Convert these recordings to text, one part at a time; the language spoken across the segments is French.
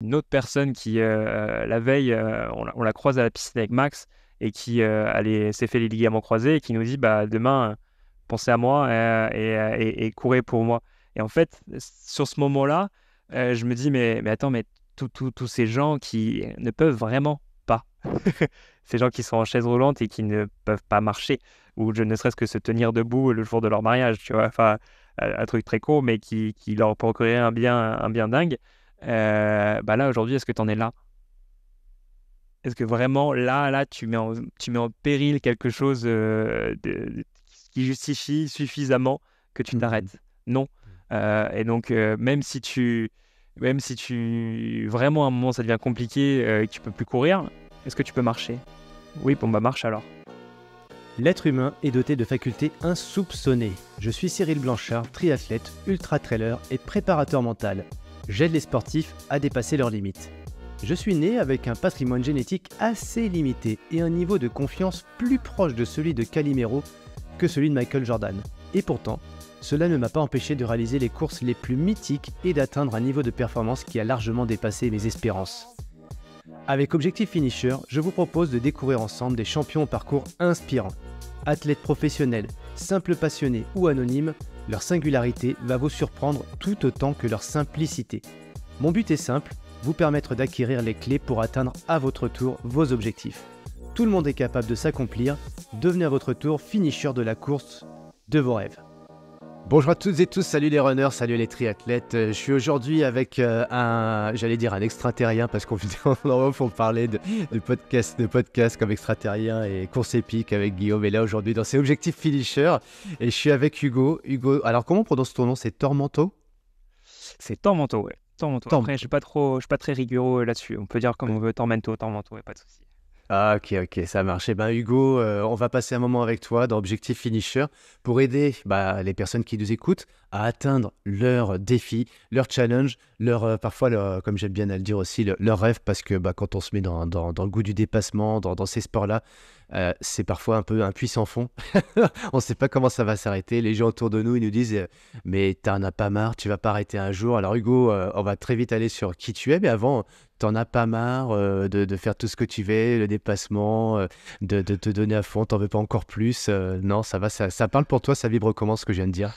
une autre personne qui, euh, la veille, euh, on, la, croise à la piscine avec Max et qui euh, s'est fait les ligaments croisés et qui nous dit bah, demain, pensez à moi et, courez pour moi. Et en fait, sur ce moment-là, je me dis mais, mais attends, mais tous ces gens qui ne peuvent vraiment pas, ces gens qui sont en chaise roulante et qui ne peuvent pas marcher ou ne serait-ce que se tenir debout le jour de leur mariage, tu vois, enfin, un, truc très court, mais qui, leur procurait un bien, un bien dingue. Euh, bah là, aujourd'hui, est-ce que tu en es là Est-ce que vraiment, là, là, tu mets en, tu mets en péril quelque chose euh, qui justifie suffisamment que tu mmh t'arrêtes Non. Euh, et donc, même si tu. Même si tu. Vraiment, à un moment, ça devient compliqué et que tu peux plus courir, est-ce que tu peux marcher Oui, bon, bah, marche alors. L'être humain est doté de facultés insoupçonnées. Je suis Cyril Blanchard, triathlète, ultra-trailer et préparateur mental. J'aide les sportifs à dépasser leurs limites. Je suis né avec un patrimoine génétique assez limité et un niveau de confiance plus proche de celui de Calimero que celui de Michael Jordan. Et pourtant, cela ne m'a pas empêché de réaliser les courses les plus mythiques et d'atteindre un niveau de performance qui a largement dépassé mes espérances. Avec Objectif Finisher, je vous propose de découvrir ensemble des champions au parcours inspirant. Athlètes professionnels, simples passionnés ou anonymes, leur singularité va vous surprendre tout autant que leur simplicité. Mon but est simple, vous permettre d'acquérir les clés pour atteindre à votre tour vos objectifs. Tout le monde est capable de s'accomplir, devenez à votre tour finisher de la course de vos rêves. Bonjour à toutes et tous, salut les runners, salut les triathlètes. Euh, je suis aujourd'hui avec euh, un, j'allais dire un extraterrien parce qu'on en on parlait de, de podcast, de podcast comme extraterrien et course épique avec Guillaume. Et là aujourd'hui dans ses objectifs finisher, et je suis avec Hugo. Hugo, alors comment on prononce ton nom C'est Tormento C'est Tormento, Tormento. Après, je ne pas trop, je suis pas très rigoureux là-dessus. On peut dire comme on veut Tormento, Tormento, pas de souci. Ah, ok, ok, ça marche. Ben, Hugo, euh, on va passer un moment avec toi dans Objectif Finisher pour aider bah, les personnes qui nous écoutent à atteindre leurs défis, leurs challenges, leur, euh, parfois, euh, comme j'aime bien à le dire aussi, leur rêve, parce que bah, quand on se met dans, dans, le goût du dépassement, dans ces sports-là, euh, c'est parfois un peu un puits sans fond. on ne sait pas comment ça va s'arrêter. Les gens autour de nous, ils nous disent euh, Mais t'en as pas marre, tu vas pas arrêter un jour. Alors, Hugo, euh, on va très vite aller sur qui tu es, mais avant, t'en as pas marre de, faire tout ce que tu veux, le dépassement, de, te donner à fond, t'en veux pas encore plus. non, ça va, ça, ça parle pour toi, ça vibre comment ce que je viens de dire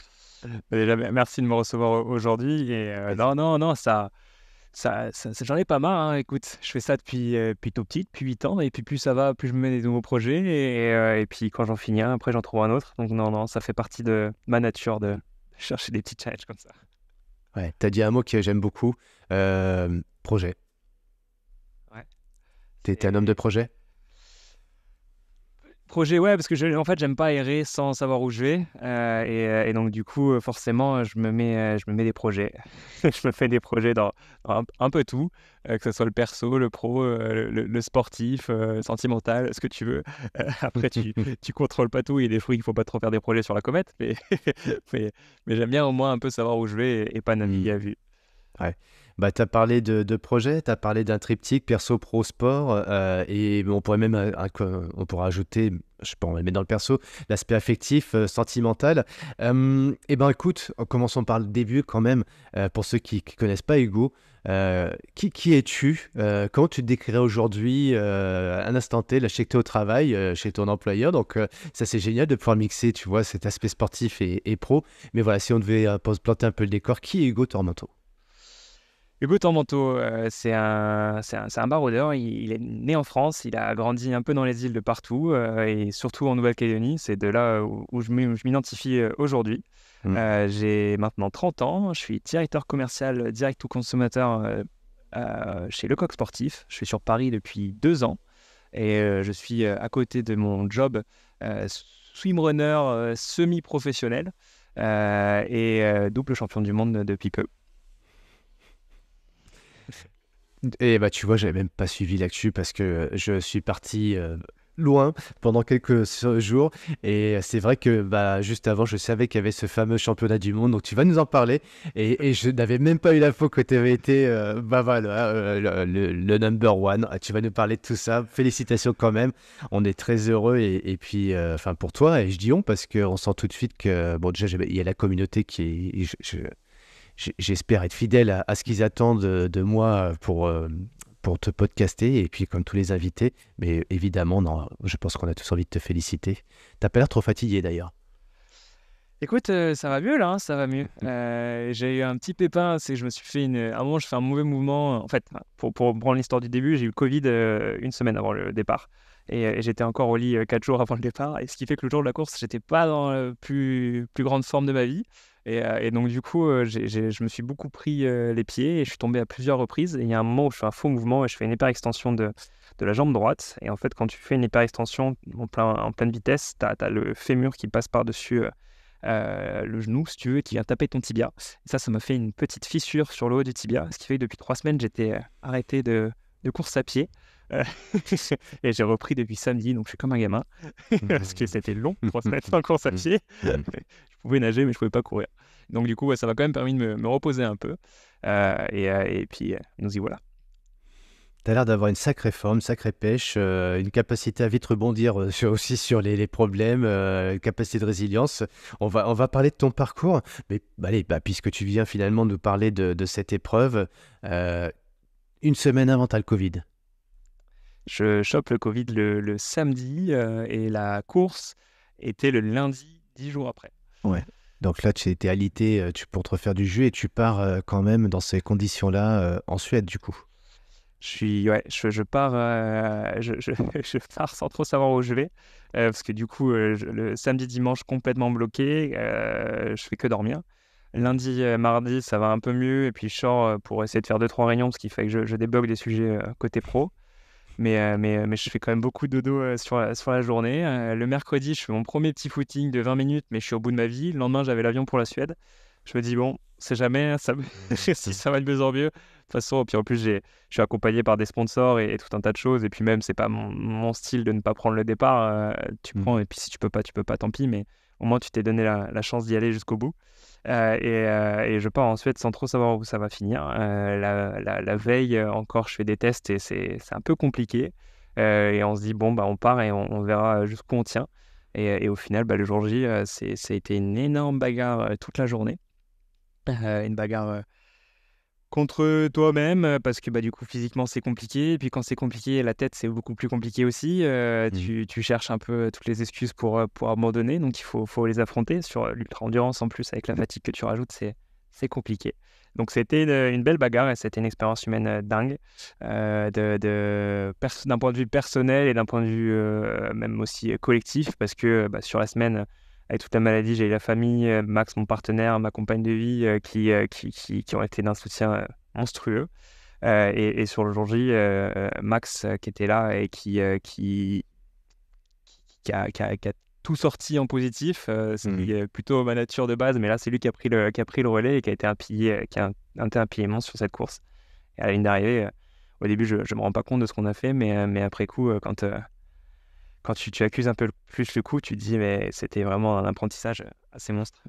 Déjà, merci de me recevoir aujourd'hui. Et non, non, non, ça ça, j'en ai pas marre. Hein, écoute, je fais ça depuis, euh, depuis tout petit, depuis 8 ans, et puis plus ça va, plus je me mets des nouveaux projets, et, euh, et, puis quand j'en finis un, après j'en trouve un autre. Donc non, non, ça fait partie de ma nature de chercher des petits challenges comme ça. Ouais, t'as dit un mot que j'aime beaucoup, euh, projet. Ouais. T'es un homme de projet Projet, ouais, parce que je, en fait, j'aime pas errer sans savoir où je vais. Euh, euh, et, donc, du coup, euh, forcément, je me mets, je me mets des projets. je me fais des projets dans, un, peu tout, que ce soit le perso, le pro, le, sportif, sentimental, ce que tu veux. après, tu, tu contrôles pas tout. Il y a des fruits qu'il faut pas trop faire des projets sur la comète. Mais, mais, j'aime bien au moins un peu savoir où je vais et, pas mmh. naviguer à vue. Ouais. Bah, tu as parlé de, de tu as parlé d'un triptyque perso, pro, sport, euh, et on pourrait même euh, on pourrait ajouter, je pense, mais dans le perso, l'aspect affectif, euh, sentimental. Eh et ben écoute, commençons par le début quand même, pour ceux qui ne connaissent pas Hugo. qui, qui es-tu Comment tu te décrirais aujourd'hui, à un instant T, là, chez que tu es au travail, chez ton employeur Donc, ça, c'est génial de pouvoir mixer, tu vois, cet aspect sportif et, et pro. Mais voilà, si on devait planter un peu le décor, qui est Hugo Tormento Hugo temps manteau, euh, c'est un, un, baroudeur. Il, est né en France, il a grandi un peu dans les îles de partout, euh, et surtout en Nouvelle-Calédonie. C'est de là où, je m'identifie euh, aujourd'hui. Mmh. J'ai maintenant 30 ans, je suis directeur commercial direct ou consommateur chez Lecoq Sportif. Je suis sur Paris depuis deux ans, et je suis à côté de mon job swimrunner semi-professionnel et double champion du monde depuis peu. Et bah tu vois, j'avais même pas suivi l'actu parce que euh, je suis parti euh, loin pendant quelques jours. Et c'est vrai que bah, juste avant, je savais qu'il y avait ce fameux championnat du monde. Donc tu vas nous en parler. Et, je n'avais même pas eu l'info que tu avais été euh, bah, le, number one. Ah, tu vas nous parler de tout ça. Félicitations quand même. On est très heureux. Et, puis, enfin, pour toi, et je dis on, parce qu'on sent tout de suite que, bon, déjà, il y a la communauté qui est j'espère être fidèle à, ce qu'ils attendent de moi euh, pour, euh, pour te podcaster et puis comme tous les invités. Mais évidemment, je pense qu'on a tous envie de te féliciter. n'as pas l'air trop fatigué d'ailleurs. Écoute, euh, ça va mieux là, hein, ça va mieux. j'ai eu un petit pépin, c'est je me suis fait une. À un moment, je fais un mauvais mouvement. En fait, pour, pour prendre l'histoire du début, j'ai eu le Covid une semaine avant le départ. Et, j'étais encore au lit quatre jours avant le départ. Et ce qui fait que le jour de la course, j'étais pas dans la plus, plus grande forme de ma vie. Euh, et, donc, du coup, euh, je me suis beaucoup pris euh, les pieds et je suis tombé à plusieurs reprises. Et il y a un moment où je fais un faux mouvement et je fais une hyper de, de la jambe droite. Et en fait, quand tu fais une hyper extension en pleine vitesse, tu as, le fémur qui passe par-dessus. le genou, si tu veux, qui vient taper ton tibia. Et ça, ça m'a fait une petite fissure sur le haut du tibia, ce qui fait que depuis trois semaines, j'étais arrêté de, course à pied. et j'ai repris depuis samedi, donc je suis comme un gamin, mmh. parce que c'était long, trois mmh. semaines en course à mmh. pied pouvais nager, mais je pouvais pas courir. Donc du coup, ça m'a quand même permis de me, reposer un peu. Euh, euh, et, puis, euh, nous y voilà. Tu as l'air d'avoir une sacrée forme, sacrée pêche, une capacité à vite rebondir aussi sur les, problèmes, une capacité de résilience. On va, on va parler de ton parcours, mais bah, allez, bah, puisque tu viens finalement nous parler de, cette épreuve, une semaine avant, tu le Covid. Je chope le Covid le samedi et la course était le lundi, dix jours après. Donc là, tu étais alité euh, tu, pour te refaire du jus et tu pars euh, quand même dans ces conditions-là euh, en Suède, du coup. Je, suis, ouais, je, pars, je, pars sans trop savoir où je vais, parce que du coup, le samedi, dimanche, complètement bloqué, je fais que dormir. Lundi, mardi, ça va un peu mieux, et puis je sors pour essayer de faire deux, trois réunions, parce qu'il fait que je, débogue des sujets côté pro. Mais, euh, mais, euh, mais je fais quand même beaucoup de dodo euh, sur, sur la journée. le mercredi, je fais mon premier petit footing de 20 minutes, mais je suis au bout de ma vie. Le lendemain, j'avais l'avion pour la Suède. Je me dis, bon, c'est jamais, hein, ça, mmh, si ça va être mieux. De toute façon, puis en plus, je suis accompagné par des sponsors et, tout un tas de choses. Et puis même, c'est pas mon, style de ne pas prendre le départ. tu mmh. prends, et puis si tu peux pas, tu peux pas, tant pis. Mais au moins tu t'es donné la, chance d'y aller jusqu'au bout. Euh, euh, et, je pars ensuite sans trop savoir où ça va finir. Euh, la, veille encore, je fais des tests et c'est un peu compliqué. et on se dit, bon, bah, on part et on, verra jusqu'où on tient. Et, au final, bah, le jour J, ça a été une énorme bagarre toute la journée. une bagarre contre toi-même euh, parce que bah, du coup physiquement c'est compliqué et puis quand c'est compliqué la tête c'est beaucoup plus compliqué aussi euh, mmh. tu, tu, cherches un peu euh, toutes les excuses pour, pour abandonner donc il faut, faut les affronter sur l'ultra endurance en plus avec la fatigue que tu rajoutes c'est c'est compliqué donc c'était une, belle bagarre et c'était une expérience humaine dingue de, de d'un point de vue personnel et d'un point de vue même aussi collectif parce que bah, sur la semaine avec toute la maladie, j'ai eu la famille, euh, Max, mon partenaire, ma compagne de vie, euh, qui, euh, qui, qui, qui, ont été d'un soutien monstrueux. Et, et, sur le jour J, Max qui était là et qui, qui, a, a, tout sorti en positif, ce qui mmh. plutôt ma nature de base, mais là c'est lui qui a pris le, qui a pris le relais et qui a été un pilier, qui a un, un pilier immense sur cette course. Et à la ligne d'arrivée, au début je ne me rends pas compte de ce qu'on a fait, mais, mais après coup, quand, quand tu, accuses un peu plus le coup, tu te dis, mais c'était vraiment un apprentissage assez monstre.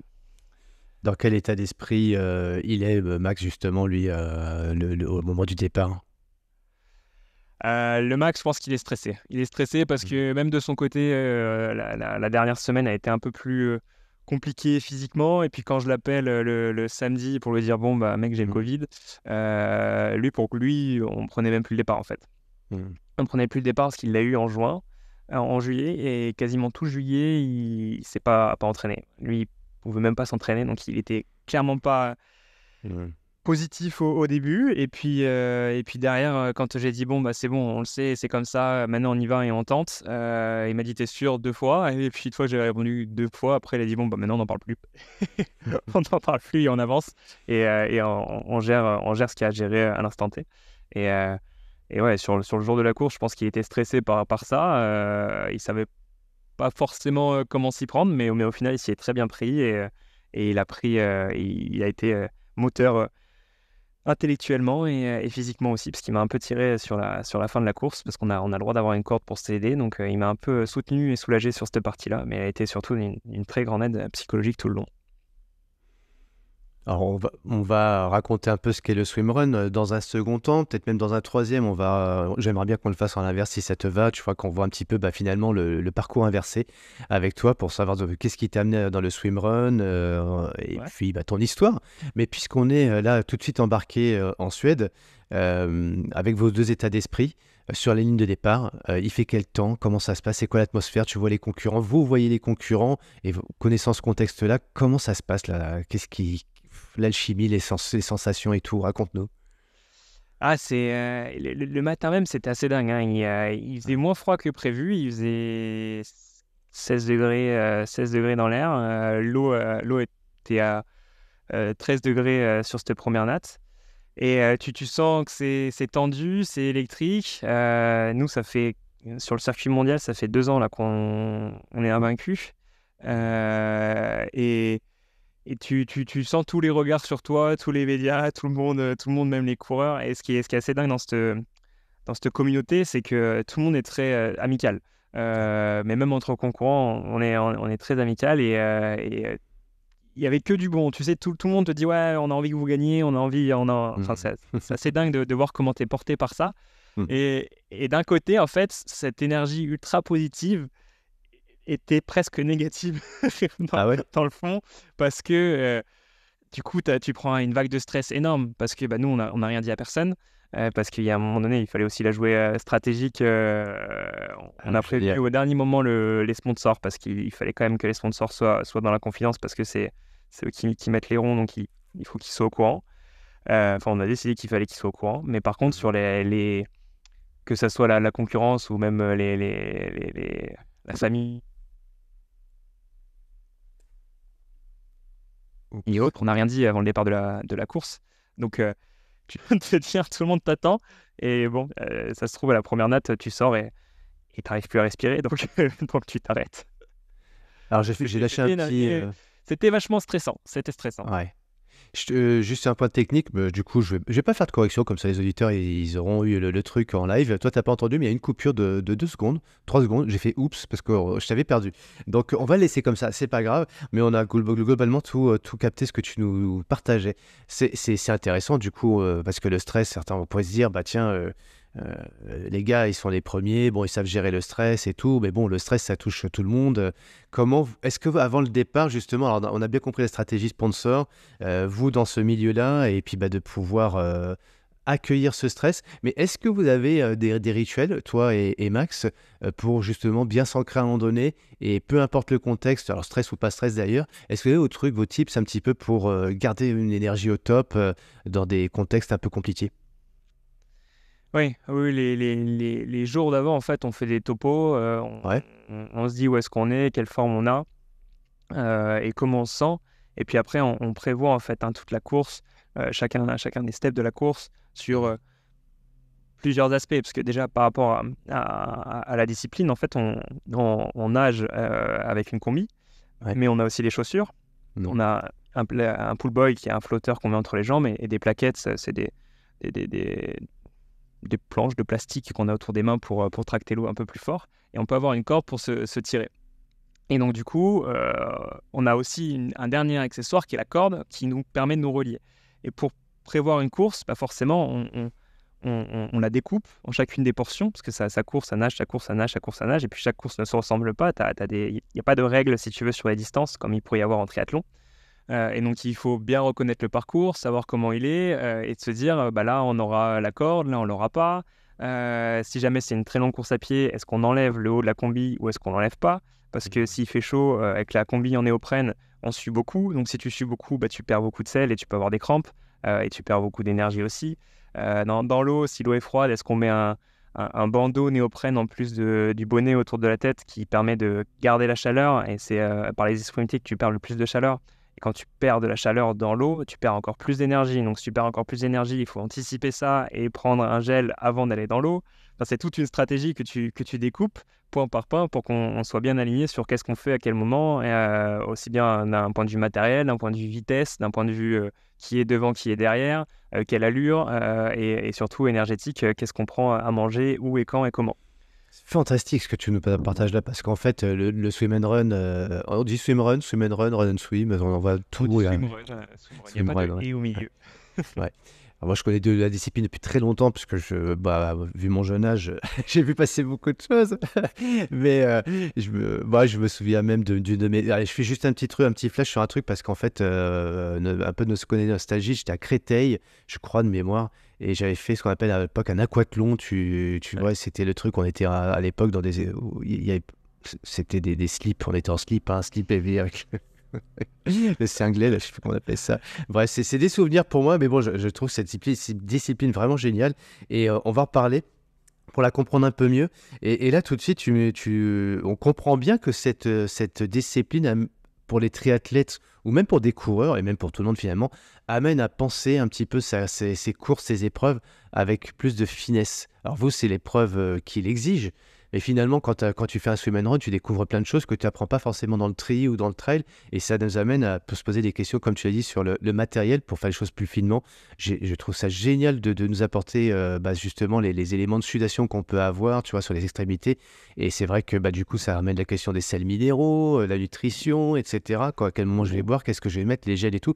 Dans quel état d'esprit euh, il est, euh, Max, justement, lui, euh, au moment du départ le Max, je pense qu'il est stressé. Il est stressé parce mmh. que même de son côté, la, dernière semaine a été un peu plus compliquée physiquement. Et puis quand je l'appelle le, samedi pour lui dire bon bah mec j'ai le mmh. Covid, lui pour lui on prenait même plus le départ en fait. on mmh. On prenait plus le départ parce qu'il l'a eu en juin en juillet et quasiment tout juillet, il ne s'est pas, pas entraîné. Lui, il pouvait même pas s'entraîner, donc il était clairement pas positif au, début. Et puis, euh, et puis derrière, euh, quand j'ai dit bon, bah c'est bon, on le sait, c'est comme ça, maintenant on y va et on tente, euh, il m'a dit t'es sûr deux fois. Et puis une fois, j'ai répondu deux fois. Après, il a dit bon, bah maintenant on n'en parle plus, on n'en parle plus et on avance et, et on, gère, on gère ce qu'il y a à gérer à l'instant T. Et et ouais, sur, le jour de la course, je pense qu'il était stressé par, ça. Euh, il savait pas forcément euh, comment s'y prendre, mais, au final, il s'y est très bien pris et, euh, il a pris, il, a été moteur intellectuellement et, physiquement aussi, parce qu'il m'a un peu tiré sur la, fin de la course, parce qu'on a, on a le droit d'avoir une corde pour s'aider. Donc, il m'a un peu soutenu et soulagé sur cette partie-là, mais il a été surtout une très grande aide psychologique tout le long. Alors on va, raconter un peu ce qu'est le swimrun euh, dans un second temps, peut-être même dans un troisième. On va, euh, j'aimerais bien qu'on le fasse en inverse si ça te va. Tu vois qu'on voit un petit peu bah, finalement le, parcours inversé avec toi pour savoir euh, qu'est-ce qui t'a amené dans le swimrun et puis bah, ton histoire. Mais puisqu'on est là tout de suite embarqué en Suède avec vos deux états d'esprit sur les lignes de départ, il fait quel temps, comment ça se passe, c'est quoi l'atmosphère, tu vois les concurrents, vous voyez les concurrents et connaissant ce contexte-là, comment ça se passe là, qu'est-ce qui l'alchimie, les, sensations et tout Raconte-nous. Ah, c'est euh, le, matin même, c'était assez dingue. Hein. Euh, il, faisait moins froid que prévu. Il faisait 16 degrés, 16 euh, degrés dans l'air. l'eau, l'eau était à 13 degrés sur cette première natte. Et tu, tu, sens que c'est tendu, c'est électrique. nous, ça fait, sur le circuit mondial, ça fait deux ans qu'on on est invaincu. Euh, et et tu, tu, sens tous les regards sur toi, tous les médias, tout le monde, euh, tout le monde même les coureurs. Et ce qui est, ce qui est assez dingue dans cette, euh, dans cette communauté, c'est que euh, tout le monde est très amical. mais même entre concurrents, on est, on est très amical et il y n'y avait que du bon. Tu sais, tout, tout, le monde te dit Ouais, on a envie que vous gagniez, on a envie. Enfin, mmh. c'est assez dingue de, voir comment tu es porté par ça. Mmh. Et, et d'un côté, en fait, cette énergie ultra positive était presque négative ah dans, le fond, parce que euh, du coup, tu prends une vague de stress énorme, parce que bah, nous, on n'a rien dit à personne, euh, parce qu'il y a un moment donné, il fallait aussi la jouer euh, stratégique. on ah, a prévu au dernier moment les sponsors, parce qu'il fallait quand même que les sponsors soient, soient dans la confidence, parce que c'est eux qui, mettent les ronds, donc il, faut qu'ils soient au courant. Enfin, on a décidé qu'il fallait qu'ils soient au courant, mais par contre, sur les, les que ce soit la, concurrence ou même les, les, les la famille ni autre. On n'a rien dit avant le départ de la, course. Donc, euh, tu te dire, tout le monde t'attend. Et bon, euh, ça se trouve, à la première natte, tu sors et tu n'arrives plus à respirer. Donc, euh, donc tu t'arrêtes. Alors, j'ai lâché un petit. C'était vachement stressant. C'était stressant. Ouais. Euh, juste un point technique, mais du coup, je vais, vais pas faire de correction, comme ça les auditeurs, ils, auront eu le, truc en live. Toi, t'as pas entendu, mais il y a une coupure de deux secondes, trois secondes. J'ai fait oups parce que oh, je t'avais perdu. Donc, on va laisser comme ça, c'est pas grave, mais on a globalement tout, euh, tout capté ce que tu nous partageais. C'est intéressant, du coup, euh, parce que le stress, certains pourraient se dire, bah tiens, euh, les gars, ils sont les premiers, bon, ils savent gérer le stress et tout, mais bon, le stress, ça touche tout le monde. Comment, est-ce que avant le départ, justement, on a bien compris la stratégie sponsor, euh, vous dans ce milieu-là, et puis bah, de pouvoir euh, accueillir ce stress, mais est-ce que vous avez des, rituels, toi et, Max, pour justement bien s'ancrer à un moment donné, et peu importe le contexte, alors stress ou pas stress d'ailleurs, est-ce que vous avez vos trucs, vos tips un petit peu pour garder une énergie au top dans des contextes un peu compliqués oui, les, jours d'avant, en fait, on fait des topos, euh, on, se dit où est-ce qu'on est, quelle forme on a euh, et comment on se sent. Et puis après, on, prévoit en fait hein, toute la course, euh, chacun, chacun des steps de la course sur plusieurs aspects. Parce que déjà, par rapport à, la discipline, en fait, on, nage avec une combi, mais on a aussi les chaussures. On a un, un, pull boy qui est un flotteur qu'on met entre les jambes et, des plaquettes, c'est des, des des planches de plastique qu'on a autour des mains pour, euh, pour tracter l'eau un peu plus fort. Et on peut avoir une corde pour se, tirer. Et donc, du coup, euh, on a aussi un dernier accessoire qui est la corde qui nous permet de nous relier. Et pour prévoir une course, bah forcément, on, on, on, la découpe en chacune des portions, parce que ça, ça court, ça nage, ça court, ça nage, ça court, ça nage, et puis chaque course ne se ressemble pas. Il n'y a pas de règles si tu veux, sur les distances, comme il pourrait y avoir en triathlon. Euh, et donc, il faut bien reconnaître le parcours, savoir comment il est, euh, et de se dire, euh, bah là, on aura la corde, là, on l'aura pas. si jamais c'est une très longue course à pied, est-ce qu'on enlève le haut de la combi ou est-ce qu'on l'enlève pas Parce que s'il fait chaud, avec la combi en néoprène, on sue beaucoup. Donc, si tu sues beaucoup, bah, tu perds beaucoup de sel et tu peux avoir des crampes, et tu perds beaucoup d'énergie aussi. dans, l'eau, si l'eau est froide, est-ce qu'on met un, bandeau néoprène en plus du bonnet autour de la tête qui permet de garder la chaleur Et c'est par les extrémités que tu perds le plus de chaleur quand tu perds de la chaleur dans l'eau, tu perds encore plus d'énergie. Donc, si tu perds encore plus d'énergie, il faut anticiper ça et prendre un gel avant d'aller dans l'eau. c'est toute une stratégie que tu, que tu découpes point par point pour qu'on soit bien aligné sur qu'est-ce qu'on fait à quel moment, et, euh, aussi bien d'un point de vue matériel, d'un point de vue vitesse, d'un point de vue euh, qui est devant, qui est derrière, euh, quelle allure, et, et, surtout énergétique, qu'est-ce qu'on prend à manger, où et quand et comment fantastique ce que tu nous partages là parce qu'en fait euh, le, swim and run euh, on dit swim run swim and run run and swim on en voit tout il y a et au milieu moi je connais de la discipline depuis très longtemps puisque je bah, vu mon jeune âge j'ai vu passer beaucoup de choses mais euh, je me je me souviens même d'une de, mes je fais juste un petit truc un petit flash sur un truc parce qu'en fait un peu de nos nostalgie j'étais à Créteil je crois de mémoire et j'avais fait ce qu'on appelle à l'époque un aquathlon. Tu, tu vois, c'était le truc, on était à, l'époque dans des. Il c'était des, des, slips, on était en slip, un hein, slip heavy avec le cinglet, là, je sais pas comment on appelle ça. Bref, c'est, des souvenirs pour moi, mais bon, je, je trouve cette discipline, vraiment géniale. Et euh, on va reparler pour la comprendre un peu mieux. Et, et là, tout de suite, tu, tu, on comprend bien que cette, euh, cette discipline a pour les triathlètes ou même pour des coureurs et même pour tout le monde finalement, amène à penser un petit peu sa, ses, courses, ces épreuves avec plus de finesse. Alors vous, c'est l'épreuve euh, qu'il exige, mais finalement, quand, tu fais un swim and run, tu découvres plein de choses que tu n'apprends pas forcément dans le tri ou dans le trail. Et ça nous amène à se poser des questions, comme tu l'as dit, sur le, matériel pour faire les choses plus finement. Je trouve ça génial de, nous apporter euh, bah, justement les, éléments de sudation qu'on peut avoir, tu vois, sur les extrémités. Et c'est vrai que bah, du coup, ça ramène la question des sels minéraux, euh, la nutrition, etc. Quoi, à quel moment je vais boire, qu'est-ce que je vais mettre, les gels et tout.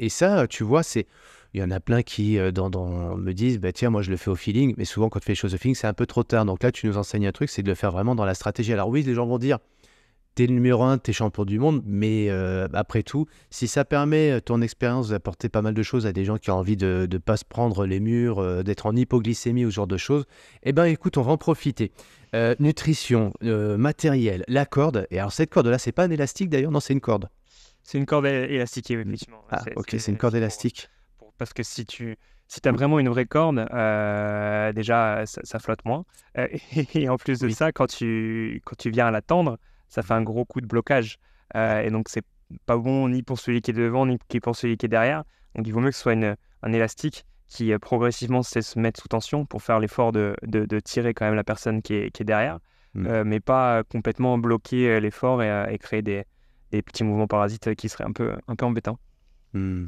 Et ça, tu vois, c'est il y en a plein qui euh, dans, me disent bah, tiens, moi je le fais au feeling, mais souvent quand tu fais les choses au feeling, c'est un peu trop tard. Donc là, tu nous enseignes un truc, c'est de le faire vraiment dans la stratégie. Alors oui, les gens vont dire t'es le numéro un, t'es champion du monde, mais euh, après tout, si ça permet euh, ton expérience d'apporter pas mal de choses à des gens qui ont envie de ne pas se prendre les murs, d'être en hypoglycémie ou ce genre de choses, eh ben écoute, on va en profiter. nutrition, matériel, la corde, et alors cette corde-là, c'est pas un élastique d'ailleurs, non, c'est une corde. C'est une corde élastique, effectivement. Ah, ok, c'est une corde élastique parce que si tu si as vraiment une vraie corde, euh, déjà, ça, flotte moins. Euh, et, en plus de ça, quand tu, quand tu viens à la tendre, ça fait un gros coup de blocage. Euh, et donc, c'est pas bon ni pour celui qui est devant, ni pour celui qui est derrière. Donc, il vaut mieux que ce soit une, un élastique qui progressivement sait se mettre sous tension pour faire l'effort de, de, tirer quand même la personne qui est, qui est derrière, mmh. mais pas complètement bloquer l'effort et, créer des, des, petits mouvements parasites qui seraient un peu, un peu embêtants. Mmh.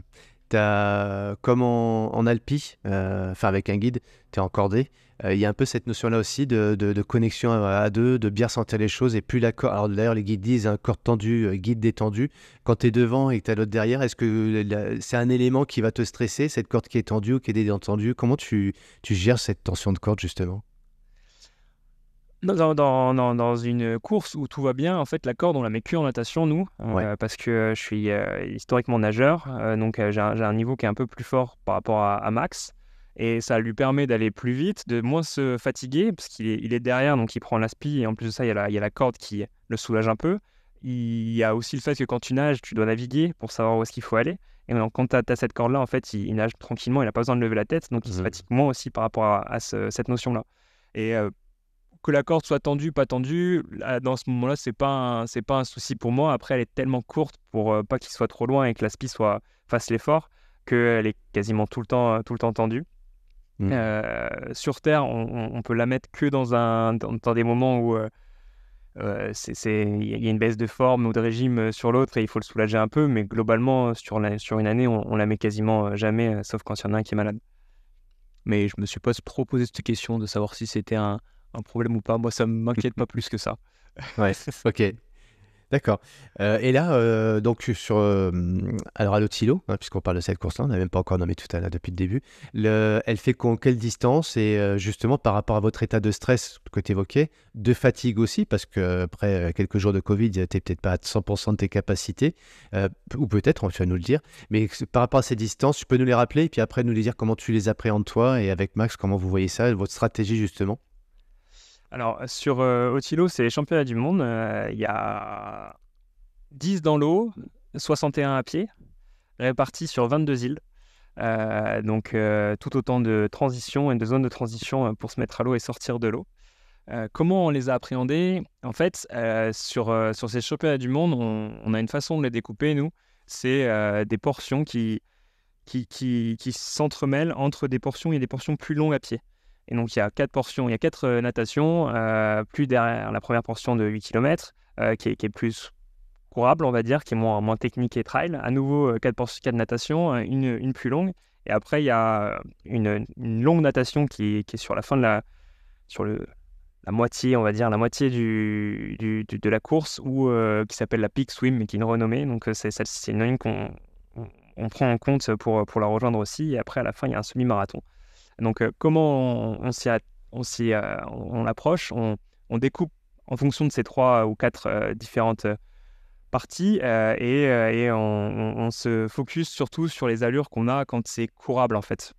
Euh, comme en, Alpi, euh, enfin avec un guide, tu es encordé. Euh, il y a un peu cette notion-là aussi de, connexion à, deux, de bien sentir les choses et puis la corde. Alors d'ailleurs, les guides disent corde tendue, guide détendu. Quand tu es devant et que tu as l'autre derrière, est-ce que c'est un élément qui va te stresser, cette corde qui est tendue ou qui est détendue Comment tu gères cette tension de corde justement dans, une course où tout va bien, en fait, la corde, on la met que en natation, nous, euh, parce que euh, je suis euh, historiquement nageur, donc j'ai un, niveau qui est un peu plus fort par rapport à, Max, et ça lui permet d'aller plus vite, de moins se fatiguer, parce qu'il est, il est, derrière, donc il prend l'aspi, et en plus de ça, il y, a la, il y, a la, corde qui le soulage un peu. Il y a aussi le fait que quand tu nages, tu dois naviguer pour savoir où est-ce qu'il faut aller. Et quand tu as, cette corde-là, en fait, il, nage tranquillement, il n'a pas besoin de lever la tête, donc il se mmh. fatigue moins aussi par rapport à, cette notion-là. Et que la corde soit tendue, pas tendue, dans ce moment-là, c'est pas c'est pas un souci pour moi. Après, elle est tellement courte pour euh, pas qu'il soit trop loin et que la spi soit fasse l'effort qu'elle est quasiment tout le temps tout le temps tendue. Mmh. Euh, sur terre, on, peut la mettre que dans un dans, des moments où euh, c'est il y a une baisse de forme ou de régime sur l'autre et il faut le soulager un peu. Mais globalement, sur la, sur une année, on, on, la met quasiment jamais, sauf quand il y en a un qui est malade. Mais je me suis pas trop posé cette question de savoir si c'était un un problème ou pas. Moi, ça ne m'inquiète pas plus que ça. ouais, ok. D'accord. Euh, et là, euh, donc sur euh, alors à l'Otilo, hein, puisqu'on parle de cette course-là, on n'a même pas encore nommé tout à l'heure depuis le début. Le, elle fait quelle distance et justement par rapport à votre état de stress que tu évoquais, de fatigue aussi, parce que après quelques jours de Covid, tu n'es peut-être pas à 100% de tes capacités, ou peut-être, hein, tu vas nous le dire. Mais par rapport à ces distances, tu peux nous les rappeler et puis après nous les dire comment tu les appréhendes toi et avec Max comment vous voyez ça, votre stratégie justement. Alors, sur euh, Otilo, c'est les championnats du monde. Euh, il y a 10 dans l'eau, 61 à pied, répartis sur 22 îles. Euh, donc, tout autant de transitions et de zones de transition pour se mettre à l'eau et sortir de l'eau. comment on les a appréhendés En fait, sur, sur ces championnats du monde, on, a une façon de les découper, nous. C'est des portions qui, qui s'entremêlent entre des portions et des portions plus longues à pied. Et donc, il y a quatre portions, il y a quatre euh, natations, euh, plus derrière la première portion de 8 km, euh, qui est, plus courable, on va dire, qui est moins, moins technique et trail. À nouveau, quatre, quatre natations, une, une plus longue. Et après, il y a une, longue natation qui, est sur la fin de la, sur le, la moitié, on va dire, la moitié du, de la course, ou qui s'appelle la Peak Swim, mais qui est une renommée. Donc, c'est, une ligne qu'on on prend en compte pour, pour la rejoindre aussi. Et après, à la fin, il y a un semi-marathon. Donc, euh, comment on, s'y, euh, approche on, on, découpe en fonction de ces trois ou quatre euh, différentes parties et, on, se focus surtout sur les allures qu'on a quand c'est courable en fait.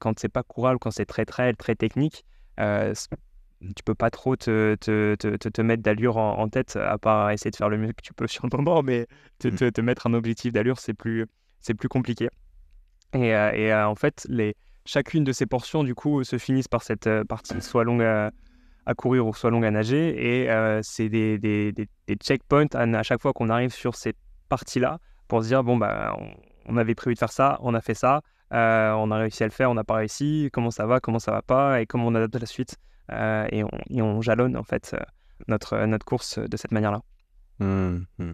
quand c'est pas courable, quand c'est très très très technique, tu peux pas trop te, te, te, te mettre d'allure en, tête, à part essayer de faire le mieux que tu peux sur le moment, mais mmh. te, te mettre un objectif d'allure, c'est plus, c'est plus compliqué. et en fait, les, chacune de ces portions, du coup, se finissent par cette euh, partie, soit longue à, courir ou soit longue à nager. Et euh, c'est des, checkpoints à, chaque fois qu'on arrive sur ces parties-là pour se dire bon, bah, on, avait prévu de faire ça, on a fait ça, euh, on a réussi à le faire, on n'a pas réussi, comment ça va, comment ça va pas, et comment on adapte la suite. et, on, jalonne, en fait, notre, notre course de cette manière-là. Mmh, mmh.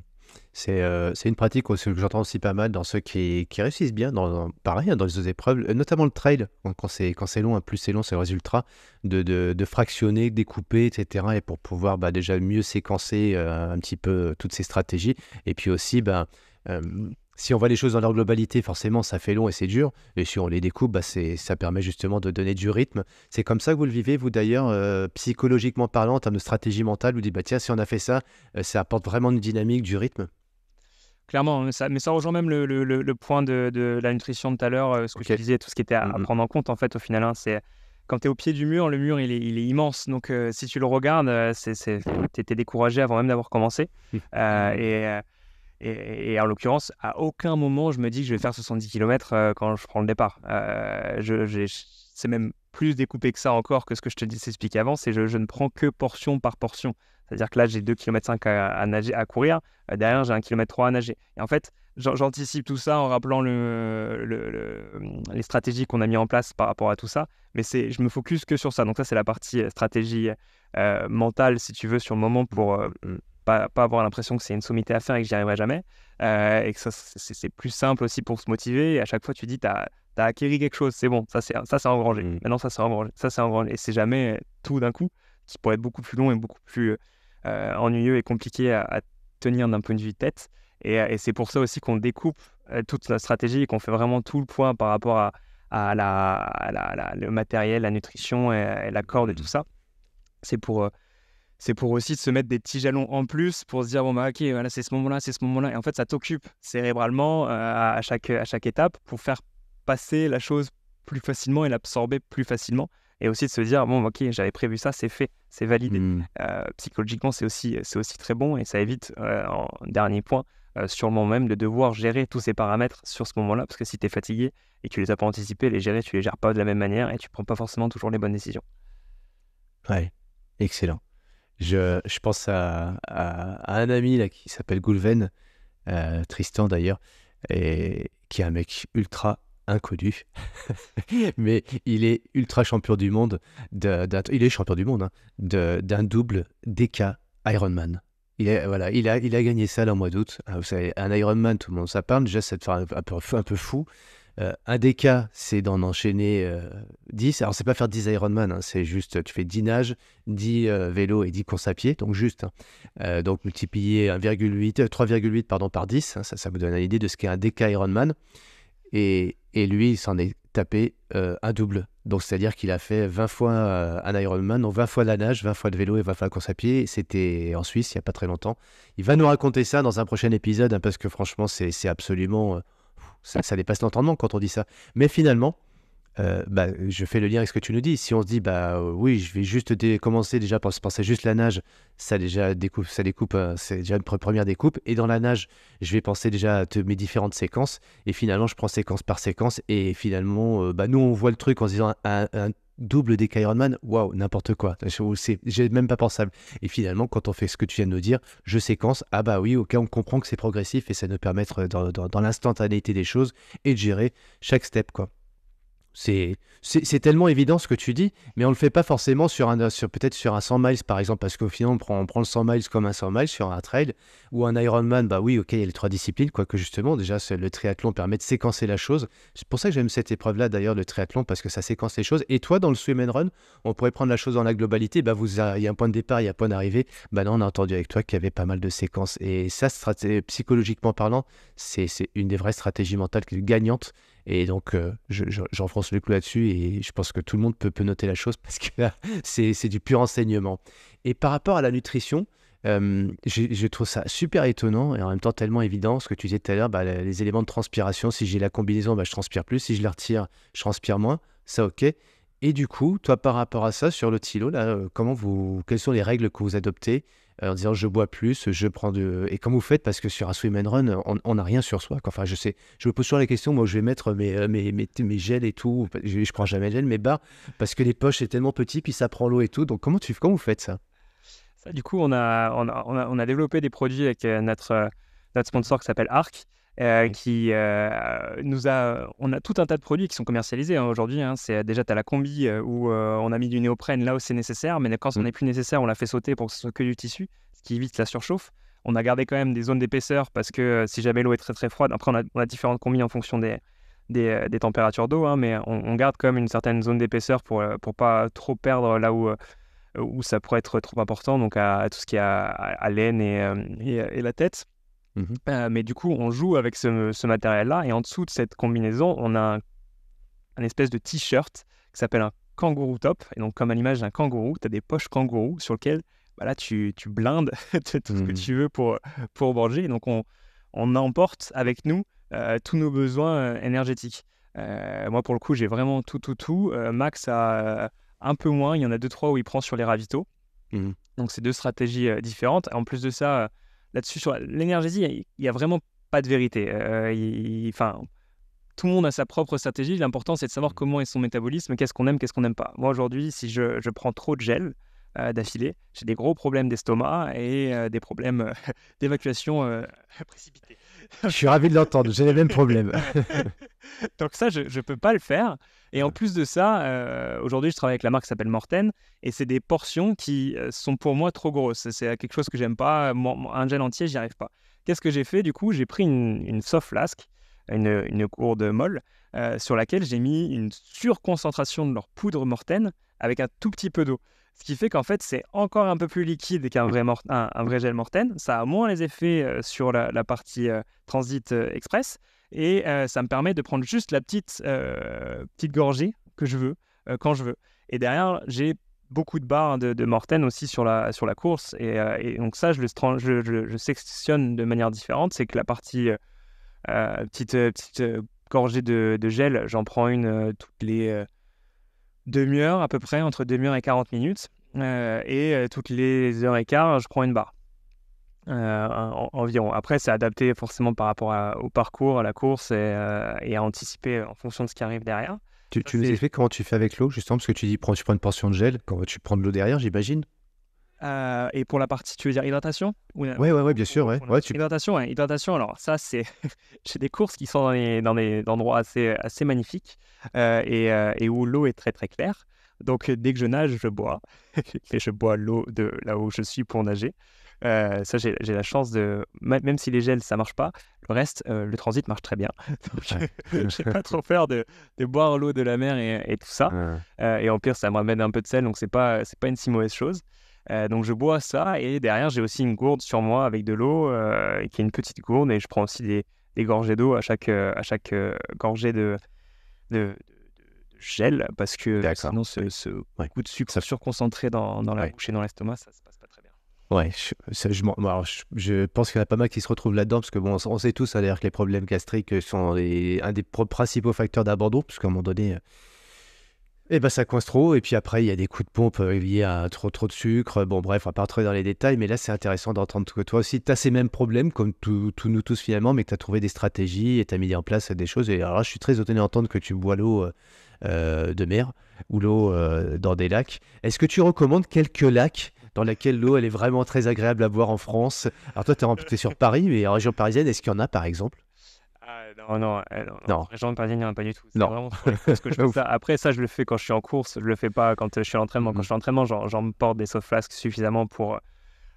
Euh, c'est une pratique aussi que j'entends aussi pas mal dans ceux qui, qui réussissent bien, dans, pareil, hein, dans les autres épreuves, euh, notamment le trail, hein, quand c'est long, hein, plus c'est long, c'est le résultat, de, de, de fractionner, découper, etc. Et pour pouvoir bah, déjà mieux séquencer euh, un petit peu toutes ces stratégies. Et puis aussi, ben si on voit les choses dans leur globalité, forcément, ça fait long et c'est dur. Et si on les découpe, bah, ça permet justement de donner du rythme. C'est comme ça que vous le vivez, vous d'ailleurs, euh, psychologiquement parlant, en termes de stratégie mentale, vous dites, bah, tiens, si on a fait ça, euh, ça apporte vraiment une dynamique, du rythme Clairement, mais hein, ça, mais ça rejoint même le, point de, la nutrition de tout à l'heure, euh, ce que tu je disais, tout ce qui était à, mm-hmm. prendre en compte, en fait, au final. Hein, c'est quand tu es au pied du mur, le mur, il est, immense. Donc, si tu le regardes, tu étais découragé avant même d'avoir commencé. Mmh. et et, en l'occurrence, à aucun moment je me dis que je vais faire 70 km euh, quand je prends le départ. Euh, c'est même plus découpé que ça encore que ce que je te dis, expliqué avant, c'est je, je ne prends que portion par portion. C'est-à-dire que là, j'ai 2,5 km à, à, nager, à courir, euh, derrière, j'ai 1,3 km à nager. Et en fait, j'anticipe tout ça en rappelant le, les stratégies qu'on a mis en place par rapport à tout ça, mais je me focus que sur ça. Donc ça, c'est la partie stratégie mentale, si tu veux, sur le moment pour pas, avoir l'impression que c'est une sommité à faire et que j'y arriverai jamais. Euh, et que ça, c'est plus simple aussi pour se motiver. Et à chaque fois, tu dis, tu as, as, quelque chose, c'est bon, ça c'est engrangé. Mmh. Maintenant, ça c'est engrangé, ça c'est Et c'est jamais tout d'un coup, qui pourrait être beaucoup plus long et beaucoup plus euh, ennuyeux et compliqué à, tenir d'un point de vue de tête. Et, c'est pour ça aussi qu'on découpe euh, toute la stratégie et qu'on fait vraiment tout le point par rapport à, à, la, le matériel, la nutrition et, la corde et mmh. tout ça. C'est pour, c'est pour aussi se mettre des petits jalons en plus pour se dire bon bah, ok voilà c'est ce moment-là, c'est ce moment-là et en fait ça t'occupe cérébralement euh, à chaque à chaque étape pour faire passer la chose plus facilement et l'absorber plus facilement et aussi de se dire bon ok j'avais prévu ça c'est fait c'est validé hmm. euh, psychologiquement c'est aussi c'est aussi très bon et ça évite euh, en dernier point sûrement même de devoir gérer tous ces paramètres sur ce moment-là parce que si tu es fatigué et que tu les as pas anticipés les gérer tu les gères pas de la même manière et tu prends pas forcément toujours les bonnes décisions ouais excellent je, pense à, un ami là, qui s'appelle Goulven, euh, Tristan d'ailleurs, et qui est un mec ultra inconnu, mais il est ultra champion du monde, de, il est champion du monde, hein, d'un double DK Ironman. Il, voilà, il, a, il a gagné ça en mois d'août. Ah, un Ironman, tout le monde ça parle, déjà c'est un, peu, un peu fou. Euh, un des c'est d'en enchaîner 10. Euh, Alors, c'est pas faire 10 Ironman, hein, c'est juste, tu fais 10 nages, 10 euh, vélos et 10 courses à pied, donc juste. Hein. donc, multiplier 1,8, 3,8 pardon, par 10, hein, ça, ça vous donne l'idée de ce qu'est un DK Ironman. Et, lui, il s'en est tapé un double. Donc, c'est-à-dire qu'il a fait 20 fois un Ironman, donc 20 fois la nage, 20 fois de vélo et 20 fois la course à pied. C'était en Suisse, il n'y a pas très longtemps. Il va nous raconter ça dans un prochain épisode, parce que franchement, c'est absolument ça, dépasse l'entendement quand on dit ça. Mais finalement, euh, bah, je fais le lien avec ce que tu nous dis. Si on se dit, bah euh, oui, je vais juste commencer déjà par penser juste la nage, ça déjà découpe, ça découpe, euh, c'est déjà une première découpe. Et dans la nage, je vais penser déjà à mes différentes séquences. Et finalement, je prends séquence par séquence. Et finalement, bah, nous, on voit le truc en se disant un, double des Man, waouh, n'importe quoi. J'ai même pas pensable. Et finalement, quand on fait ce que tu viens de nous dire, je séquence, ah bah oui, ok, on comprend que c'est progressif et ça nous permet euh, dans, dans l'instantanéité des choses et de gérer chaque step, quoi. C'est, tellement évident ce que tu dis, mais on le fait pas forcément sur un, sur, peut-être sur un 100 miles par exemple, parce qu'au final on prend, on prend le 100 miles comme un 100 miles sur un trail ou un Ironman. Bah oui, ok, il y a les trois disciplines, quoique justement déjà le triathlon permet de séquencer la chose. C'est pour ça que j'aime cette épreuve-là d'ailleurs, le triathlon, parce que ça séquence les choses. Et toi, dans le swim and run, on pourrait prendre la chose dans la globalité. Bah vous, il y a un point de départ, il y a un point d'arrivée. Bah non on a entendu avec toi qu'il y avait pas mal de séquences. Et ça, psychologiquement parlant, c'est, c'est une des vraies stratégies mentales gagnantes et donc, j'enfonce euh, je, je, le clou là-dessus et je pense que tout le monde peut, peut noter la chose parce que c'est du pur enseignement. Et par rapport à la nutrition, euh, je, trouve ça super étonnant et en même temps tellement évident ce que tu disais tout à l'heure, bah, les, éléments de transpiration, si j'ai la combinaison, bah, je transpire plus, si je la retire, je transpire moins, ça ok. Et du coup, toi par rapport à ça, sur le tilo, là, euh, comment vous, quelles sont les règles que vous adoptez euh, en disant je bois plus, je prends de. Et comment vous faites, parce que sur un swim and run, on n'a rien sur soi. Enfin, je sais, je me pose toujours la question, moi je vais mettre euh, mes, mes, gels et tout, je, ne prends jamais de gel, mais barres, parce que les poches c'est tellement petit, puis ça prend l'eau et tout. Donc comment, tu, vous faites ça, ça Du coup, on a on, a, développé des produits avec euh, notre, notre sponsor qui s'appelle Arc. Euh, qui euh, nous a. On a tout un tas de produits qui sont commercialisés hein, aujourd'hui. Hein. C'est euh, déjà tu as la combi où on a mis du néoprène là où c'est nécessaire, mais quand ce n'est mmh. plus nécessaire, on l'a fait sauter pour que ce soit que du tissu, ce qui évite la surchauffe. On a gardé quand même des zones d'épaisseur parce que si jamais l'eau est très très froide, après on a, différentes combis en fonction des, des, températures d'eau, hein, mais on, garde quand même une certaine zone d'épaisseur pour pour pas trop perdre là où où ça pourrait être trop important, donc à, tout ce qui est à, laine et, et la tête. Mmh euh, mais du coup, on joue avec ce, matériel-là. Et en dessous de cette combinaison, on a un, espèce de t-shirt qui s'appelle un kangourou top. Et donc, comme à l'image d'un kangourou, tu as des poches kangourou sur lesquelles bah tu, blindes tout ce que mmh tu veux pour, pour borger. Et donc, on, emporte avec nous euh, tous nos besoins euh, énergétiques. moi, pour le coup, j'ai vraiment tout, tout, tout. Max a un peu moins. Il y en a deux, trois où il prend sur les ravitaux. Mmh donc, c'est deux stratégies différentes. En plus de ça, là-dessus, sur l'énergie, il n'y a, vraiment pas de vérité. Euh, euh, enfin, tout le monde a sa propre stratégie. L'important, c'est de savoir mm. comment est son métabolisme, qu'est-ce qu'on aime, qu'est-ce qu'on n'aime pas. Moi, aujourd'hui, si je, je, prends trop de gel euh, d'affilée, j'ai des gros problèmes d'estomac et des problèmes d'évacuation précipitée. je suis ravi de l'entendre, j'ai les mêmes problèmes. Donc ça, je ne peux pas le faire. Et en plus de ça, euh, aujourd'hui, je travaille avec la marque qui s'appelle Morten, et c'est des portions qui euh, sont pour moi trop grosses. C'est quelque chose que j'aime pas. un gel entier, j'y arrive pas. Qu'est-ce que j'ai fait du coup J'ai pris une, une soft flask une, courbe molle, euh, sur laquelle j'ai mis une surconcentration de leur poudre mortaine avec un tout petit peu d'eau. Ce qui fait qu'en fait, c'est encore un peu plus liquide qu'un vrai, un, un, vrai gel mortaine. Ça a moins les effets euh, sur la, partie euh, transit express. Et ça me permet de prendre juste la petite, petite gorgée que je veux, quand je veux. Et derrière, j'ai beaucoup de barres de, mortaine aussi sur la, sur la course. Et, donc ça, je le je, je sectionne de manière différente. C'est que la partie euh, petite, euh, petite euh, gorgée de, gel, j'en prends une toutes les demi heures à peu près, entre demi-heure et 40 minutes. et toutes les heures et quart, je prends une barre. environ. Après, c'est adapté forcément par rapport au parcours, à la course et, à anticiper en fonction de ce qui arrive derrière. Tu, tu nous expliques comment tu fais avec l'eau, justement, parce que tu dis prends, tu prends une portion de gel, quand tu prends de l'eau derrière, j'imagine euh, et pour la partie, tu veux dire hydratation Oui, oui, bien sûr. Hydratation, hydratation. Alors, ça, c'est. J'ai des courses qui sont dans des endroits assez, assez magnifiques euh, euh, et, où l'eau est très, très claire. Donc, dès que je nage, je bois. et je bois l'eau de là où je suis pour nager. ça, j'ai la chance de. Même si les gels, ça marche pas, le reste, le transit marche très bien. Donc, j'ai pas trop peur de, boire l'eau de la mer et, tout ça. et en pire, ça me ramène un peu de sel, donc c'est pas, pas une si mauvaise chose. Euh, donc je bois ça et derrière j'ai aussi une gourde sur moi avec de l'eau euh, qui est une petite gourde et je prends aussi des, gorgées d'eau à chaque, euh, à chaque gorgée de, de, gel parce que sinon ce, coup de sucre ça... surconcentré dans, dans la bouche et dans l'estomac ça se passe pas très bien. Ouais, je, je, pense qu'il y en a pas mal qui se retrouvent là-dedans, parce que bon, on, sait tous d'ailleurs que les problèmes gastriques sont un des principaux facteurs d'abandon, parce qu'à un moment donné, et eh ben ça coince trop, et puis après il y a des coups de pompe il euh, liés à trop trop de sucre. Bon bref, on va pas entrer dans les détails, mais là c'est intéressant d'entendre que toi aussi tu as ces mêmes problèmes comme nous tous finalement, mais que tu as trouvé des stratégies et tu as mis en place des choses. Et alors là, je suis très étonné d'entendre que tu bois l'eau euh, euh, de mer ou l'eau dans des lacs. Est-ce que tu recommandes quelques lacs dans lesquels l'eau elle est vraiment très agréable à boire en France Alors toi tu es, sur Paris, mais en région parisienne, est-ce qu'il y en a par exemple ah, oh, eh, non, non, non, non. région pas du tout. Non. je Après, ça, je le fais quand je suis en course, je le fais pas quand euh, je suis en l'entraînement. Quand je mm-hmm. suis en l'entraînement, j'en porte des soft flasks suffisamment pour,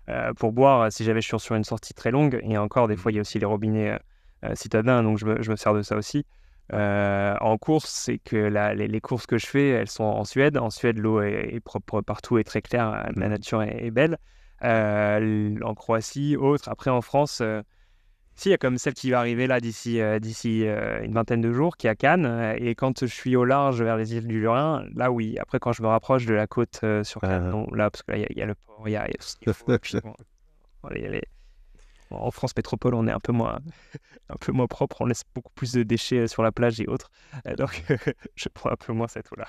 euh, pour boire si j'avais je suis sur une sortie très longue. Et encore, des fois, il y a mm-hmm. aussi les robinets euh, citadins, donc je me, sers de ça aussi. en course, c'est que les, courses que je fais, elles sont en Suède. En Suède, l'eau est, propre partout, et très claire, la mm-hmm. nature est, est belle. en Croatie, autre. Après, en France, si, il y a comme celle qui va arriver là d'ici euh, d'ici euh, une vingtaine de jours, qui est à Cannes. Euh, et quand je suis au large vers les îles du Lurin, là oui. Après, quand je me rapproche de la côte sur ah. Cannes, là, parce que là, il y, a le port, il y a. en France métropole, on est un peu moins, un peu moins propre, on laisse beaucoup plus de déchets sur la plage et autres. Donc, je prends un peu moins cette eau-là.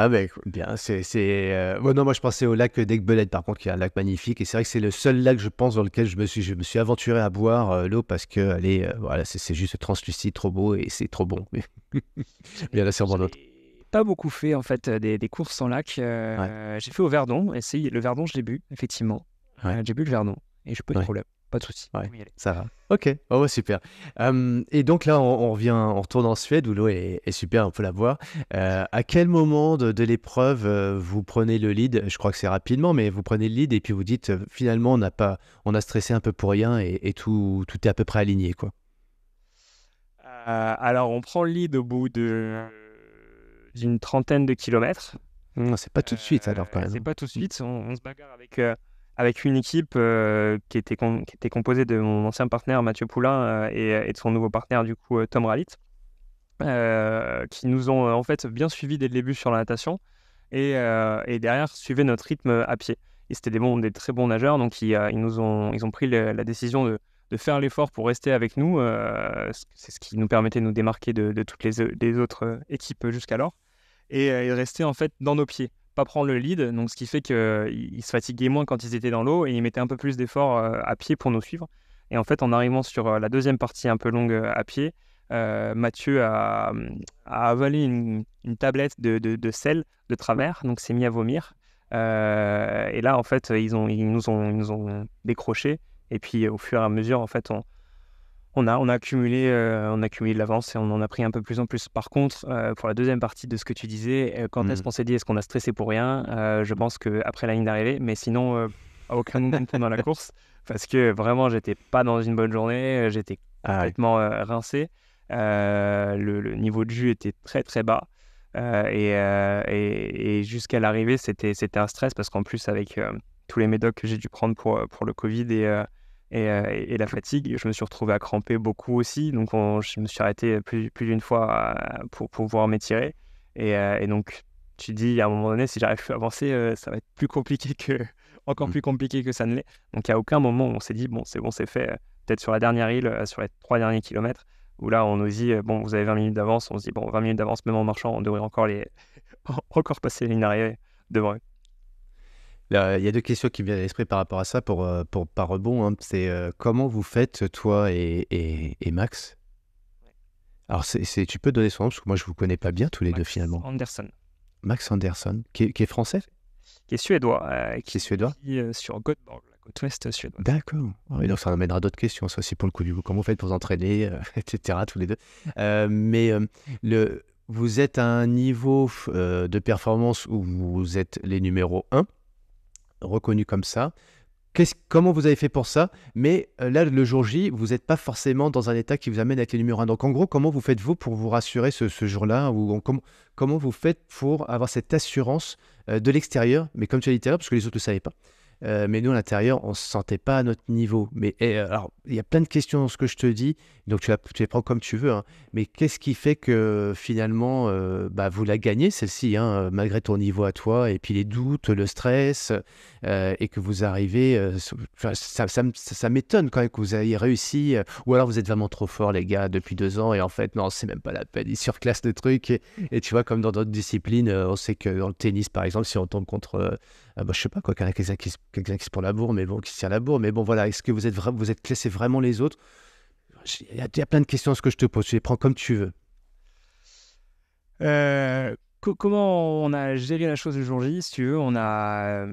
Ah ben bien, c'est... c'est, euh, non, moi je pensais au lac d'Egbelette par contre, qui est un lac magnifique, et c'est vrai que c'est le seul lac, je pense, dans lequel je me suis, je me suis aventuré à boire euh, l'eau, parce que, allez, euh, voilà, c'est, juste translucide, trop beau, et c'est trop bon. bien a sûrement d'autres. Pas beaucoup fait en fait des, courses en lac. J'ai fait au Verdon, et le Verdon, je l'ai bu, effectivement. J'ai bu le Verdon, et je peux pas eu de problème. Pas de souci. ça va. Ok. Oh, super. et donc là, on, revient, on retourne en Suède où l'eau est, super, on peut la voir. Euh, à quel moment de, l'épreuve euh, vous prenez le lead Je crois que c'est rapidement, mais vous prenez le lead et puis vous dites euh, finalement on a pas, on a stressé un peu pour rien et, tout, tout est à peu près aligné quoi. alors on prend le lead au bout d'une trentaine de kilomètres. Non, c'est pas tout de suite alors quand même. C'est pas tout de suite. On, on se bagarre avec avec une équipe euh, qui, était était composée de mon ancien partenaire Mathieu Poulain euh, euh, et, de son nouveau partenaire du coup Tom Ralit, qui nous ont en fait bien suivis dès le début sur la natation et, derrière suivaient notre rythme à pied. Et c'était des, des très bons nageurs, donc ils, nous ont, ils ont pris la décision de, faire l'effort pour rester avec nous. C'est ce qui nous permettait de nous démarquer de, toutes les, autres équipes jusqu'alors et, de rester en fait dans nos pieds pas prendre le lead, donc ce qui fait qu'ils se fatiguaient moins quand ils étaient dans l'eau et ils mettaient un peu plus d'efforts euh, à pied pour nous suivre. Et en fait, en arrivant sur euh, la deuxième partie un peu longue euh, à pied, euh, Mathieu a, avalé une, tablette de, sel de travers, donc s'est mis à vomir. et là, en fait, ils, ont, ils, nous ont, ils nous ont décrochés. Et puis, au fur et à mesure, en fait, on, on a, accumulé, euh, on accumulé de l'avance et on en a pris un peu plus en plus. Par contre, euh, pour la deuxième partie de ce que tu disais, euh, quand est-ce mmh. qu'on s'est dit est-ce qu'on a stressé pour rien Je pense que après la ligne d'arrivée, mais sinon à aucun moment dans la course, parce que vraiment j'étais pas dans une bonne journée, j'étais ah complètement rincé. Le, niveau de jus était très très bas. et, jusqu'à l'arrivée, c'était un stress parce qu'en plus, avec tous les médocs que j'ai dû prendre pour, pour le Covid et, euh, et, la fatigue. Je me suis retrouvé à cramper beaucoup aussi, donc je me suis arrêté plus, d'une fois euh, pour, pouvoir m'étirer. Euh, et, donc, tu dis à un moment donné, si j'arrive à avancer, ça va être plus compliqué que, encore mmh. plus compliqué que ça ne l'est. Donc, à aucun moment, on s'est dit, bon, c'est bon, c'est fait. Peut-être sur la dernière île, sur les trois derniers kilomètres, où là, on nous dit, bon, vous avez 20 minutes d'avance. On se dit, bon, 20 minutes d'avance, même en marchant, on devrait encore, les... encore passer les lignes arriérées devant eux il y a deux questions qui me viennent à l'esprit par rapport à ça, pour, euh, pour par rebond. Hein. C'est euh, comment vous faites, toi et, et, Max Alors, c'est, tu peux donner son nom, parce que moi, je ne vous connais pas bien tous les deux, finalement. Anderson. Max Anderson, qui est, français Qui est suédois. Euh, qui, est suédois Sur Göteborg, la côte ouest suédoise. D'accord. Ah ça amènera d'autres questions, ça aussi, pour le coup du coup. Comment vous faites pour vous entraîner, etc., tous les deux. mais le, vous êtes à un niveau de performance où vous êtes les numéros 1 reconnu comme ça. Comment vous avez fait pour ça Mais euh, là, le jour J, vous n'êtes pas forcément dans un état qui vous amène à être les numéro 1. Donc en gros, comment vous faites-vous pour vous rassurer ce, jour-là Comment vous faites pour avoir cette assurance euh, de l'extérieur Mais comme tu l'as dit parce que les autres ne le savaient pas, euh, mais nous, à l'intérieur, on ne se sentait pas à notre niveau. Mais euh, alors, il y a plein de questions dans ce que je te dis, donc tu, vas, tu les prends comme tu veux. Hein. Mais qu'est-ce qui fait que finalement, euh, bah, vous la gagnez, celle-ci, hein, malgré ton niveau à toi, et puis les doutes, le stress, et que vous arrivez. ça, m'étonne quand même que vous ayez réussi. ou alors vous êtes vraiment trop fort, les gars, depuis deux ans, et en fait, non, c'est même pas la peine. Ils surclassent le truc. Et, et tu vois, comme dans d'autres disciplines, on sait que dans le tennis, par exemple, si on tombe contre je ah bah, je sais pas quoi, quelqu'un qui, qui, se prend la bourre, mais bon, qui se tient la bourre, mais bon, voilà, est-ce que vous êtes vous êtes classé vraiment les autres Il y, a plein de questions à ce que je te pose, tu les prends comme tu veux. Euh, comment on a géré la chose le jour J, si tu veux, on a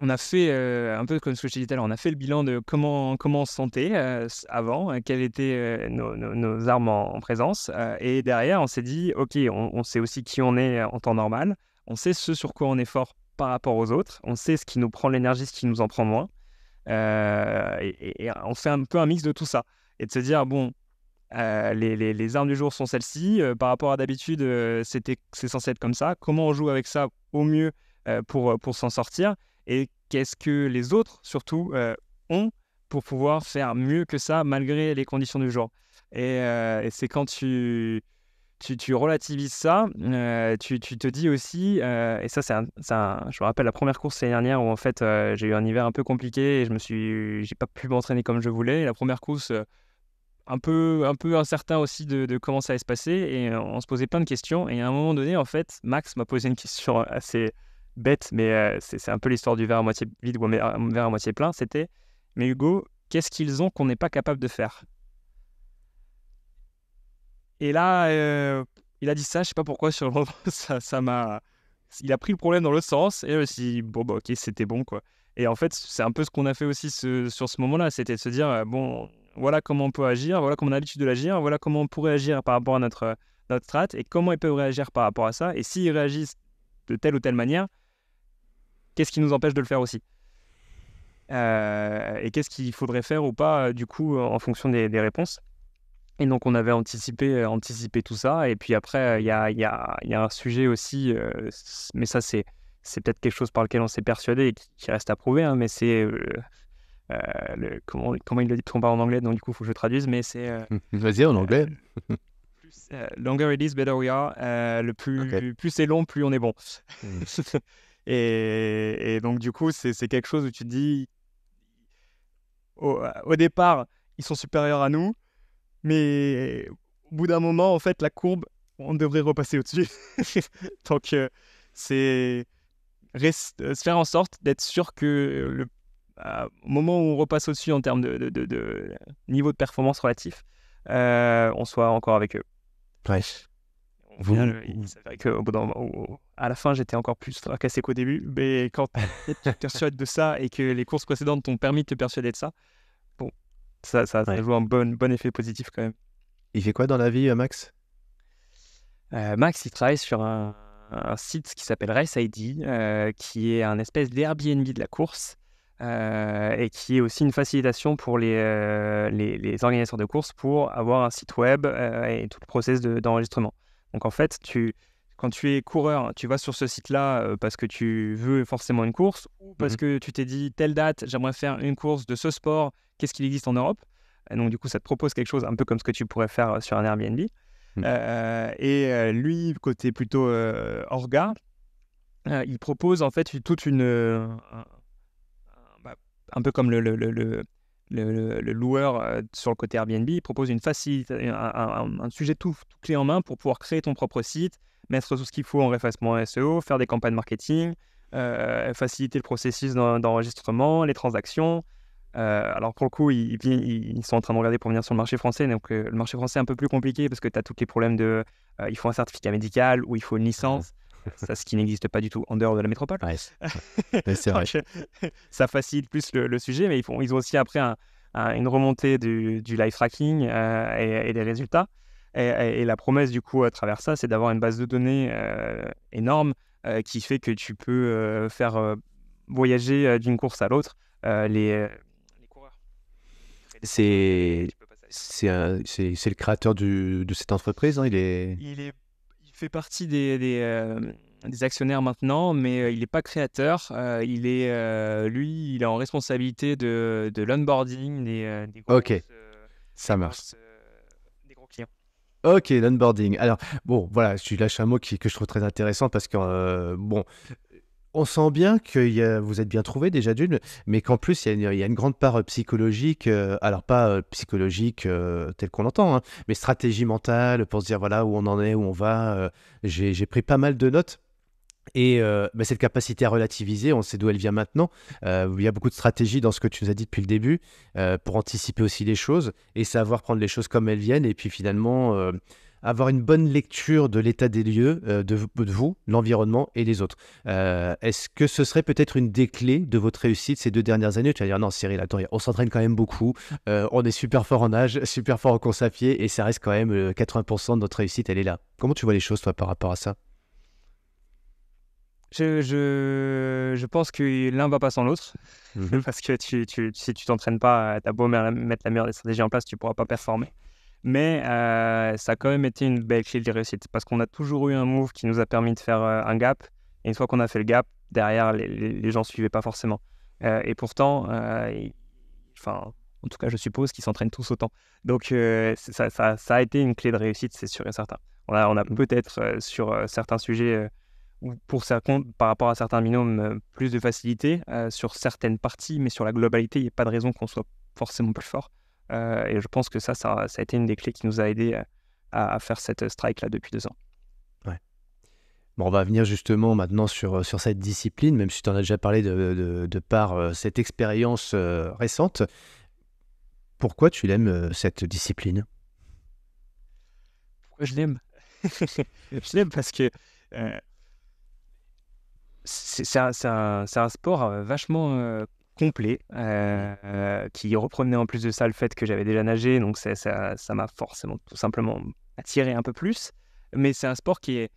on a fait euh, un peu comme ce que je t'ai dit tout à l'heure, on a fait le bilan de comment, comment on se sentait euh, avant, quelles étaient nos, nos, armes en, présence. et derrière, on s'est dit, OK, on, on, sait aussi qui on est en temps normal, on sait ce sur quoi on est fort par rapport aux autres. On sait ce qui nous prend l'énergie, ce qui nous en prend moins. Euh, et, on fait un peu un mix de tout ça. Et de se dire, bon, euh, les, armes du jour sont celles-ci. Euh, par rapport à d'habitude, c'était c'est censé être comme ça. Comment on joue avec ça au mieux pour, pour s'en sortir Et qu'est-ce que les autres, surtout, ont pour pouvoir faire mieux que ça malgré les conditions du jour et c'est quand tu tu, relativises ça, euh, tu, te dis aussi, euh, et ça, c'est je me rappelle la première course l'année dernière où en fait euh, j'ai eu un hiver un peu compliqué et je me suis, j'ai pas pu m'entraîner comme je voulais. La première course, un peu, un peu incertain aussi de, de, comment ça allait se passer et on se posait plein de questions. Et à un moment donné, en fait, Max m'a posé une question assez bête, mais c'est un peu l'histoire du verre à moitié vide ou un verre à moitié plein. C'était, mais Hugo, qu'est-ce qu'ils ont qu'on n'est pas capable de faire et là, euh, il a dit ça, je sais pas pourquoi, sur le moment, ça, ça m'a. Il a pris le problème dans l'autre sens et aussi bon, bah, ok, c'était bon, quoi. Et en fait, c'est un peu ce qu'on a fait aussi sur ce moment-là, c'était de se dire, euh, bon, voilà comment on peut agir, voilà comment on a l'habitude de l'agir, voilà comment on pourrait agir par rapport à notre, euh, notre strat et comment ils peuvent réagir par rapport à ça. Et s'ils réagissent de telle ou telle manière, qu'est-ce qui nous empêche de le faire aussi Et qu'est-ce qu'il faudrait faire ou pas, du coup, en fonction des réponses et donc, on avait anticipé, anticipé tout ça. Et puis après, il y a, y, a, y a, un sujet aussi, mais ça, c'est, c'est peut-être quelque chose par lequel on s'est persuadé et qui, reste à prouver, hein, mais c'est. Euh, le, comment, comment il le dit On parle en anglais, donc du coup, il faut que je traduise, mais c'est. Vas-y, en anglais. Euh, euh, longer it is, better we are. Euh, le plus, plus c'est long, plus on est bon. Mmh. et, donc, du coup, c'est, quelque chose où tu te dis. au départ, ils sont supérieurs à nous. Mais au bout d'un moment, en fait, la courbe, on devrait repasser au-dessus. Donc, euh, c'est euh, se faire en sorte d'être sûr que le, euh, moment où on repasse au-dessus en termes de, niveau de performance relatif, on soit encore avec eux. Ouais. Vous... bout d'un à la fin, j'étais encore plus fracassé qu'au début. Mais quand tu te persuades de ça et que les courses précédentes t'ont permis de te persuader de ça, ça, a ouais. un bon, bon effet positif quand même. Il fait quoi dans la vie, euh, Max euh, Max, il travaille sur un, site qui s'appelle Race ID, euh, qui est un espèce d'Airbnb de la course et qui est aussi une facilitation pour les, les, organisateurs de courses pour avoir un site web et tout le process d'enregistrement. Donc en fait, tu, quand tu es coureur, tu vas sur ce site-là euh, parce que tu veux forcément une course ou mmh parce que tu t'es dit telle date, j'aimerais faire une course de ce sport, qu'est-ce qu'il existe en Europe et Donc, du coup, ça te propose quelque chose un peu comme ce que tu pourrais faire euh, sur un Airbnb. Mmh. Euh, et lui, côté plutôt orga, il propose en fait toute une. Bah, un peu comme le, le le, loueur euh, sur le côté Airbnb propose une facilité, un, sujet tout, clé en main pour pouvoir créer ton propre site, mettre tout ce qu'il faut en référencement SEO, faire des campagnes marketing, euh, faciliter le processus d'enregistrement, les transactions. Euh, alors pour le coup, ils, sont en train de regarder pour venir sur le marché français. Donc le marché français est un peu plus compliqué parce que tu as tous les problèmes de... il faut un certificat médical ou il faut une licence. ça, ce qui n'existe pas du tout en dehors de la métropole. c'est vrai. Euh, ça facilite plus le, sujet, mais ils, font, ils ont aussi après une remontée du, live tracking euh, et, des résultats. Et, la promesse du coup à travers ça, c'est d'avoir une base de données euh, énorme qui fait que tu peux faire voyager d'une course à l'autre les, coureurs. C'est c'est le créateur de cette entreprise, hein, il est. Il est fait partie euh, des, actionnaires maintenant, mais euh, il n'est pas créateur. Euh, il est, lui, il est en responsabilité de, l'onboarding des, des Ok, ça des gros clients. Ok, l'onboarding. Alors, bon, voilà, je lâche un mot qui, que je trouve très intéressant parce que, bon, on sent bien que vous êtes bien trouvé déjà d'une, mais qu'en plus il y, a une grande part euh, psychologique, euh, alors pas euh, psychologique telle qu'on l'entend, hein, mais stratégie mentale pour se dire voilà où on en est, où on va. J'ai pris pas mal de notes. Et bah, cette capacité à relativiser, on sait d'où elle vient maintenant. il y a beaucoup de stratégies dans ce que tu nous as dit depuis le début pour anticiper aussi les choses et savoir prendre les choses comme elles viennent et puis finalement avoir une bonne lecture de l'état des lieux, euh, de, de, vous, l'environnement et les autres. Euh, est-ce que ce serait peut-être une des clés de votre réussite ces deux dernières années Tu vas dire, non, Cyril, attends, on s'entraîne quand même beaucoup, euh, on est super fort en âge, super fort en course à pied, et ça reste quand même 80% de notre réussite, elle est là. Comment tu vois les choses, toi, par rapport à ça je, pense que l'un va pas sans l'autre. Mhm. Parce que si tu t'entraînes pas, t'as beau mettre la meilleure stratégie en place, tu pourras pas performer. Mais euh, ça a quand même été une belle clé de réussite parce qu'on a toujours eu un move qui nous a permis de faire euh, un gap. Et une fois qu'on a fait le gap, derrière, les, gens ne suivaient pas forcément. Euh, et pourtant, en tout cas, je suppose qu'ils s'entraînent tous autant. Donc, ça, a été une clé de réussite, c'est sûr et certain. On a, mmh. peut-être sur certains sujets, ou pour certains, par rapport à certains binômes, plus de facilité sur certaines parties, mais sur la globalité, il n'y a pas de raison qu'on soit forcément plus fort. Euh, et je pense que ça, ça, a été une des clés qui nous a aidés euh, à, faire cette euh, strike-là depuis deux ans. Bon, on va venir justement maintenant sur, sur cette discipline, même si tu en as déjà parlé de, de, par cette expérience récente. Pourquoi tu l'aimes, cette discipline Pourquoi je l'aime Je l'aime parce que c'est un, un, sport vachement complet mmh. euh, qui reprenait en plus de ça le fait que j'avais déjà nagé donc ça m'a forcément tout simplement attiré un peu plus mais c'est un sport qui est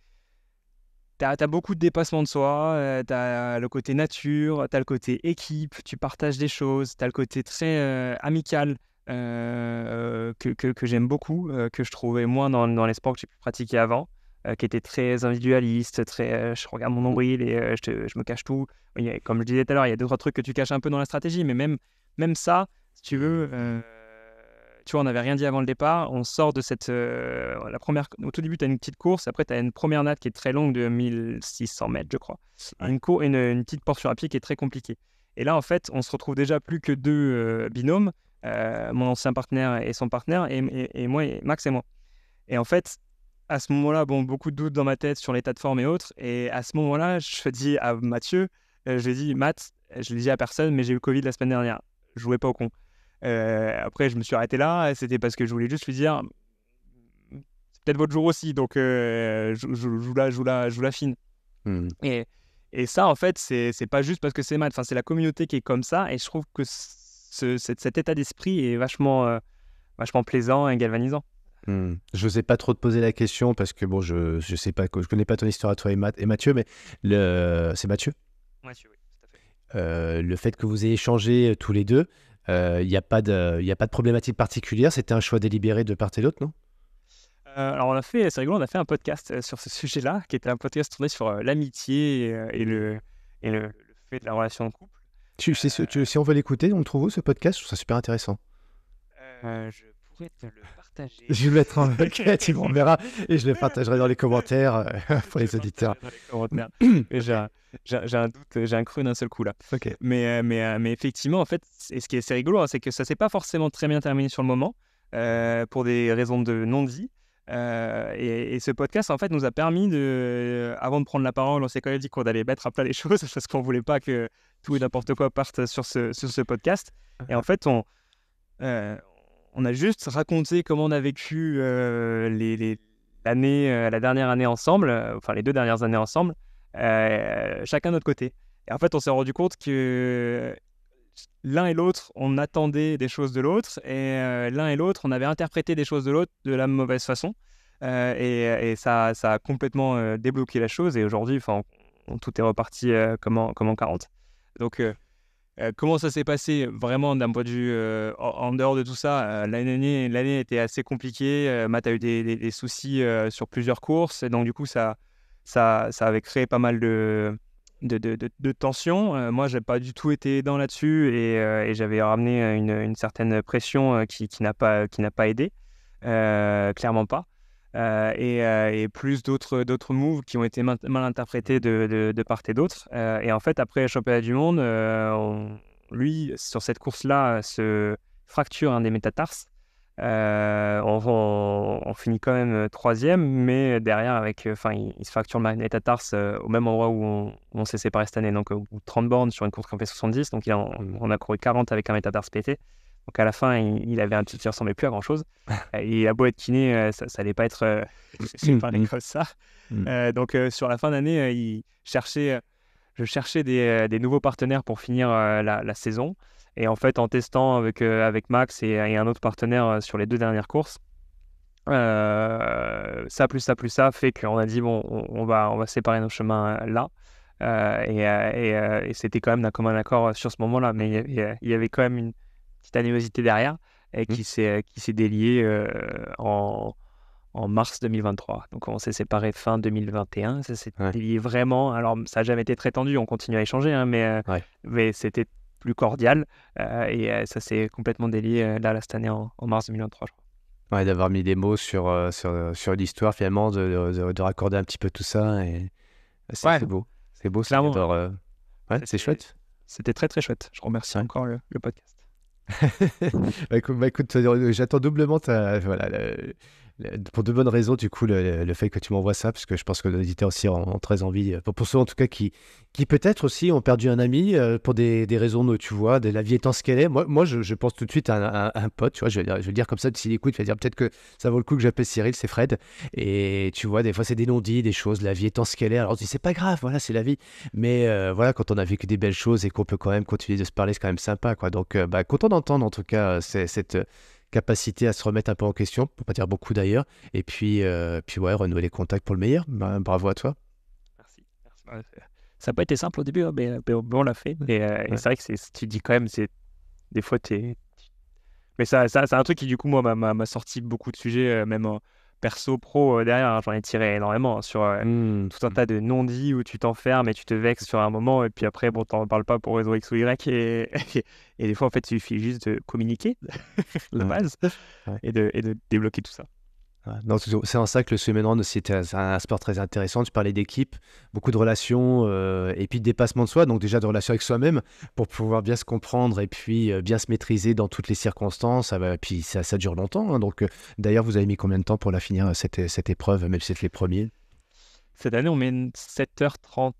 tu as beaucoup de dépassement de soi, tu euh, t'as le côté nature, as le côté équipe, tu partages des choses, tu as le côté très euh, amical que, j'aime beaucoup, que je trouvais moins dans, dans les sports que j'ai pu pratiquer avant. Euh, qui était très individualiste, très euh, je regarde mon nombril et euh, je, me cache tout. comme je disais tout à l'heure, il y a deux, trois trucs que tu caches un peu dans la stratégie, mais même, même ça, si tu veux, tu vois, on n'avait rien dit avant le départ. On sort de cette. la première, au tout début, tu as une petite course, après, tu as une première natte qui est très longue de 1600 mètres, je crois. Une, cour, une, une petite portion sur à pied qui est très compliquée. Et là, en fait, on se retrouve déjà plus que deux binômes, mon ancien partenaire et son partenaire, et, et moi, et Max et moi. Et en fait, à ce moment-là, bon, beaucoup de doutes dans ma tête sur l'état de forme et autres. Et à ce moment-là, je dis à Mathieu, euh, je lui dis dit, Matt, je l'ai dit à personne, mais j'ai eu Covid la semaine dernière. Je jouais pas au con. Euh, après, je me suis arrêté là. C'était parce que je voulais juste lui dire, c'est peut-être votre jour aussi, donc euh, je joue, joue, je joue, je joue la fine. Mmh. Et, et, ça, en fait, c'est, n'est pas juste parce que c'est Matt. Enfin, c'est la communauté qui est comme ça. Et je trouve que cet, cet, état d'esprit est vachement, vachement plaisant et galvanisant. Hmm. Je n'osais pas trop te poser la question parce que bon, je ne sais pas, je connais pas ton histoire à toi et, Mathieu, mais le c'est Mathieu. Mathieu, oui, euh, le fait que vous ayez échangé euh, tous les deux, il euh, n'y a pas de il a pas de problématique particulière. C'était un choix délibéré de part et d'autre, non alors on a fait, c'est rigolo, on a fait un podcast sur ce sujet-là, qui était un podcast tourné sur l'amitié et, le, et le, fait de la relation de couple. si on veut l'écouter, on le trouve ce podcast Je trouve ça super intéressant. je pourrais te le je vais le mettre en ils on verra. et je le partagerai dans les commentaires euh, pour les auditeurs. J'ai un, doute, j'ai un creux d'un seul coup là. Mais, euh, mais, euh, mais effectivement, en fait, ce qui est assez rigolo, hein, c'est que ça s'est pas forcément très bien terminé sur le moment pour des raisons de non-dit. et, ce podcast, en fait, nous a permis de, avant de prendre la parole, on s'est quand même dit qu'on allait mettre à plat les choses parce qu'on voulait pas que tout et n'importe quoi parte sur ce, podcast. Et en fait, on, on a juste raconté comment on a vécu euh, les, euh, la dernière année ensemble, euh, enfin les deux dernières années ensemble, chacun de notre côté. Et en fait, on s'est rendu compte que l'un et l'autre, on attendait des choses de l'autre, et l'un et l'autre, on avait interprété des choses de l'autre de la mauvaise façon. et, ça, ça, a complètement débloqué la chose. Et aujourd'hui, enfin, tout est reparti comme, comme en 40. Donc, euh, comment ça s'est passé vraiment d'un point de vue euh, en dehors de tout ça euh, L'année était assez compliquée. Matt a eu des, soucis sur plusieurs courses et donc du coup ça avait créé pas mal de de, tensions. moi, n'ai pas du tout été dans là-dessus et, j'avais ramené une, certaine pression qui n'a pas aidé, clairement pas. Euh, euh, et, plus d'autres d'autres moves qui ont été mal interprétés de, de, part et d'autre. Euh, et en fait, après le championnat du monde, lui, sur cette course-là, se fracture un des métatarses. On, finit quand même troisième, mais derrière, avec, enfin, il, se fracture le métatarse au même endroit où on, on s'est séparé cette année, donc 30 bornes sur une course qu'on fait 70, donc mmh. on, a couru 40 avec un métatarse pété. Donc à la fin, il, avait un petit qui ressemblait plus à grand chose. Et la euh, beau être kiné, euh, ça n'allait pas être euh, mm, parler mm, comme ça. Mm. donc sur la fin d'année, il cherchait, je cherchais des, nouveaux partenaires pour finir la, saison. Et en fait, en testant avec, avec Max et, un autre partenaire sur les deux dernières courses, ça plus ça plus ça fait qu'on a dit bon on, va on va séparer nos chemins là et, et c'était quand même d'un commun accord sur ce moment là mais il y, avait quand même une, petite animosité derrière et mmh. qui s'est délié euh, en, en mars 2023. Donc on s'est séparés fin 2021. Ça s'est délié vraiment. Alors ça n'a jamais été très tendu, on continue à échanger, hein, mais, euh, mais c'était plus cordial. Euh, et ça s'est complètement délié là, cette année en, mars 2023, je crois. d'avoir mis des mots sur, sur, sur l'histoire finalement, de, de, raccorder un petit peu tout ça. Et... C'est beau. C'est beau, c'est chouette. C'était très très chouette. Je remercie encore le podcast. Bah, bah, écoute, j'attends doublement ta, voilà, pour de bonnes raisons, du coup, le, fait que tu m'envoies ça, parce que je pense que nos aussi en très envie, euh, pour, pour, ceux en tout cas qui, qui peut-être aussi ont perdu un ami euh, pour des, raisons, euh, tu vois, de la vie étant ce qu'elle est. Moi, moi je, pense tout de suite à un, un pote, tu vois, je vais, je dire comme ça, s'il écoute, je va dire peut-être que ça vaut le coup que j'appelle Cyril, c'est Fred. Et tu vois, des fois, c'est des non-dits, des choses, la vie étant ce qu'elle est. Alors, tu dis, c'est pas grave, voilà, c'est la vie. Mais voilà, quand on a vécu des belles choses et qu'on peut quand même continuer de se parler, c'est quand même sympa, quoi. Donc, bah, content d'entendre en tout cas cette capacité à se remettre un peu en question, pour pas dire beaucoup d'ailleurs, et puis, euh, puis ouais, renouer les contacts pour le meilleur. Ben, bravo à toi. Merci. Ça n'a pas été simple au début, hein, mais, on l'a fait. Euh, et, c'est vrai que c'est, tu dis quand même, c'est des fois, tu Mais ça, ça c'est un truc qui, du coup, moi, m'a, m'a sorti beaucoup de sujets, euh, même en, perso pro euh, derrière. Hein. J'en ai tiré énormément sur euh, mmh. tout un tas de non-dits où tu t'enfermes et tu te vexes sur un moment et puis après, bon, t'en parles pas pour raison X ou Y. Et, et, des fois, en fait, il suffit juste de communiquer la base Et, de, et de débloquer tout ça c'est en ça que le Swimming aussi était un, sport très intéressant. Tu parlais d'équipe, beaucoup de relations euh, et puis de dépassement de soi, donc déjà de relations avec soi-même pour pouvoir bien se comprendre et puis euh, bien se maîtriser dans toutes les circonstances. et puis ça, dure longtemps. Hein. donc euh, d'ailleurs, vous avez mis combien de temps pour la finir cette, épreuve, même si c'était les premiers Cette année, on met 7h32.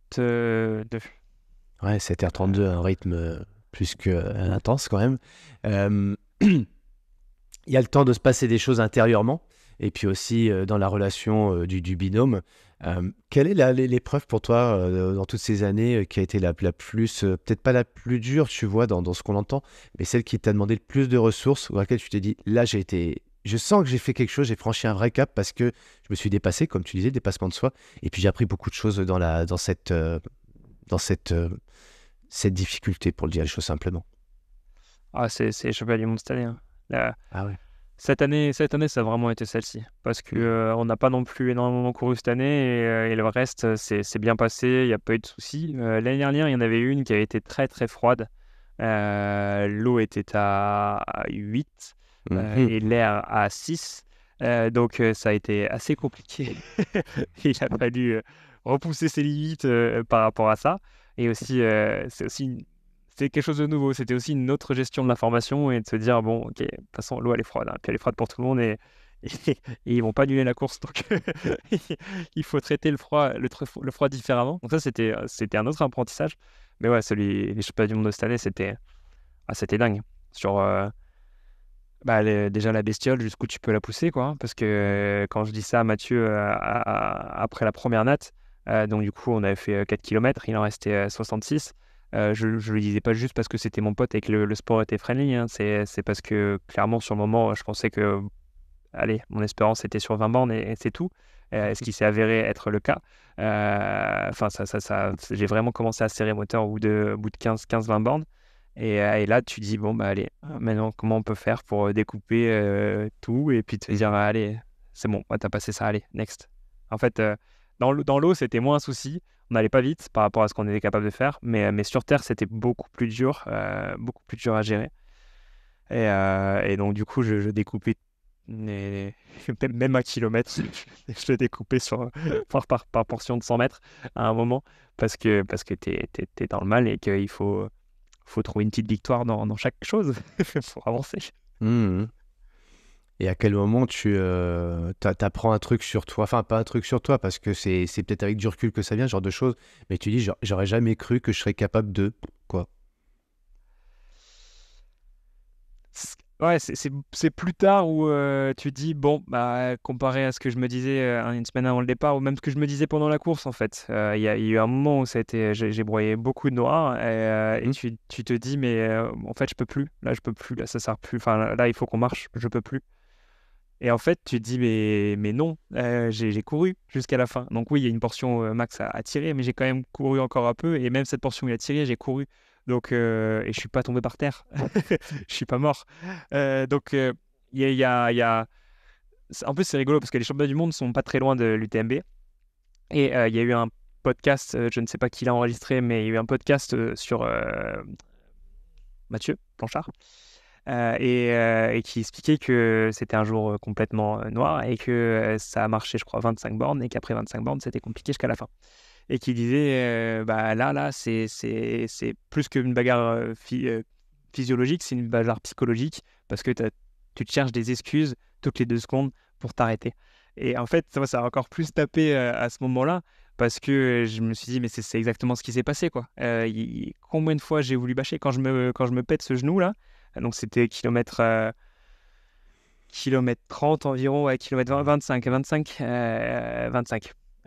Ouais, 7h32, un rythme plus que intense quand même. Il y a le temps de se passer des choses intérieurement et puis aussi euh, dans la relation euh, du, binôme. Euh, quelle est l'épreuve pour toi dans toutes ces années qui a été la, plus, peut-être pas la plus dure, tu vois, dans, ce qu'on entend, mais celle qui t'a demandé le plus de ressources, à laquelle tu t'es dit, là j'ai été je sens que j'ai fait quelque chose, j'ai franchi un vrai cap parce que je me suis dépassé, comme tu disais, dépassement de soi. Et puis j'ai appris beaucoup de choses dans, la, dans, cette, dans cette, cette difficulté, pour le dire les choses simplement. Ah, c'est, c'est le championnat du monde cette hein. ah ouais. Cette année, cette année, ça a vraiment été celle-ci. Parce qu'on mmh. euh, on n'a pas non plus énormément couru cette année et, euh, le reste, euh, c'est bien passé, il n'y a pas eu de soucis. L'année dernière, il y en avait une qui avait été très très froide. L'eau était à 8 mmh et l'air à 6. donc ça a été assez compliqué. il a fallu repousser ses limites par rapport à ça. Et aussi, c'est aussi une c'était quelque chose de nouveau. C'était aussi une autre gestion de l'information et de se dire bon, ok, de toute façon, l'eau elle est froide, hein, elle est froide pour tout le monde et, ils ne ils vont pas annuler la course, donc il faut traiter le froid, le, froid différemment. Donc ça, c'était, euh, c'était un autre apprentissage. Mais ouais, celui, les championnats du monde de cette année, c'était, ah, dingue. Sur euh, bah, déjà la bestiole, jusqu'où tu peux la pousser, quoi. Hein, parce que quand je dis ça à Mathieu euh, après la première natte, donc du coup, on avait fait 4 km, il en restait 66. Euh, je, ne le disais pas juste parce que c'était mon pote et que le, sport était friendly. Hein. C'est parce que clairement, sur le moment, je pensais que, allez, mon espérance était sur 20 bornes et, c'est tout. Euh, ce qui s'est avéré être le cas. Euh, enfin, ça, ça, j'ai vraiment commencé à serrer moteur au bout de, de 15-20 bornes. Et, là, tu dis, bon, bah allez, maintenant, comment on peut faire pour découper tout et puis te dire, allez, c'est bon, t'as passé ça, allez, next. En fait, dans l'eau, c'était moins un souci on n'allait pas vite par rapport à ce qu'on était capable de faire, mais, mais sur Terre, c'était beaucoup plus dur, euh, beaucoup plus dur à gérer. Et, euh, donc, du coup, je, découpais, même à kilomètre, je le découpais sur, par, par, par, portion de 100 mètres à un moment, parce que, parce que tu es, dans le mal et qu'il faut, faut trouver une petite victoire dans, dans chaque chose pour avancer. Mmh et à quel moment tu euh, apprends un truc sur toi, enfin pas un truc sur toi, parce que c'est peut-être avec du recul que ça vient, ce genre de choses, mais tu dis, j'aurais jamais cru que je serais capable de quoi. Ouais, c'est plus tard où euh, tu dis, bon, bah, comparé à ce que je me disais euh, une semaine avant le départ, ou même ce que je me disais pendant la course, en fait, il y, a eu un moment où j'ai broyé beaucoup de noir. et, mmh. tu, tu, te dis, mais en fait, je peux plus, là, je peux plus, là, ça sert plus, enfin, là, il faut qu'on marche, je peux plus. Et en fait, tu te dis, mais, mais non, euh, j'ai couru jusqu'à la fin. Donc oui, il y a une portion euh, max à, tirer, mais j'ai quand même couru encore un peu. Et même cette portion où il a tiré, j'ai couru. Donc, euh, et je suis pas tombé par terre. je suis pas mort. donc, il y a, y y a... En plus, c'est rigolo parce que les championnats du monde sont pas très loin de l'UTMB. Et il y a eu un podcast, je ne sais pas qui l'a enregistré, mais il y a eu un podcast sur Mathieu Planchard. Euh, euh, et, qui expliquait que c'était un jour euh, complètement noir et que ça a marché, je crois, 25 bornes et qu'après 25 bornes, c'était compliqué jusqu'à la fin. Et qui disait, bah, là, là, c'est plus qu'une bagarre physiologique, c'est une bagarre psychologique parce que tu te cherches des excuses toutes les deux secondes pour t'arrêter. Et en fait, ça, ça a encore plus tapé à ce moment-là parce que je me suis dit mais c'est exactement ce qui s'est passé quoi. combien de fois j'ai voulu bâcher quand je me quand je me pète ce genou là, donc c'était kilomètre euh, kilomètre 30 environ, à ouais, kilomètre 25, 25, euh,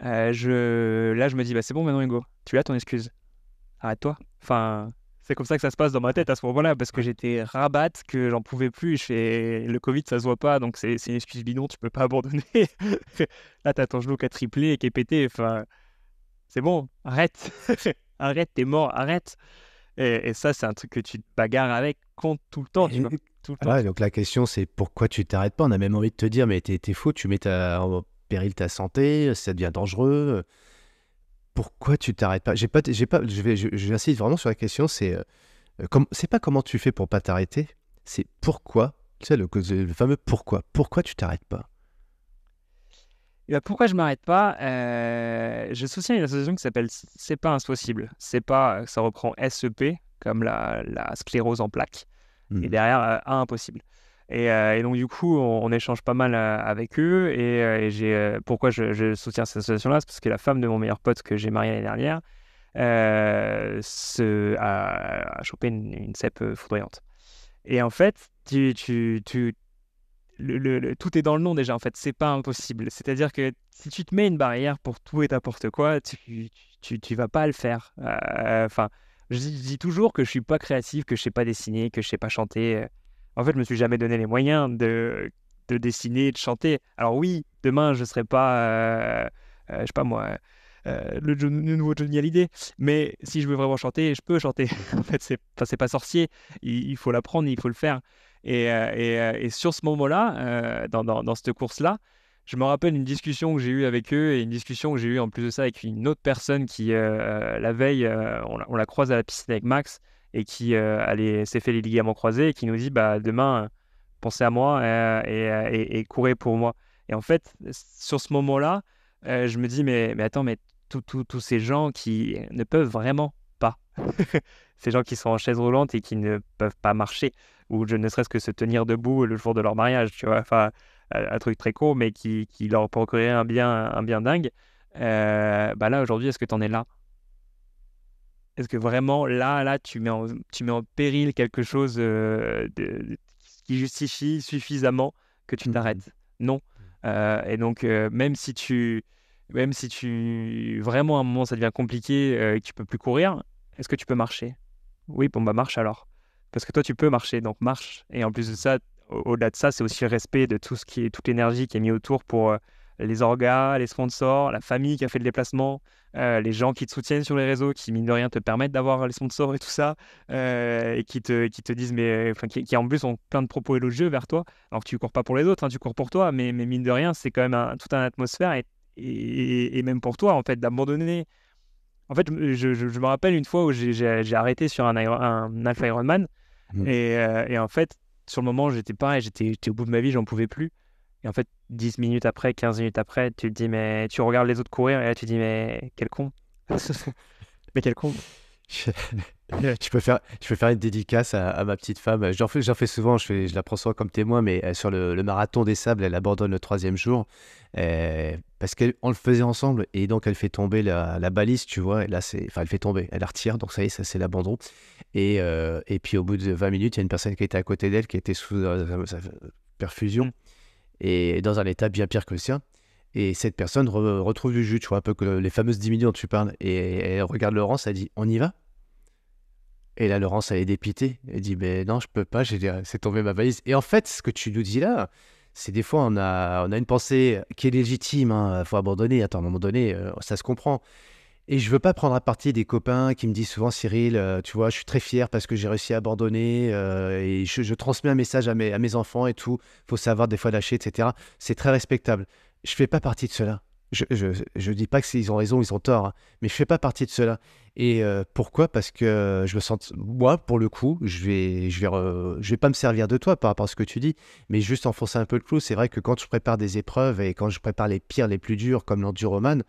euh, je, là, je me dis, bah, c'est bon maintenant, Hugo, tu as ton excuse. Arrête-toi. Enfin, c'est comme ça que ça se passe dans ma tête à ce moment-là, parce que j'étais rabatte, que j'en pouvais plus. le Covid, ça se voit pas, donc c'est, une excuse bidon, tu peux pas abandonner. là, t'as ton genou qui a triplé et qui est pété. Enfin, c'est bon, arrête. arrête, t'es mort, arrête. Et, ça, c'est un truc que tu te bagarres avec, compte tout le temps. Ah donc la question, c'est pourquoi tu t'arrêtes pas On a même envie de te dire, mais t'es, fou, tu mets en péril ta santé, ça devient dangereux. Pourquoi tu t'arrêtes pas je vais, j'insiste vraiment sur la question. Euh, c'est, pas comment tu fais pour pas t'arrêter, c'est pourquoi. Tu sais le, le fameux pourquoi. Pourquoi tu t'arrêtes pas eh ben, pourquoi je m'arrête pas euh, Je soutiens une association qui s'appelle C'est pas impossible. C'est pas, euh, ça reprend SEP, comme la, sclérose en plaques, et mmh. derrière euh, impossible. Et, donc du coup, on, échange pas mal avec eux. Et, j'ai, pourquoi je, soutiens cette association-là C'est parce que la femme de mon meilleur pote que j'ai marié l'année dernière se, a, chopé une, une, foudroyante. Et en fait, tu, tu, tu tout est dans le nom déjà, en fait, c'est pas impossible. C'est-à-dire que si tu te mets une barrière pour tout et n'importe quoi, tu, tu, vas pas le faire. Euh, enfin, je, dis toujours que je suis pas créatif, que je sais pas dessiner, que je sais pas chanter. En fait, je me suis jamais donné les moyens de, de dessiner, de chanter. Alors oui, demain, je serai pas, euh, euh, je sais pas moi, euh, le, nouveau Johnny Hallyday. Mais si je veux vraiment chanter, je peux chanter. en fait, c'est c'est pas sorcier. Il, faut l'apprendre, il faut le faire. Et, euh, euh, sur ce moment-là, dans, cette course-là, je me rappelle une discussion que j'ai eue avec eux et une discussion que j'ai eue en plus de ça avec une autre personne qui, la veille, on, la, croise à la piscine avec Max et qui s'est fait les ligaments croisés et qui nous dit bah, demain, pensez à moi et, courez pour moi. Et en fait, sur ce moment-là, je me dis mais, mais attends, mais tous ces gens qui ne peuvent vraiment pas. ces gens qui sont en chaise roulante et qui ne peuvent pas marcher, ou je ne serait-ce que se tenir debout le jour de leur mariage, tu vois. un truc très court, mais qui, leur procurait un bien, un bien dingue. Euh, bah là, aujourd'hui, est-ce que tu en es là Est-ce que vraiment, là, là, tu mets en, tu mets péril quelque chose euh, qui justifie suffisamment que tu mmh t'arrêtes Non. Mmh. Euh, et donc, même si tu même si tu vraiment à un moment ça devient compliqué euh, et que tu peux plus courir, est-ce que tu peux marcher Oui, bon bah marche alors. Parce que toi tu peux marcher, donc marche. Et en plus de ça, au-delà de ça, c'est aussi le respect de tout ce qui est toute l'énergie qui est mise autour pour euh, les orgas, les sponsors, la famille qui a fait le déplacement, euh, les gens qui te soutiennent sur les réseaux, qui mine de rien te permettent d'avoir les sponsors et tout ça, et qui te, qui te disent, mais qui, en plus ont plein de propos élogieux vers toi, alors que tu cours pas pour les autres, hein, tu cours pour toi, mais, mais mine de rien, c'est quand même un, toute une atmosphère et et, même pour toi, en fait, d'abandonner. En fait, je, me rappelle une fois où j'ai arrêté sur un, un Alpha Ironman. Mmh. Euh, et, en fait, sur le moment, j'étais pareil, j'étais au bout de ma vie, j'en pouvais plus. Et en fait, 10 minutes après, 15 minutes après, tu te dis, mais tu regardes les autres courir et là, tu te dis, mais quel con. mais quel con. Tu peux faire, je peux faire une dédicace à, ma petite femme. J'en fais, j'en fais souvent, je, la prends souvent comme témoin, mais euh, sur le, marathon des sables, elle abandonne le troisième jour euh, parce qu'on le faisait ensemble et donc elle fait tomber la, balise, tu vois. Et là, c'est, enfin, elle fait tomber, elle la retire, donc ça y est, ça c'est l'abandon. Et, euh, puis au bout de 20 minutes, il y a une personne qui était à côté d'elle qui était sous sa perfusion mm. et dans un état bien pire que le sien. Et cette personne retrouve du jus, tu vois, un peu que les fameuses 10 minutes dont tu parles. Et elle regarde Laurence, elle dit On y va et là, Laurence, elle est dépitée. Elle dit Mais non, je peux pas, c'est tombé ma valise. Et en fait, ce que tu nous dis là, c'est des fois, on a, on a une pensée qui est légitime. Il hein, euh, faut abandonner. à un moment donné, euh, ça se comprend. Et je veux pas prendre à partie des copains qui me disent souvent Cyril, euh, tu vois, je suis très fier parce que j'ai réussi à abandonner et je, transmets un message à mes, à mes enfants et tout. Faut savoir des fois lâcher, etc. C'est très respectable. Je fais pas partie de cela je ne dis pas qu'ils ont raison, ils ont tort, hein, mais je fais pas partie de cela. Et euh, pourquoi Parce que euh, je me sens, moi, pour le coup, je vais, je vais, je vais pas me servir de toi par rapport à ce que tu dis, mais juste enfoncer un peu le clou. C'est vrai que quand je prépare des épreuves et quand je prépare les pires, les plus durs, comme l'enduroman,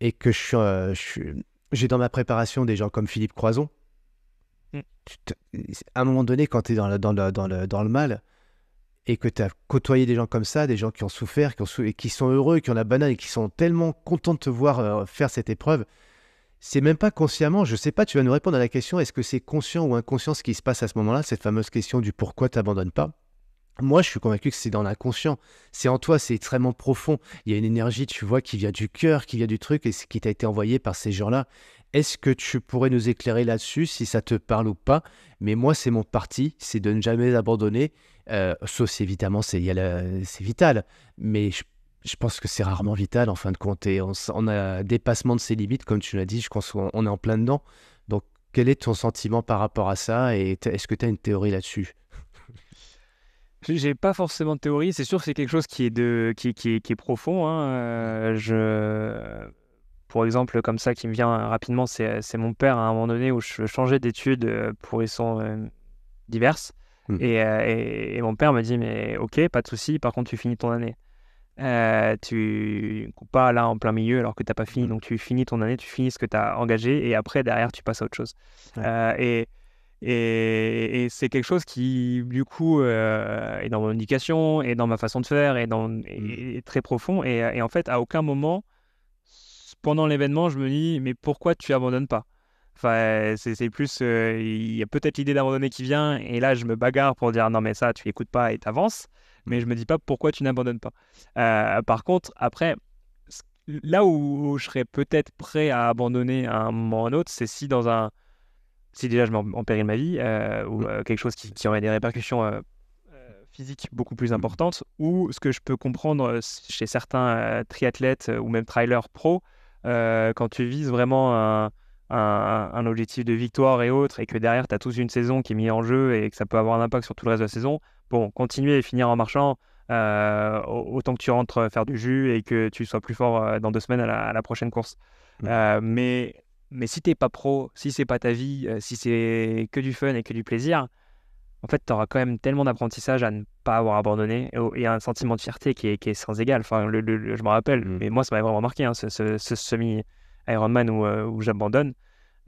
et que euh, je suis, j'ai dans ma préparation des gens comme Philippe Croison, mm. à un moment donné, quand tu es dans dans, dans, le, dans le mal, et que tu as côtoyé des gens comme ça, des gens qui ont souffert, qui, sont heureux, qui ont la banane et qui sont tellement contents de te voir euh, faire cette épreuve, c'est même pas consciemment, je sais pas, tu vas nous répondre à la question, est-ce que c'est conscient ou inconscient ce qui se passe à ce moment-là, cette fameuse question du pourquoi tu t'abandonnes pas moi, je suis convaincu que c'est dans l'inconscient. C'est en toi, c'est extrêmement profond. Il y a une énergie, tu vois, qui vient du cœur, qui vient du truc et ce qui t'a été envoyé par ces gens-là. Est-ce que tu pourrais nous éclairer là-dessus, si ça te parle ou pas Mais moi, c'est mon parti, c'est de ne jamais abandonner euh, sauf si évidemment c'est vital. Mais je, pense que c'est rarement vital en fin de compte. Et on, a dépassement de ses limites, comme tu l'as dit, je est en plein dedans. Donc quel est ton sentiment par rapport à ça Et est-ce que tu as une théorie là-dessus j'ai pas forcément de théorie. C'est sûr, c'est quelque chose qui est de, qui, est profond. Hein. Euh, je, pour exemple, comme ça qui me vient rapidement, c'est mon père à un moment donné où je changeais d'études euh, pour raisons diverses. Mmh. Euh, et, mon père me dit, mais ok, pas de souci, par contre, tu finis ton année. Euh, tu coupes pas là en plein milieu alors que t'as pas fini. Mmh. Donc tu finis ton année, tu finis ce que tu as engagé et après, derrière, tu passes à autre chose. Euh, et, et, c'est quelque chose qui, du coup, euh, est dans mon indication, et dans ma façon de faire, et dans, mmh. est, très profond. Et, et, en fait, à aucun moment, pendant l'événement, je me dis, mais pourquoi tu abandonnes pas Enfin, c'est plus, euh, il y a peut-être l'idée d'abandonner qui vient, et là, je me bagarre pour dire non, mais ça, tu écoutes pas et t'avances, mais je me dis pas pourquoi tu n'abandonnes pas. Euh, par contre, après, là où, je serais peut-être prêt à abandonner à un moment ou un autre, c'est si dans un. Si déjà je m'en en, ma vie, euh, ou mmh. quelque chose qui, aurait des répercussions physiques beaucoup plus mmh. importantes, ou ce que je peux comprendre chez certains triathlètes ou même trailers pro, quand tu vises vraiment un un, objectif de victoire et autres, et que derrière, tu as tous une saison qui est mise en jeu et que ça peut avoir un impact sur tout le reste de la saison, bon, continuer et finir en marchant, euh, autant que tu rentres faire du jus et que tu sois plus fort euh, dans deux semaines à la, prochaine course. Mm. Euh, mais, mais si t'es pas pro, si c'est pas ta vie, si c'est que du fun et que du plaisir, en fait, tu auras quand même tellement d'apprentissage à ne pas avoir abandonné et, un sentiment de fierté qui est, sans égal. Enfin, le, je me rappelle, mm. mais moi, ça m'a vraiment marqué, hein, ce semi Ironman où, euh, où j'abandonne.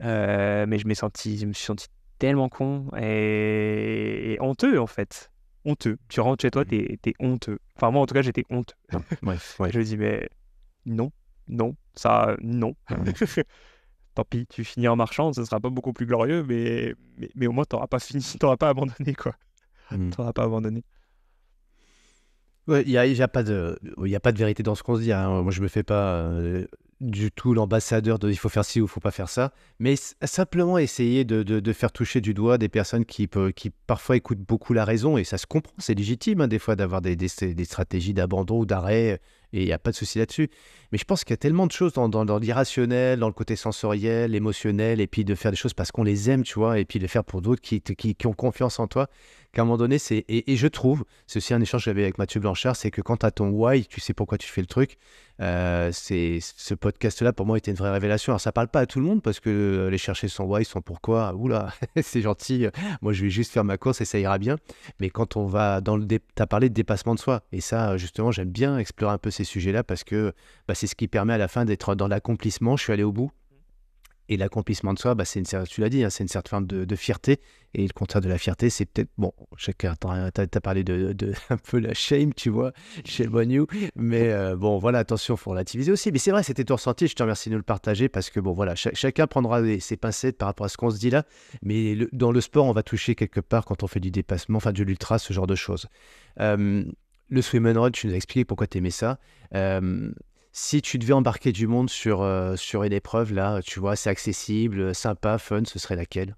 Euh, mais je, senti, je me suis senti tellement con et, honteux en fait honteux. Tu rentres chez toi, mmh. t'es es honteux. Enfin, moi, en tout cas, j'étais honteux. je me dis, mais non, non, ça, non. Ah Tant pis, tu finis en marchant, ce sera pas beaucoup plus glorieux, mais, mais, au moins, t'auras pas fini, pas abandonné, quoi. Mmh. T'auras pas abandonné. Il n'y a, y a, pas de, y a pas de vérité dans ce qu'on se dit. Hein. Moi, je me fais pas. Euh, du tout l'ambassadeur de il faut faire ci ou il faut pas faire ça, mais simplement essayer de, faire toucher du doigt des personnes qui, qui parfois écoutent beaucoup la raison, et ça se comprend, c'est légitime hein, des fois d'avoir des, des, stratégies d'abandon ou d'arrêt, et il n'y a pas de souci là-dessus. Mais je pense qu'il y a tellement de choses dans, dans, l'irrationnel, dans le côté sensoriel, émotionnel, et puis de faire des choses parce qu'on les aime, tu vois, et puis de faire pour d'autres qui ont confiance en toi. À un moment donné, c'est. Et, je trouve, ceci un échange que j'avais avec Mathieu Blanchard, c'est que quand tu as ton why, tu sais pourquoi tu fais le truc. Euh, c'est ce podcast-là pour moi était une vraie révélation. Alors ça parle pas à tout le monde parce que euh, les chercher son why, son pourquoi, oula, c'est gentil. Euh, moi je vais juste faire ma course et ça ira bien. Mais quand on va dans le, dé... as parlé de dépassement de soi et ça justement j'aime bien explorer un peu ces sujets-là parce que bah, c'est ce qui permet à la fin d'être dans l'accomplissement. Je suis allé au bout et l'accomplissement de soi, bah, c'est une, tu l'as dit, hein, c'est une certaine forme de, fierté. Et le contraire de la fierté, c'est peut-être, bon, chacun, tu as, parlé de, un peu la shame, tu vois, chez You. Mais euh, bon, voilà, attention, faut relativiser aussi. Mais c'est vrai, c'était ton ressenti, je te remercie de nous le partager parce que, bon, voilà, chacun prendra ses pincettes par rapport à ce qu'on se dit là. Mais dans le sport, on va toucher quelque part quand on fait du dépassement, enfin, de l'ultra, ce genre de choses. Euh, le swim and run, tu nous as expliqué pourquoi tu aimais ça. Euh, si tu devais embarquer du monde sur, euh, sur une épreuve, là, tu vois, c'est accessible, sympa, fun, ce serait laquelle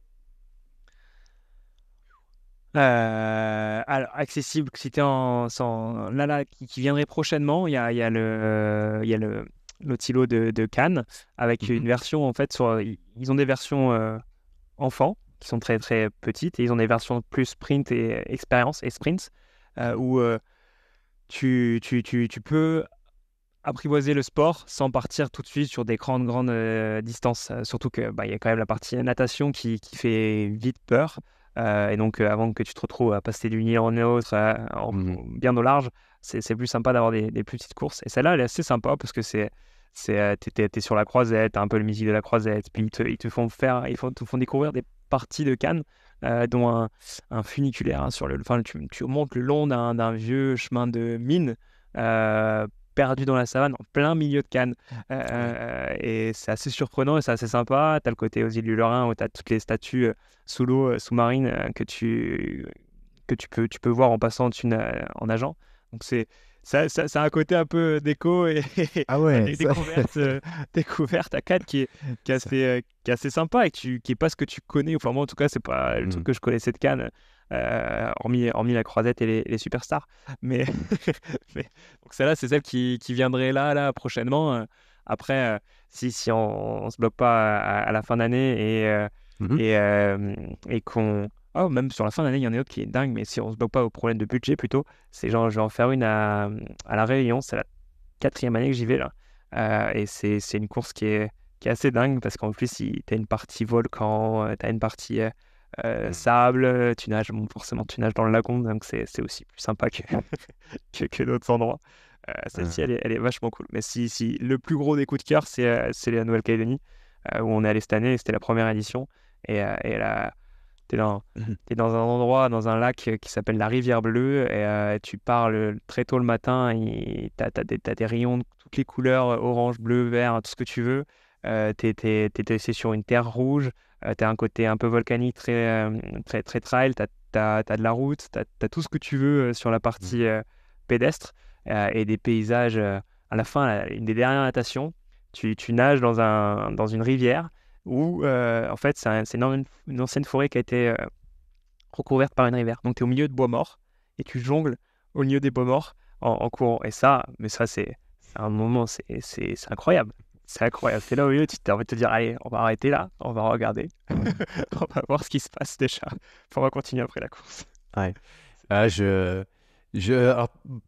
euh, alors, accessible, c'était en, en, là, là qui, viendrait prochainement. Il y a, y a le, il y a le, de, de, Cannes avec mmh une version en fait sur. Ils ont des versions euh, enfants qui sont très très petites et ils ont des versions plus sprint et expérience et sprints où tu, tu, tu, tu peux apprivoiser le sport sans partir tout de suite sur des grandes, grandes euh, distances. Euh, surtout qu'il bah, y a quand même la partie natation qui, qui fait vite peur. Euh, et donc, avant que tu te retrouves à passer d'une île en une mmh. autre bien au large, c'est plus sympa d'avoir des, plus petites courses. Et celle-là, elle est assez sympa parce que c'est. T'es es, sur la croisette, un peu le musique de la croisette, puis ils te, ils te font faire, ils te font découvrir des parties de Cannes, dont un, funiculaire hein, sur le, enfin tu, tu montes le long d'un vieux chemin de mine, euh, perdu dans la savane, en plein milieu de Cannes. Euh, euh, et c'est assez surprenant et c'est assez sympa. Tu as le côté aux îles du Lorrain où tu as toutes les statues euh, sous l'eau, sous-marine, que, tu, que tu, peux, tu peux voir en passant une, en nageant. Donc c'est. Ça, ça, un côté un peu déco et, ah ouais, des découvertes, découverte à Cannes qui est, qui assez, qui sympa et qui, qui est pas ce que tu connais. Enfin, moi, en tout cas, c'est pas le mmh. truc que je connaissais de Cannes. Euh, hormis, hormis la croisette et les, superstars. Mais, donc celle-là, c'est celle qui, viendrait là, là, prochainement. Euh. Après, euh, si, on, ne se bloque pas à, la fin d'année et, mhm. et, qu'on. Oh, même sur la fin d'année, il y en a une autre qui est dingue, mais si on se bloque pas au problème de budget plutôt, c'est genre, je vais en faire une à, La Réunion, c'est la quatrième année que j'y vais là. et c'est une course qui est, qui est assez dingue parce qu'en plus, tu as une partie volcan, tu as une partie euh, mmh. sable, euh, tu nages, forcément tu dans le lagon, donc c'est aussi plus sympa que, que, d'autres endroits. Euh, Celle-ci, mmh. elle, est vachement cool. Mais si, si, le plus gros des coups de cœur, c'est euh, la Nouvelle-Calédonie, où on est allé cette année, c'était la première édition. Et, là, tu es, dans un endroit, dans un lac qui s'appelle la Rivière Bleue, et tu parles très tôt le matin, et tu des rayons de toutes les couleurs, orange, bleu, vert, tout ce que tu veux euh, tu es, sur une terre rouge, euh, tu as un côté un peu volcanique très, euh, très, trail, tu as, de la route, tu as, tout ce que tu veux euh, sur la mmh. partie pédestre et des paysages. à la fin, une des dernières natations, tu, nages dans, un, dans une rivière où, en fait, c'est une, ancienne forêt qui a été recouverte par une rivière. Donc, tu es au milieu de bois morts et tu jongles au milieu des bois morts en, courant. Et ça, mais ça, c'est un moment, c'est incroyable. C'est incroyable. C'est là au tu as envie de te dire, allez, on va arrêter là, on va regarder, on va voir ce qui se passe déjà. On va continuer après la course. Ah, je, je,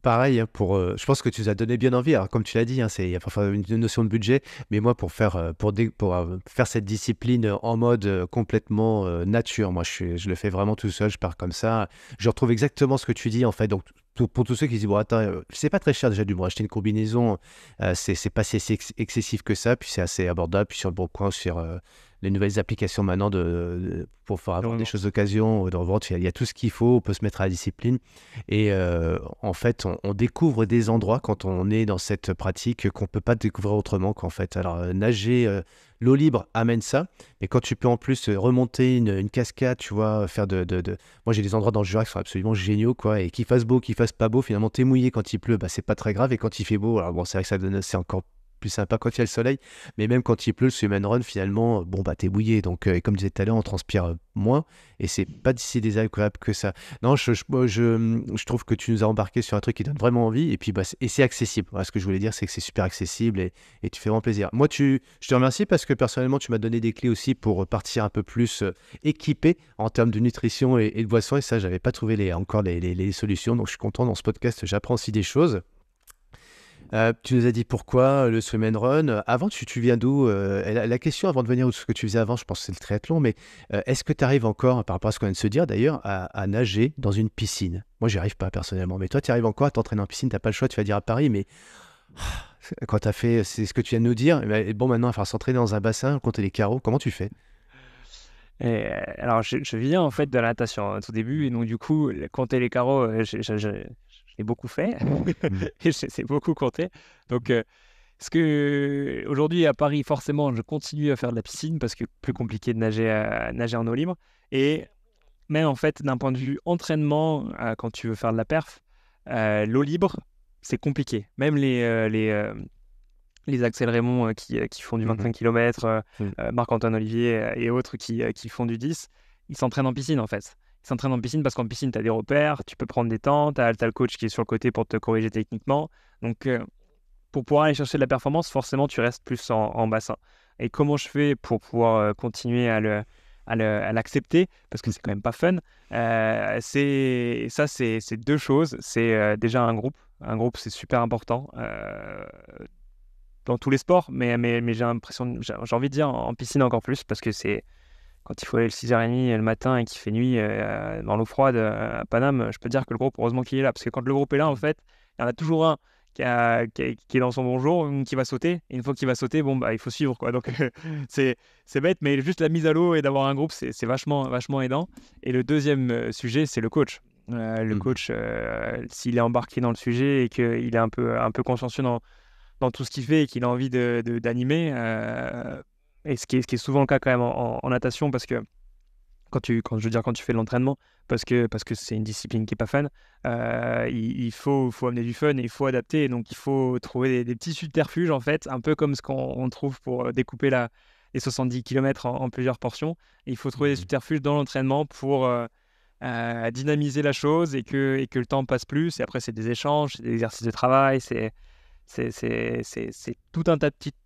pareil, hein, pour, euh, je pense que tu nous as donné bien envie. comme tu l'as dit, hein, il y a parfois une notion de budget, mais moi, pour faire, euh, pour pour, euh, faire cette discipline en mode complètement nature, moi, je, je le fais vraiment tout seul, je pars comme ça. Je retrouve exactement ce que tu dis, en fait. Donc, pour tous ceux qui disent, bon, attends, euh, c'est pas très cher déjà du bon, acheter une combinaison, euh, c'est pas si excessif que ça, puis c'est assez abordable, puis sur le bon coin, sur euh, les nouvelles applications maintenant de, pour faire avoir des choses d'occasion, de revente, il y, a tout ce qu'il faut, on peut se mettre à la discipline. Et en fait, on, on, découvre des endroits quand on est dans cette pratique qu'on peut pas découvrir autrement qu'en fait. Alors, nager l'eau libre amène ça. Mais quand tu peux en plus euh, remonter une, cascade, tu vois, euh, faire de. de, de... Moi, j'ai des endroits dans le Jura qui sont absolument géniaux, quoi. Et qu'il fasse beau, qu'il fasse pas beau, finalement, t'es mouillé quand il pleut, bah, c'est pas très grave. Et quand il fait beau, alors bon, c'est vrai que ça donne, c'est encore plus sympa quand il y a le soleil. Mais même quand il pleut, le swim run, finalement, euh, bon, bah, t'es bouillé, Donc, euh, comme je disais tout à l'heure, on transpire euh, moins. Et c'est pas d'ici des désagréable que ça. Non, je, trouve que tu nous as embarqué sur un truc qui donne vraiment envie. Et puis, bah, et c'est accessible. Voilà, ce que je voulais dire, c'est que c'est super accessible et, et, tu fais vraiment plaisir. Moi, tu, je te remercie parce que personnellement, tu m'as donné des clés aussi pour partir un peu plus équipé en termes de nutrition et, de boisson. Et ça, j'avais pas trouvé les, encore les, les solutions. Donc, je suis content dans ce podcast. J'apprends aussi des choses. Euh, tu nous as dit pourquoi le swim and run. Avant, tu, viens d'où euh, la, question avant de venir ou ce que tu faisais avant, je pense que c'est le triathlon, mais euh, est-ce que tu arrives encore, par rapport à ce qu'on vient de se dire d'ailleurs, à, nager dans une piscine Moi, j'y arrive pas personnellement, mais toi, tu arrives encore à t'entraîner en piscine, tu pas le choix, tu vas dire à Paris, mais quand tu as fait, c'est ce que tu viens de nous dire, bon, maintenant, il va falloir s'entraîner dans un bassin, compter les carreaux, comment tu fais alors, je, viens en fait de la natation hein, tout début, et donc du coup, compter les carreaux, je, j'ai beaucoup fait mmh. et j'ai beaucoup compté. Donc, euh, ce que aujourd'hui à Paris, forcément, je continue à faire de la piscine parce que plus compliqué de nager, nager en eau libre. Et même en fait, d'un point de vue entraînement, euh, quand tu veux faire de la perf, euh, l'eau libre, c'est compliqué. Même les, les, les Axel Raymond qui, qui, font du 25 mmh km, mmh. Marc-Antoine Olivier et autres qui, qui font du 10, ils s'entraînent en piscine en fait s'entraîne en piscine parce qu'en piscine, tu as des repères, tu peux prendre des temps, tu as, le coach qui est sur le côté pour te corriger techniquement. Donc, euh, pour pouvoir aller chercher de la performance, forcément, tu restes plus en, bassin. Et comment je fais pour pouvoir euh, continuer à le, à l'accepter parce que c'est quand même pas fun. Euh, c'est ça, c'est deux choses. C'est déjà un groupe. Un groupe, c'est super important dans tous les sports, mais, mais, j'ai l'impression, j'ai envie de dire en piscine encore plus parce que c'est quand il faut aller le 6h30 euh, le matin et qu'il fait nuit euh, euh, dans l'eau froide à Paname, je peux dire que le groupe, heureusement qu'il est là. Parce que quand le groupe est là, en fait, il y en a toujours un qui, est dans son bonjour, qui va sauter. Et une fois qu'il va sauter, bon, bah, il faut suivre. Quoi. Donc, c'est bête, mais juste la mise à l'eau et d'avoir un groupe, c'est vachement, vachement aidant. Et le deuxième sujet, c'est le coach. le mmh. coach, s'il est embarqué dans le sujet et qu'il est un peu, un peu consciencieux dans, tout ce qu'il fait et qu'il a envie d'animer, de, et ce qui, est, ce qui est souvent le cas quand même en, natation, parce que quand tu, quand, je veux dire, quand tu fais de l'entraînement, parce que parce que c'est une discipline qui est pas fun, euh, il, faut, faut amener du fun et il faut adapter. donc, il faut trouver des, petits subterfuges, en fait, un peu comme ce qu'on trouve pour euh, découper la, les 70 km en, plusieurs portions. il faut trouver des mmh subterfuges dans l'entraînement pour euh, dynamiser la chose et que, et que le temps passe plus. Et après, c'est des échanges, c'est des exercices de travail, c'est c'est tout un tas de petites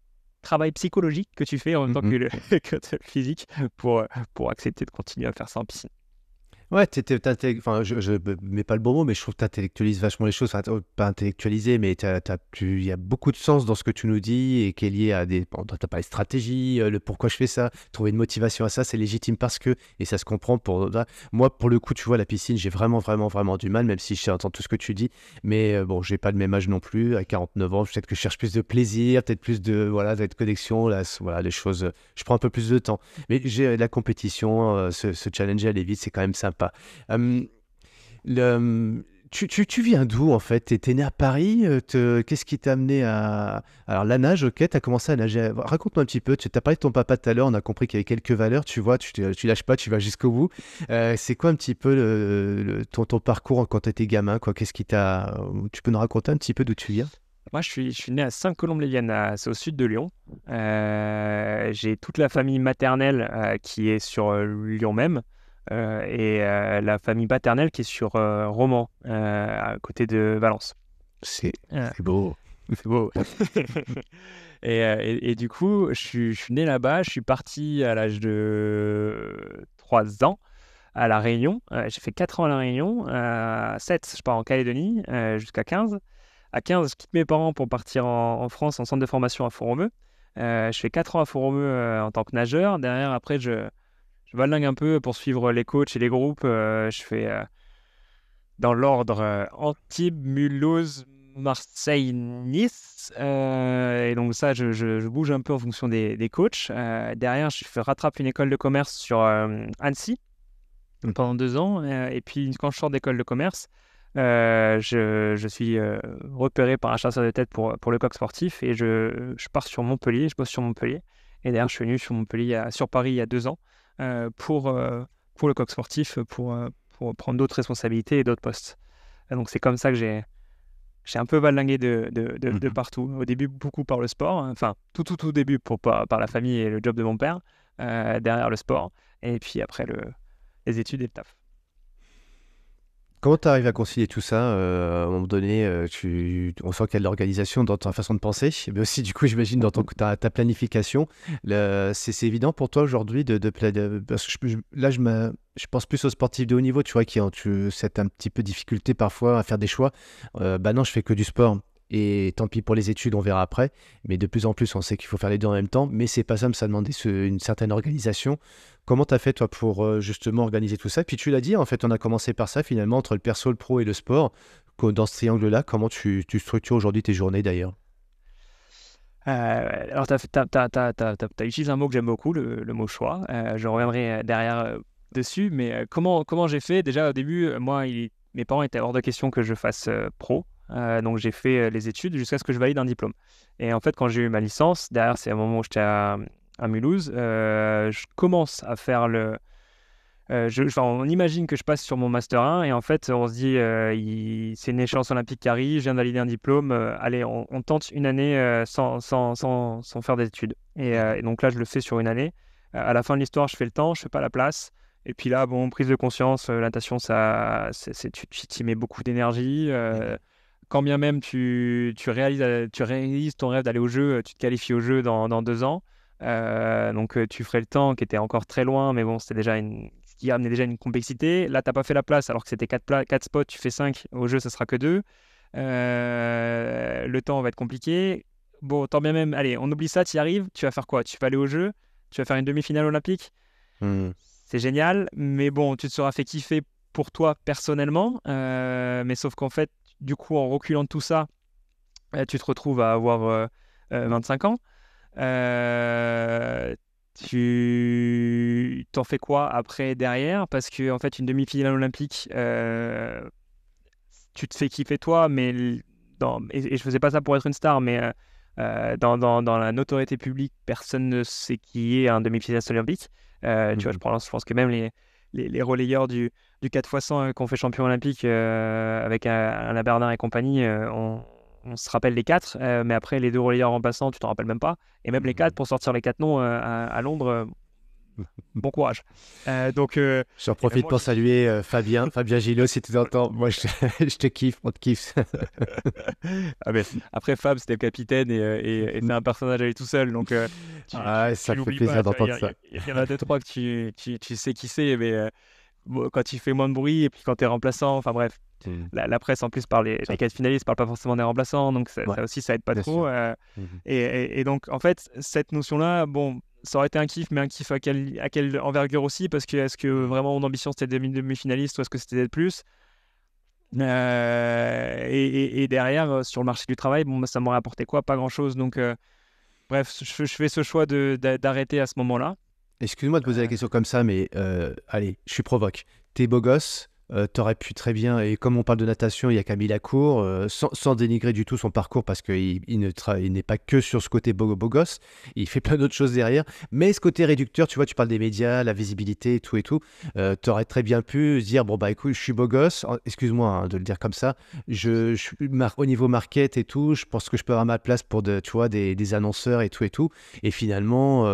travail psychologique que tu fais en même mm-hmm. temps que, le, physique pour, euh, pour accepter de continuer à faire ça en piscine. Ouais, t'es, enfin, je, je mets pas le bon mot, mais je trouve que tu intellectualises vachement les choses. Oh, pas intellectualiser, mais il y a beaucoup de sens dans ce que tu nous dis et qui est lié à des. tu t'as parlé stratégie, euh, le pourquoi je fais ça, trouver une motivation à ça, c'est légitime parce que. Et ça se comprend pour. moi, pour le coup, tu vois, la piscine, j'ai vraiment, vraiment, vraiment du mal, même si j'entends tout ce que tu dis. Mais euh, bon, j'ai pas le même âge non plus. À 49 ans, peut-être que je cherche plus de plaisir, peut-être plus de. Voilà, d'être connexion, là, voilà, les choses. Euh, je prends un peu plus de temps. Mais j'ai la compétition, ce se, se, challenger, aller vite, c'est quand même sympa Hum, hum, tu, viens d'où en fait T'es né à Paris euh, Qu'est-ce qui t'a amené à. Alors la nage, ok, as commencé à nager. Raconte-moi un petit peu. Tu t'as parlé de ton papa tout à l'heure, on a compris qu'il y avait quelques valeurs, tu vois, tu, tu lâches pas, tu vas jusqu'au bout. Euh, c'est quoi un petit peu ton, ton, parcours quand t'étais gamin quoi Qu'est-ce qui t'a. Tu peux nous raconter un petit peu d'où tu viens moi, je suis, je né à Saint-Colombe-les-Viennes, c'est au sud de Lyon. Euh, j'ai toute la famille maternelle qui est sur Lyon même. Euh, et euh, la famille paternelle qui est sur euh, Romans, à côté de Valence. C'est beau. C'est beau. et, et, du coup, je suis, suis né là-bas. Je suis parti à l'âge de 3 ans à La Réunion. j'ai fait 4 ans à La Réunion. Euh, 7, je pars en Calédonie jusqu'à 15. À 15, je quitte mes parents pour partir en, en France en centre de formation à Foromeux. je fais 4 ans à Foromeux en tant que nageur. Derrière, après, je, je valingue un peu pour suivre les coachs et les groupes. Euh, je fais euh, dans l'ordre euh, Antibes, Mulhouse, Marseille, Nice. et donc ça, je, bouge un peu en fonction des, des coachs. derrière, je rattrape une école de commerce sur Annecy pendant deux ans. et puis quand je sors d'école de commerce, je, je, suis repéré par un chasseur de tête pour, pour le coq sportif et je, pars sur Montpellier, je bosse sur Montpellier. Et d'ailleurs, je suis venu sur Montpellier, sur Paris il y a deux ans. Euh, pour, euh, pour le coq sportif, pour, euh, pour prendre d'autres responsabilités et d'autres postes. Donc c'est comme ça que j'ai j'ai un peu balingué de, de, mhm. partout. Au début, beaucoup par le sport, hein, enfin, tout, tout, tout début pour, par, par la famille et le job de mon père, derrière le sport, et puis après le, les études et le taf. Comment tu arrives à concilier tout ça euh, À un moment donné, euh, tu, on sent qu'il y a de l'organisation dans ta façon de penser, mais aussi, du coup, j'imagine, dans ton, mm. ta, planification. C'est évident pour toi aujourd'hui de, Parce que là, je, je pense plus aux sportifs de haut niveau, tu vois, qui ont cette un petit peu difficulté parfois à faire des choix. Euh, bah non, je fais que du sport. Et tant pis pour les études, on verra après. Mais de plus en plus, on sait qu'il faut faire les deux en même temps. Mais c'est pas simple, ça demandait une certaine organisation. Comment tu as fait toi pour euh, justement organiser tout ça Puis tu l'as dit, en fait, on a commencé par ça finalement entre le perso, le pro et le sport. Dans ce triangle-là, comment tu, structures aujourd'hui tes journées d'ailleurs euh, alors, tu as, as, as, as, utilisé un mot que j'aime beaucoup, le, mot choix. Euh, je reviendrai derrière dessus, mais comment, comment j'ai fait Déjà, au début, moi, mes parents étaient hors de question que je fasse pro. Euh, donc j'ai fait euh, les études jusqu'à ce que je valide un diplôme. Et en fait, quand j'ai eu ma licence, derrière, c'est un moment où j'étais à, à, Mulhouse, euh, je commence à faire le. on imagine que je passe sur mon master 1 et en fait on se dit c'est une échéance olympique qui arrive, je viens de valider un diplôme, allez on, tente une année sans, sans, sans, sans faire des études et, donc là je le fais sur une année. à la fin de l'histoire je fais le temps, je fais pas la place. Et puis là, bon, prise de conscience, euh, ça, c'est, tu y mets beaucoup d'énergie. Mmh quand bien même tu, réalises, tu réalises ton rêve d'aller au jeu, tu te qualifies au jeu dans, deux ans. Euh, donc euh, tu ferais le temps qui était encore très loin, mais bon, c'était déjà une qui amenait déjà une complexité. Là, tu n'as pas fait la place alors que c'était quatre spots, tu fais 5, au jeu, ça sera que deux. Euh, le temps va être compliqué. Bon, tant bien même, allez, on oublie ça, tu y arrives, tu vas faire quoi Tu vas aller au jeu, tu vas faire une demi-finale olympique. Hmm. C'est génial, mais bon, tu te seras fait kiffer pour toi personnellement, mais sauf qu'en fait, du coup, en reculant tout ça, euh, tu te retrouves à avoir 25 euh, euh, ans. tu t'en fais quoi après, derrière Parce que en fait, une demi-finale olympique, tu te fais kiffer toi, mais dans... et, je je faisais pas ça pour être une star, mais dans, la notoriété publique, personne ne sait qui est un demi-finaliste olympique. Euh, Tu vois, mmh je pense, je pense que même les relayeurs du, du 4x100 euh, qu'on fait champion olympique euh, avec un euh, Bernard et compagnie, on, se rappelle les quatre, mais après les deux relayeurs en passant, tu t'en rappelles même pas. Et même les quatre, pour sortir les quatre noms à, Londres, bon courage. donc, J'en profite pour saluer Fabien, Fabien Gillot, si tu t'entends. Moi, je, te kiffe, on te kiffe. Ah, après, Fab, c'était le capitaine et, un personnage à tout seul. Donc, ah, ça fait plaisir d'entendre ça. Il y, en a deux, trois que tu, sais qui c'est, mais quand il fait moins de bruit et puis quand tu es remplaçant, enfin bref. Mmh. La, presse en plus parle les, quatre finalistes, parle pas forcément des remplaçants, donc ça, aussi ça aide pas trop. Euh, mmh et, donc en fait cette notion là, bon, ça aurait été un kiff, mais un kiff à quelle, à envergure aussi parce que est-ce que vraiment mon ambition c'était de demi-finaliste ou est-ce que c'était d'être plus euh, et, derrière euh, sur le marché du travail, bon, bah, ça m'aurait apporté quoi Pas grand chose. Donc bref, je, je, fais ce choix d'arrêter à ce moment là. Excuse-moi de poser la euh. question comme ça, mais euh, allez, je suis provoque. T'es beau gosse, euh, t'aurais pu très bien, et comme on parle de natation, il y a Camille Lacour, sans, dénigrer du tout son parcours, parce qu'il il n'est pas que sur ce côté beau, gosse, il fait plein d'autres choses derrière, mais ce côté réducteur, tu vois, tu parles des médias, la visibilité, tout et tout, t'aurais très bien pu dire, bon bah écoute, je suis beau gosse, excuse-moi hein, de le dire comme ça, je, je au niveau market et tout, je pense que je peux avoir ma place pour, de, tu vois, des annonceurs et tout et tout, et finalement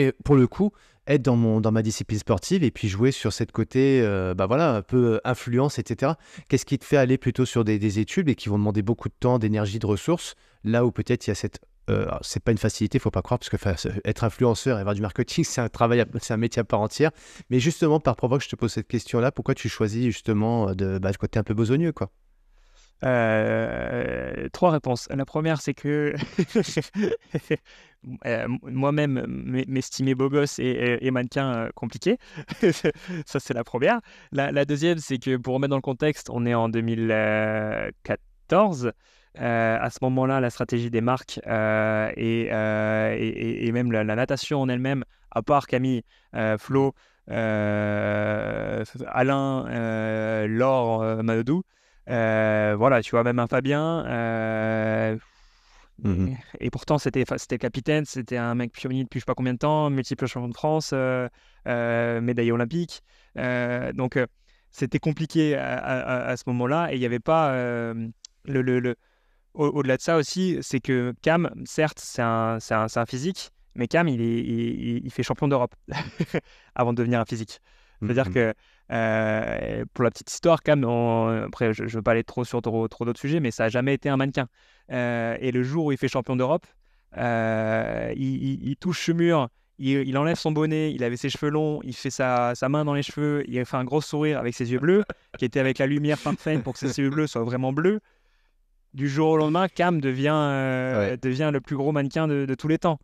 et pour le coup, être dans, mon, dans ma discipline sportive et puis jouer sur cette côté, euh, bah voilà, un peu euh, influence, etc. Qu'est-ce qui te fait aller plutôt sur des, études et qui vont demander beaucoup de temps, d'énergie, de ressources, là où peut-être il y a cette Ce euh, c'est pas une facilité, faut pas croire, parce que être influenceur et avoir du marketing, c'est un travail, c'est un métier à part entière. Mais justement, par provoque, je te pose cette question-là. Pourquoi tu choisis justement de bah, côté un peu besogneux, quoi Trois réponses. La première, c'est que Euh, moi-même euh, m'estimer beau gosse et, mannequin euh, compliqué. ça, c'est la première. La, deuxième, c'est que pour remettre dans le contexte, on est en 2014. à ce moment-là, la stratégie des marques et, et, même la, natation en elle-même, à part Camille, Flo, Alain, Laure, Manodou, voilà, tu vois, même un Fabien, Mmh et pourtant, c'était, c'était capitaine, c'était un mec pionnier depuis je sais pas combien de temps, multiple champion de France, euh, euh, médaille olympique. Euh, donc, c'était compliqué à, ce moment-là et il n'y avait pas. le, le, Au, delà de ça aussi, c'est que Cam, certes, c'est un, un, un, physique, mais Cam, il, est, il, fait champion d'Europe avant de devenir un physique. Mmh C'est-à-dire que euh, pour la petite histoire, Cam après, je ne veux pas aller trop sur trop, d'autres sujets, mais ça n'a jamais été un mannequin. Euh, et le jour où il fait champion d'Europe, euh, il, touche ce mur, il, enlève son bonnet, il avait ses cheveux longs, il fait sa, main dans les cheveux, il fait un gros sourire avec ses yeux bleus, qui était avec la lumière parfaite pour que ses yeux bleus soient vraiment bleus. Du jour au lendemain, Cam devient, devient le plus gros mannequin de, tous les temps,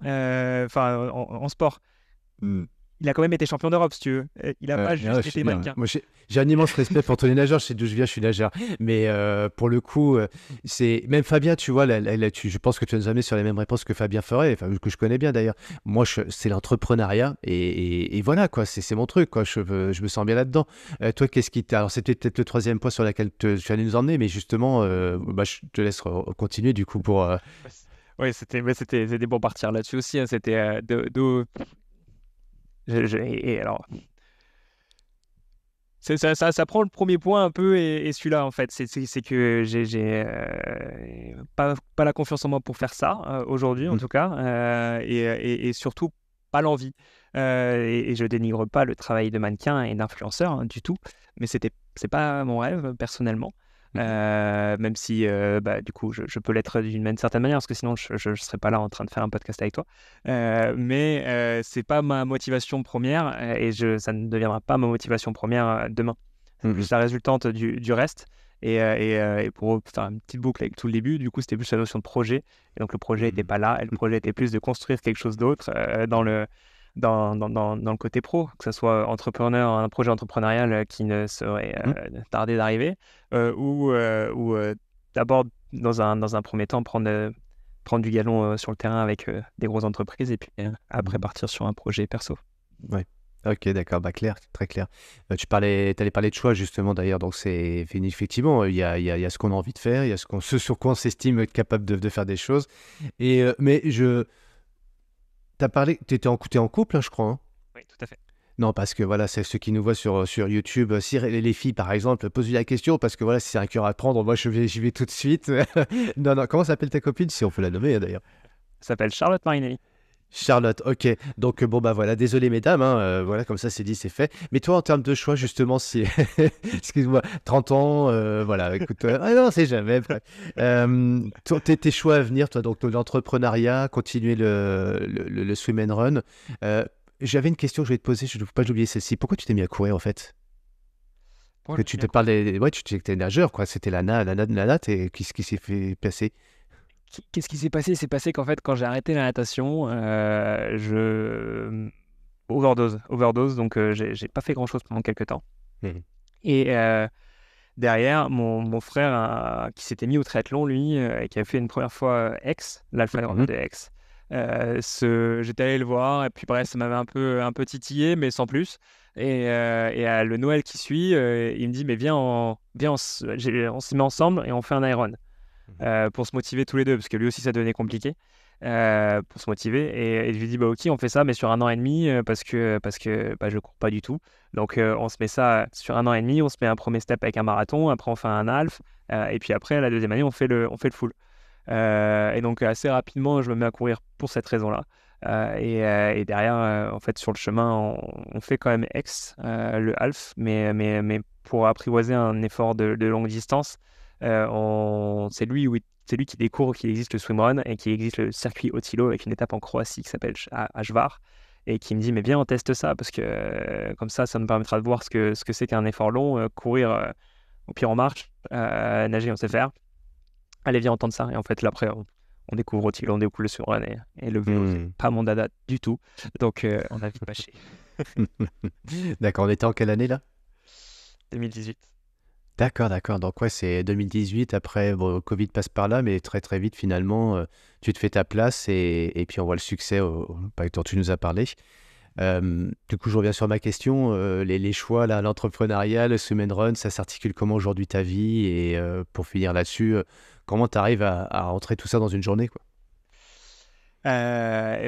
enfin en, sport. Hmm il a quand même été champion d'Europe, si tu veux. Il n'a euh, pas juste été mannequin. j'ai un immense respect pour Tony Nageur. Je sais d'où je viens, je suis nageur. Mais euh, pour le coup, euh, c'est même Fabien, tu vois, je pense que tu vas nous amener sur les mêmes réponses que Fabien ferait, que je connais bien d'ailleurs. Moi, c'est l'entrepreneuriat et, voilà, quoi. C'est mon truc, Je, me sens bien là-dedans. toi, qu'est-ce qui t'a. Alors, c'était peut-être le troisième point sur lequel tu allais nous emmener, mais justement, bah, je te laisse continuer du coup pour. Oui, c'était, c'était, pour partir là-dessus aussi. Hein. C'était et alors, ça, ça, prend le premier point un peu et, celui-là en fait, c'est que j'ai euh, pas, la confiance en moi pour faire ça euh, aujourd'hui en mmh. tout cas euh, et, surtout pas l'envie. et, je dénigre pas le travail de mannequin et d'influenceur hein, du tout, mais c'était c'est pas mon rêve personnellement. Euh, même si euh, bah, du coup je, peux l'être d'une certaine manière, parce que sinon je ne serais pas là en train de faire un podcast avec toi. Euh, mais euh, c'est pas ma motivation première et je, ça ne deviendra pas ma motivation première demain. C'est mmh plus la résultante du, reste. Et, pour faire une petite boucle avec tout le début, du coup, c'était plus la notion de projet. Et donc, le projet n'était mmh pas là. Et le projet était plus de construire quelque chose d'autre dans le, dans, dans, dans, le côté pro, que ce soit entrepreneur, un projet entrepreneurial euh, qui ne serait mmh euh, tarder tardé d'arriver, euh, ou, ou d'abord, dans un, dans un premier temps, prendre, prendre du galon sur le terrain avec des grosses entreprises et puis après mmh. partir sur un projet perso. Oui. Ok, d'accord, bah clair, très clair. tu parlais, allais parler de choix justement d'ailleurs, donc c'est fini. effectivement, il y a, y a, ce qu'on a envie de faire, il y a ce, sur quoi on s'estime être capable de, de faire des choses. Et, mais je, T'as parlé, t'étais en, en couple, hein, je crois. Hein. Oui, tout à fait. Non, parce que voilà, c'est ceux qui nous voient sur, sur YouTube. Euh, si les filles, par exemple, posent la question, parce que voilà, si c'est un cœur à prendre, moi, je vais, j'y vais tout de suite. non, non, comment s'appelle ta copine, si on peut la nommer, hein, d'ailleurs s'appelle Charlotte Marinelli. Charlotte, ok. Donc euh, bon bah voilà, désolé mesdames, hein, euh, voilà comme ça c'est dit, c'est fait. Mais toi en termes de choix justement, c'est excuse-moi, 30 ans, euh, voilà, écoute, ah non c'est jamais. Toi, tes, tes, choix à venir, toi donc l'entrepreneuriat, continuer le, le, swim and run. J'avais une question que je vais te poser, je ne veux pas oublier celle-ci. Pourquoi tu t'es mis à courir en fait que tu te parles, ouais, tu étais nageur quoi, c'était la na, la, na, la, na, qui, qui s'est fait passer qu'est-ce qui s'est passé C'est passé qu'en fait, quand j'ai arrêté la natation, euh, je mmh, overdose, overdose. Donc, euh, j'ai pas fait grand-chose pendant quelques temps. Mmh et euh, derrière, mon, mon frère qui s'était mis au triathlon, lui, et qui avait fait une première fois X, l'Alpha mmh. de X, j'étais allé le voir et puis bref ça m'avait un peu un titillé mais sans plus et, le Noël qui suit il me dit mais viens on, viens on, met ensemble et on fait un iron Mhm. Euh, pour se motiver tous les deux, parce que lui aussi, ça devenait compliqué. Euh, pour se motiver. Et, je lui dis, bah, ok, on fait ça, mais sur un an et demi, euh, parce que, parce que bah, je cours pas du tout. Donc, on se met ça sur un an et demi, on se met un premier step avec un marathon, après, on fait un half, et puis après, la deuxième année, on fait le, on fait le full. et donc, assez rapidement, je me mets à courir pour cette raison-là. Et, derrière, en fait, sur le chemin, on, fait quand même X, le half, mais, mais, mais pour apprivoiser un effort de longue distance. Euh, on... C'est lui, lui qui découvre qu'il existe le swimrun et qu'il existe le circuit Otilo avec une étape en Croatie qui s'appelle Hvar et qui me dit mais viens on teste ça parce que euh, comme ça ça nous permettra de voir ce que ce que c'est qu'un effort long euh, courir au pire en marche nager on sait faire allez viens entendre ça et en fait là après on, découvre Otilo on découvre le swimrun et, le vélo c'est hmm. pas mon dada du tout donc on a vite d'accord on était en quelle année là 2018 D'accord, d'accord. Donc ouais, c'est 2018, après, bon, Covid passe par là, mais très très vite finalement, euh, tu te fais ta place et, puis on voit le succès pas au- bah, dont tu nous as parlé. du coup, je reviens sur ma question. Euh, les, choix, là, l'entrepreneuriat, le semaine run, ça s'articule comment aujourd'hui ta vie Et euh, pour finir là-dessus, comment tu arrives à, à rentrer tout ça dans une journée quoi et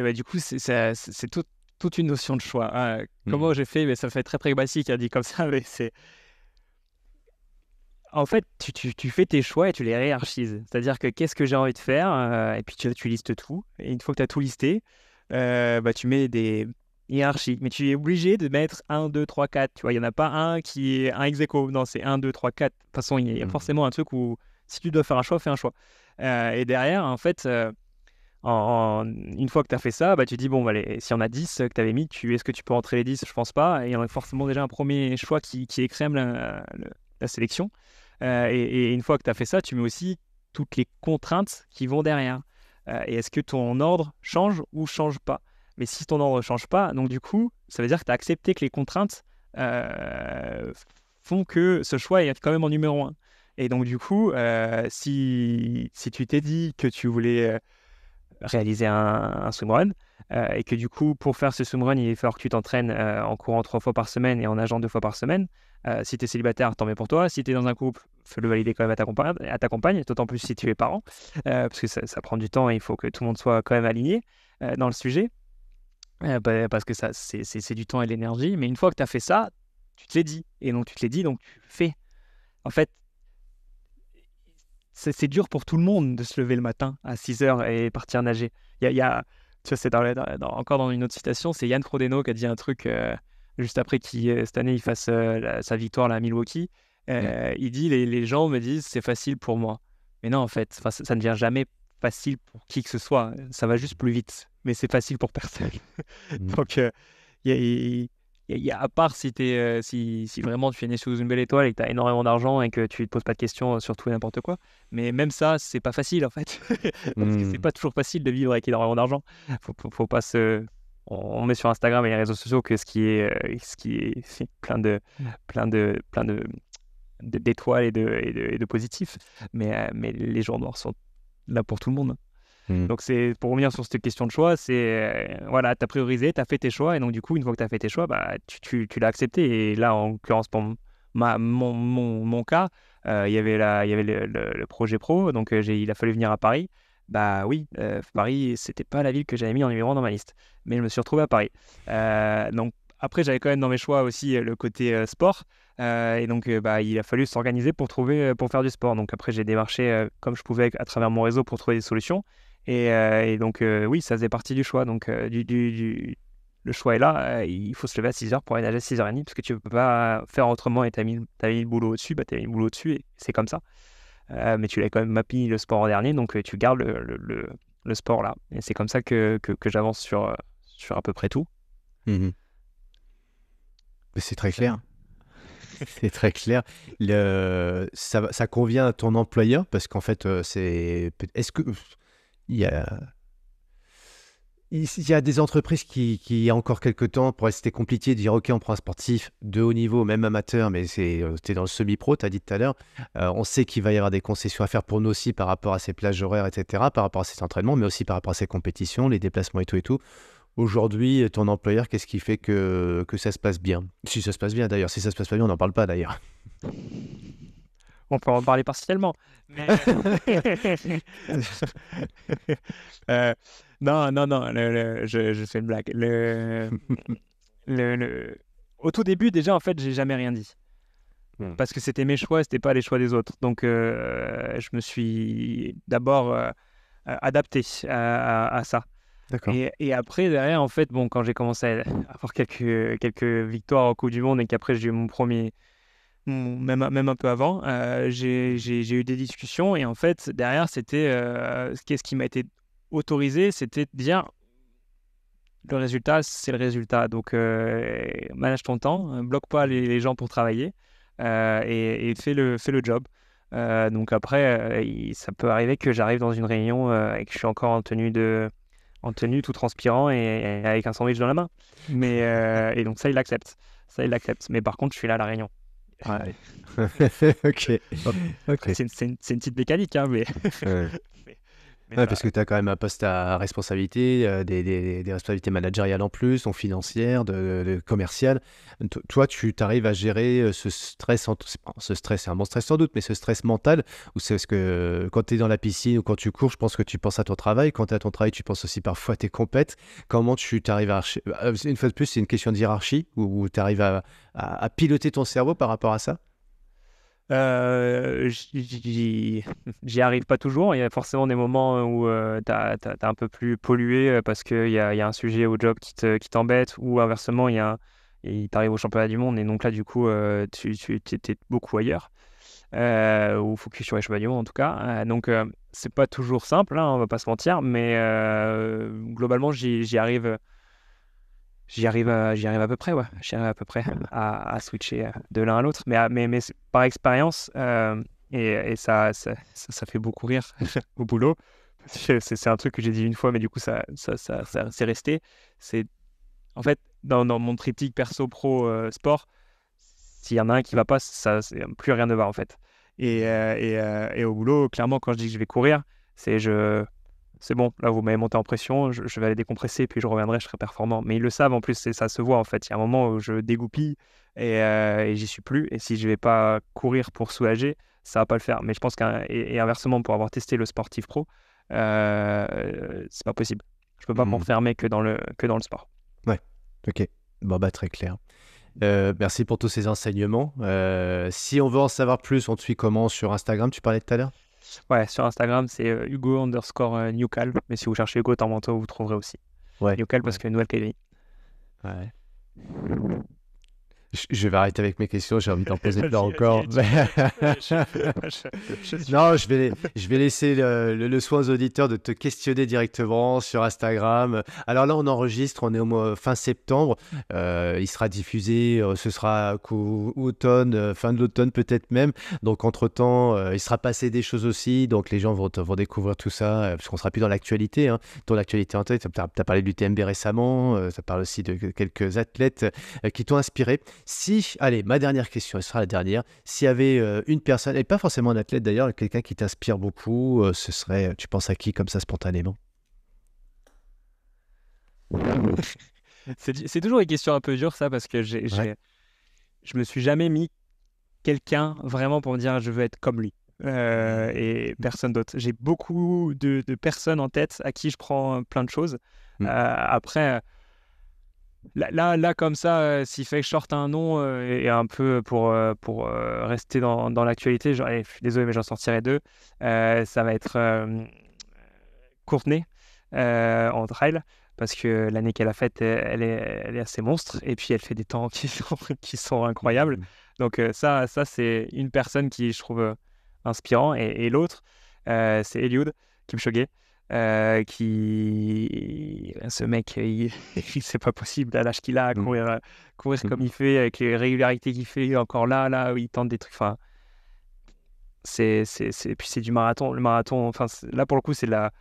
ben, du coup, c'est toute une notion de choix. Hein. Mmh. Comment j'ai fait mais Ça fait très pragmatique à hein, dit comme ça, mais c'est en fait, tu, fais tes choix et tu les hiérarchises. C'est-à-dire que qu'est-ce que j'ai envie de faire euh, Et puis tu, listes tout. Et une fois que tu as tout listé, euh, bah, tu mets des hiérarchies. Mais tu es obligé de mettre 1, 2, 3, 4. Tu vois, il n'y en a pas un qui est un ex -aequo. Non, c'est 1, 2, 3, 4. De toute façon, il y a mmh. forcément un truc où si tu dois faire un choix, fais un choix. Euh, et derrière, en fait, en, une fois que tu as fait ça, bah, tu dis, bon, bah, si on a 10 que tu avais mis, est-ce que tu peux entrer les 10 Je pense pas. Et il y en a forcément déjà un premier choix qui, qui la, la sélection. Euh, et, une fois que tu as fait ça, tu mets aussi toutes les contraintes qui vont derrière. Euh, et est-ce que ton ordre change ou change pas Mais si ton ordre change pas, donc du coup, ça veut dire que tu as accepté que les contraintes euh, font que ce choix est quand même en numéro un. Et donc du coup, si, si, tu t'es dit que tu voulais réaliser un, un swimrun, et que du coup, pour faire ce swimrun, il va falloir que tu t'entraînes en courant trois fois par semaine et en nageant deux fois par semaine. si tu es célibataire, tant mieux pour toi. Si tu es dans un couple, faut le valider quand même à ta compagne, à ta compagne d'autant plus si tu es parent, euh, parce que ça, prend du temps et il faut que tout le monde soit quand même aligné euh, dans le sujet, euh, bah, parce que ça, c'est du temps et de l'énergie. Mais une fois que tu as fait ça, tu te l'es dit. Et donc, tu te l'es dit, donc tu fais. En fait, c'est dur pour tout le monde de se lever le matin à 6 heures et partir nager. Il y a, tu vois, c'est encore dans une autre citation, c'est Yann Frodeno qui a dit un truc juste après qu'il, cette année, il fasse sa victoire là, à Milwaukee. Euh, il dit les, les, gens me disent c'est facile pour moi. Mais non, en fait, ça, ne devient jamais facile pour qui que ce soit. Ça va juste plus vite. Mais c'est facile pour personne. Donc, il y a, à part si, es, euh, si, si, vraiment tu es né sous une belle étoile et que tu as énormément d'argent et que tu ne te poses pas de questions sur tout et n'importe quoi. Mais même ça, c'est pas facile en fait. Parce que c'est mmh. pas toujours facile de vivre avec énormément d'argent. Faut, faut, pas se on met sur Instagram et les réseaux sociaux que ce qui est, euh, ce qui est plein de, plein de, plein de d'étoiles et de, et, de, et positifs, mais, euh, les jours noirs sont là pour tout le monde. Mmh. Donc, c'est pour revenir sur cette question de choix, c'est euh, voilà, tu as priorisé, tu as fait tes choix, et donc, du coup, une fois que tu as fait tes choix, bah, tu, l'as accepté. Et là, en l'occurrence, pour mon, cas, euh, il y avait, y avait le, projet pro, donc j'ai il a fallu venir à Paris. Bah oui, Paris, c'était pas la ville que j'avais mis en numéro dans ma liste, mais je me suis retrouvé à Paris. donc, après, j'avais quand même dans mes choix aussi euh, le côté euh, sport. Euh, et donc, bah, il a fallu s'organiser pour trouver, pour faire du sport. Donc après, j'ai démarché comme je pouvais à travers mon réseau pour trouver des solutions. Et, donc, oui, ça faisait partie du choix. Donc, du, le choix est là. il faut se lever à 6h pour aller nager à 6h30 parce que tu ne peux pas faire autrement et tu as, mis le boulot au-dessus. Bah, tu as mis le boulot au-dessus et c'est comme ça. mais tu l'as quand même mappé le sport en dernier. Donc, tu gardes le, le, le, sport là. Et c'est comme ça que, que, j'avance sur, sur à peu près tout. Mmh c'est très clair. C'est très clair. ça, convient à ton employeur parce qu'en fait, euh, c'est. Est-ce que il y a des entreprises qui, il y a encore quelques temps, pour c'était compliqué de dire OK, on prend un sportif de haut niveau, même amateur, mais c'est es euh, dans le semi-pro, tu as dit tout à l'heure. Euh, on sait qu'il va y avoir des concessions à faire pour nous aussi par rapport à ces plages horaires, etc., par rapport à ses entraînements, mais aussi par rapport à ces compétitions, les déplacements et tout et tout. Aujourd'hui, ton employeur, qu'est-ce qui fait que, que ça se passe bien Si ça se passe bien d'ailleurs, si ça se passe pas bien, on n'en parle pas d'ailleurs. On peut en parler partiellement. Euh, euh, non, non, non, je, fais une blague. Le, le, Au tout début, déjà, en fait, j'ai jamais rien dit. Hmm. Parce que c'était mes choix, c'était pas les choix des autres. Donc, euh, je me suis d'abord adapté à ça. Et, après, derrière, en fait, bon, quand j'ai commencé à avoir quelques, quelques victoires en Coupe du Monde et qu'après j'ai eu mon premier, même, même un peu avant, euh, j'ai eu des discussions et en fait, derrière, c'était euh, ce qui m'a été autorisé, c'était de dire le résultat, c'est le résultat. Donc, euh, manage ton temps, bloque pas les, gens pour travailler et, et, le, fais le job. donc après, ça peut arriver que j'arrive dans une réunion et que je suis encore en tenue de, en tenue, tout transpirant et, avec un sandwich dans la main. Mais, euh, et donc ça, il l'accepte. Ça, il accepte Mais par contre, je suis là à la réunion. ok. C'est une, petite mécanique, hein, mais ouais, parce que tu as quand même un poste à responsabilité, euh, des, responsabilités managériales en plus, donc financières, de, commerciales. toi, tu arrives à gérer euh, ce stress, en ce stress, c'est un bon stress sans doute, mais ce stress mental, Ou c'est ce que quand tu es dans la piscine ou quand tu cours, je pense que tu penses à ton travail. Quand tu es à ton travail, tu penses aussi parfois à tes compètes. Comment tu arrives à. Euh, une fois de plus, c'est une question de hiérarchie, où, tu arrives à piloter ton cerveau par rapport à ça euh, j'y arrive pas toujours. Il y a forcément des moments euh, où euh, tu as, un peu plus pollué parce qu'il y a, y a, un sujet au job qui t'embête te, qui ou inversement, il y a il t'arrive au championnat du monde et donc là, du coup, tu, tu étais beaucoup ailleurs ou focus sur les championnats du monde en tout cas. donc, c'est pas toujours simple, hein, on va pas se mentir, mais globalement, j'y arrive j'y arrive, euh, j'y arrive à peu près, ouais. J'y arrive à peu près à, à switcher euh, de l'un à l'autre. Mais, euh, mais, mais par expérience, et, et ça, ça, ça, fait beaucoup rire au boulot. C'est un truc que j'ai dit une fois, mais du coup, ça, ça, ça, c'est resté. C'est en fait dans, dans mon triptyque perso pro sport, s'il y en a un qui va pas, ça, plus rien ne va en fait. Et, et, et, au boulot, clairement, quand je dis que je vais courir, c'est je c'est bon, là vous m'avez monté en pression, je, vais aller décompresser, puis je reviendrai, je serai performant. Mais ils le savent en plus, c'est ça se voit en fait. Il y a un moment où je dégoupille et, euh, j'y suis plus. Et si je vais pas courir pour soulager, ça va pas le faire. Mais je pense qu'un et, inversement, pour avoir testé le sportif pro, euh, c'est pas possible. Je peux pas mmh. m'enfermer que dans le que dans le sport. Ouais. Ok. Bon bah, très clair. Euh, merci pour tous ces enseignements. Euh, si on veut en savoir plus, on te suit comment sur Instagram Tu parlais tout à l'heure Ouais, sur Instagram, c'est euh, Hugo underscore euh, Newcal. Mais si vous cherchez Hugo Tormento, vous trouverez aussi. Ouais. Newcal parce que Nouvelle-Calédonie. Ouais je vais arrêter avec mes questions, j'ai envie d'en poser plein encore. non, je vais, je vais laisser le, soin aux auditeurs de te questionner directement sur Instagram. Alors là, on enregistre, on est au mois fin septembre. Euh, il sera diffusé, euh, ce sera automne, euh, fin de l'automne peut-être même. Donc entre-temps, il sera passé des choses aussi. Donc les gens vont, vont découvrir tout ça, parce qu'on sera plus dans l'actualité. Hein. Ton actualité en tête, tu as, parlé du TMB récemment, ça parle aussi de quelques athlètes qui t'ont inspiré. Si, allez, ma dernière question, ce sera la dernière. S'il y avait euh, une personne, et pas forcément un athlète d'ailleurs, quelqu'un qui t'inspire beaucoup, euh, ce serait, euh, tu penses à qui comme ça spontanément c'est, toujours une question un peu dure ça, parce que je ne je me suis jamais mis quelqu'un vraiment pour me dire je veux être comme lui. et personne d'autre. J'ai beaucoup de, personnes en tête à qui je prends plein de choses. Mm. après, Là, là, comme ça, euh, s'il fait short un nom euh, et un peu pour, euh, pour rester dans, dans l'actualité, je suis désolé, mais j'en sortirai deux. ça va être Courtenay en trail, parce que l'année qu'elle a faite, elle est, elle est, assez monstre, et puis elle fait des temps qui sont, incroyables. Mmh. Donc, ça, ça c'est une personne qui, je trouve, inspirant, et, l'autre, c'est Eliud Kipchoge. Euh, qui ben, ce mec il... c'est pas possible à l'âge qu'il a à mmh. courir, euh, mmh. comme il fait avec les régularités qu'il fait encore là là il tente des trucs enfin c'est c'est puis c'est du marathon le marathon enfin là pour le coup c'est la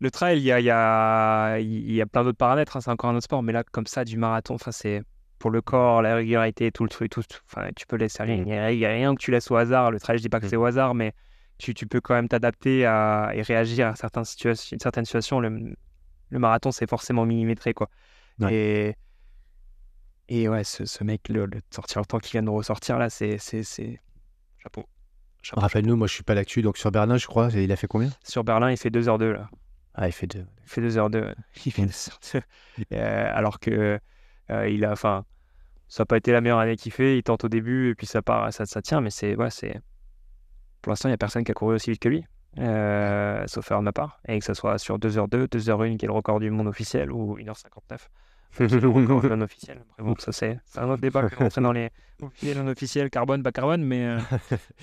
le trail il y a il y a, il y a plein d'autres paramètres hein, c'est encore un autre sport mais là comme ça du marathon enfin c'est pour le corps la régularité tout le truc tout, enfin tu peux laisser mmh. rien il y a rien que tu laisses au hasard le trail je dis pas que c'est au hasard mais tu, peux quand même t'adapter à, et réagir à certaines situations. le, le marathon, c'est forcément millimétré. Quoi. Et, et ouais, ce, ce mec, le, sortir le temps qu'il vient de ressortir, là, c'est. Chapeau. Chapeau. Rappelle-nous, moi, je suis pas dessus donc sur Berlin, je crois, il a fait combien Sur Berlin, il fait 2h02, là. Ah, il fait 2. Il fait 2h02. Euh, alors que euh, il a. Enfin, ça n'a pas été la meilleure année qu'il fait. Il tente au début, et puis ça part, ça, ça tient, mais c'est. Ouais, c'est pour l'instant, il n'y a personne qui a couru aussi vite que lui, euh, sauf à ma part. Et que ce soit sur 2h02, 2h01 qui est le record du monde officiel ou 1h59. non officiel. ça c'est un autre débat que dans les, confidentiel, non officiel, carbone, pas carbone, mais. et euh,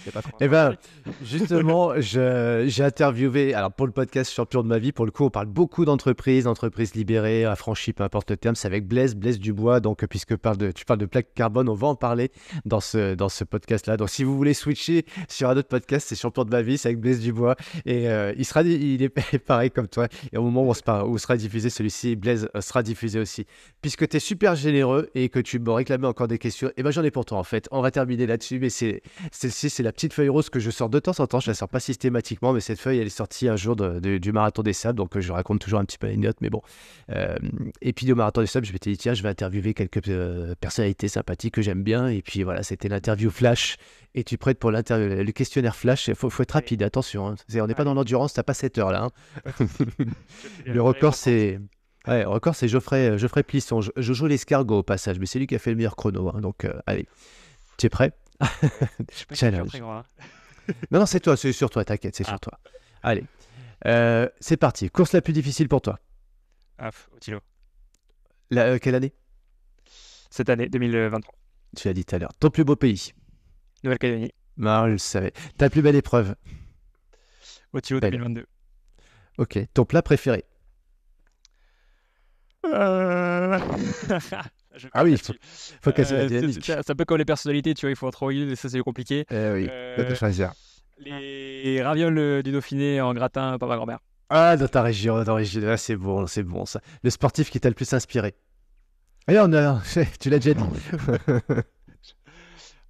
eh ben, justement, j'ai interviewé, alors pour le podcast Champion de ma vie, pour le coup, on parle beaucoup d'entreprises, d'entreprises libérées, euh, affranchies, peu importe le terme, c'est avec Blaise, Blaise Dubois. Donc, euh, puisque parle de, tu parles de plaque carbone, on va en parler dans ce, dans ce podcast-là. Donc, si vous voulez switcher sur un autre podcast, c'est Champion de ma vie, c'est avec Blaise Dubois. Et il sera, il est pareil comme toi. Et au moment où, on où sera diffusé celui-ci, Blaise sera diffusé aussi. Puisque tu es super généreux et que tu me réclamais encore des questions, et eh ben j'en ai pour en fait. On va terminer là-dessus, mais c'est celle-ci, c'est la petite feuille rose que je sors de temps en temps. Je la sors pas systématiquement, mais cette feuille, elle est sortie un jour du marathon des sables, donc euh, je raconte toujours un petit peu les notes, mais bon. Euh, et puis au marathon des sables, je m'étais dit tiens, je vais interviewer quelques euh, personnalités sympathiques que j'aime bien, et puis voilà, c'était l'interview flash. Et tu prêtes pour l'interview, le questionnaire flash. Il faut, être rapide, attention. Hein. on n'est pas dans l'endurance, t'as pas 7 heures là. le record, c'est Ouais, record, c'est Geoffrey, euh, Geoffrey Plisson. Je, joue l'escargot au passage, mais c'est lui qui a fait le meilleur chrono. Hein, donc, euh, allez, tu es prêt Challenge. non, non, c'est toi, c'est sur toi, t'inquiète, c'est sur ah. toi. Allez, euh, c'est parti. Course la plus difficile pour toi Ah, Otilo. La, quelle année Cette année, 2023. Tu l'as dit tout à l'heure. Ton plus beau pays Nouvelle-Calédonie. je le savais. Ta plus belle épreuve Otilo 2022. Ok, ton plat préféré euh, ah oui, il faut, qu'elle casser la euh, C'est un peu comme les personnalités, tu vois, il faut en trouver et ça c'est compliqué. Eh oui, euh, Les ravioles euh, du Dauphiné en gratin par ma grand-mère. Ah, dans ta région, dans ta région, ah, c'est bon, c'est bon ça. Le sportif qui t'a le plus inspiré. Ah eh, non, tu l'as déjà dit.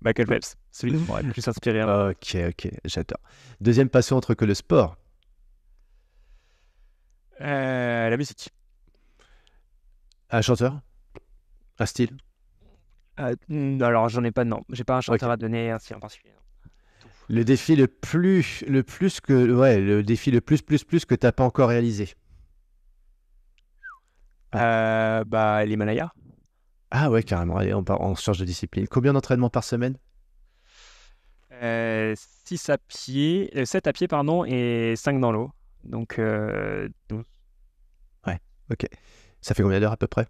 Michael Phelps, celui qui m'a le plus inspiré. Hein. Ok, ok, j'adore. Deuxième passion entre que le sport. la musique. Un chanteur Un style euh, hmm, Alors, j'en ai pas, non. J'ai pas un chanteur à donner, un style en particulier. Le défi le plus, le plus que, ouais, le défi le plus, plus, plus que t'as pas encore réalisé. Ah. Euh, bah, l'Himalaya. Ah ouais, carrément. on, part, on change de discipline. Combien d'entraînements par semaine 6 euh, à pied, 7 euh, à pied, pardon, et 5 dans l'eau. Donc, 12. Ouais, ok. Ça fait combien d'heures à peu près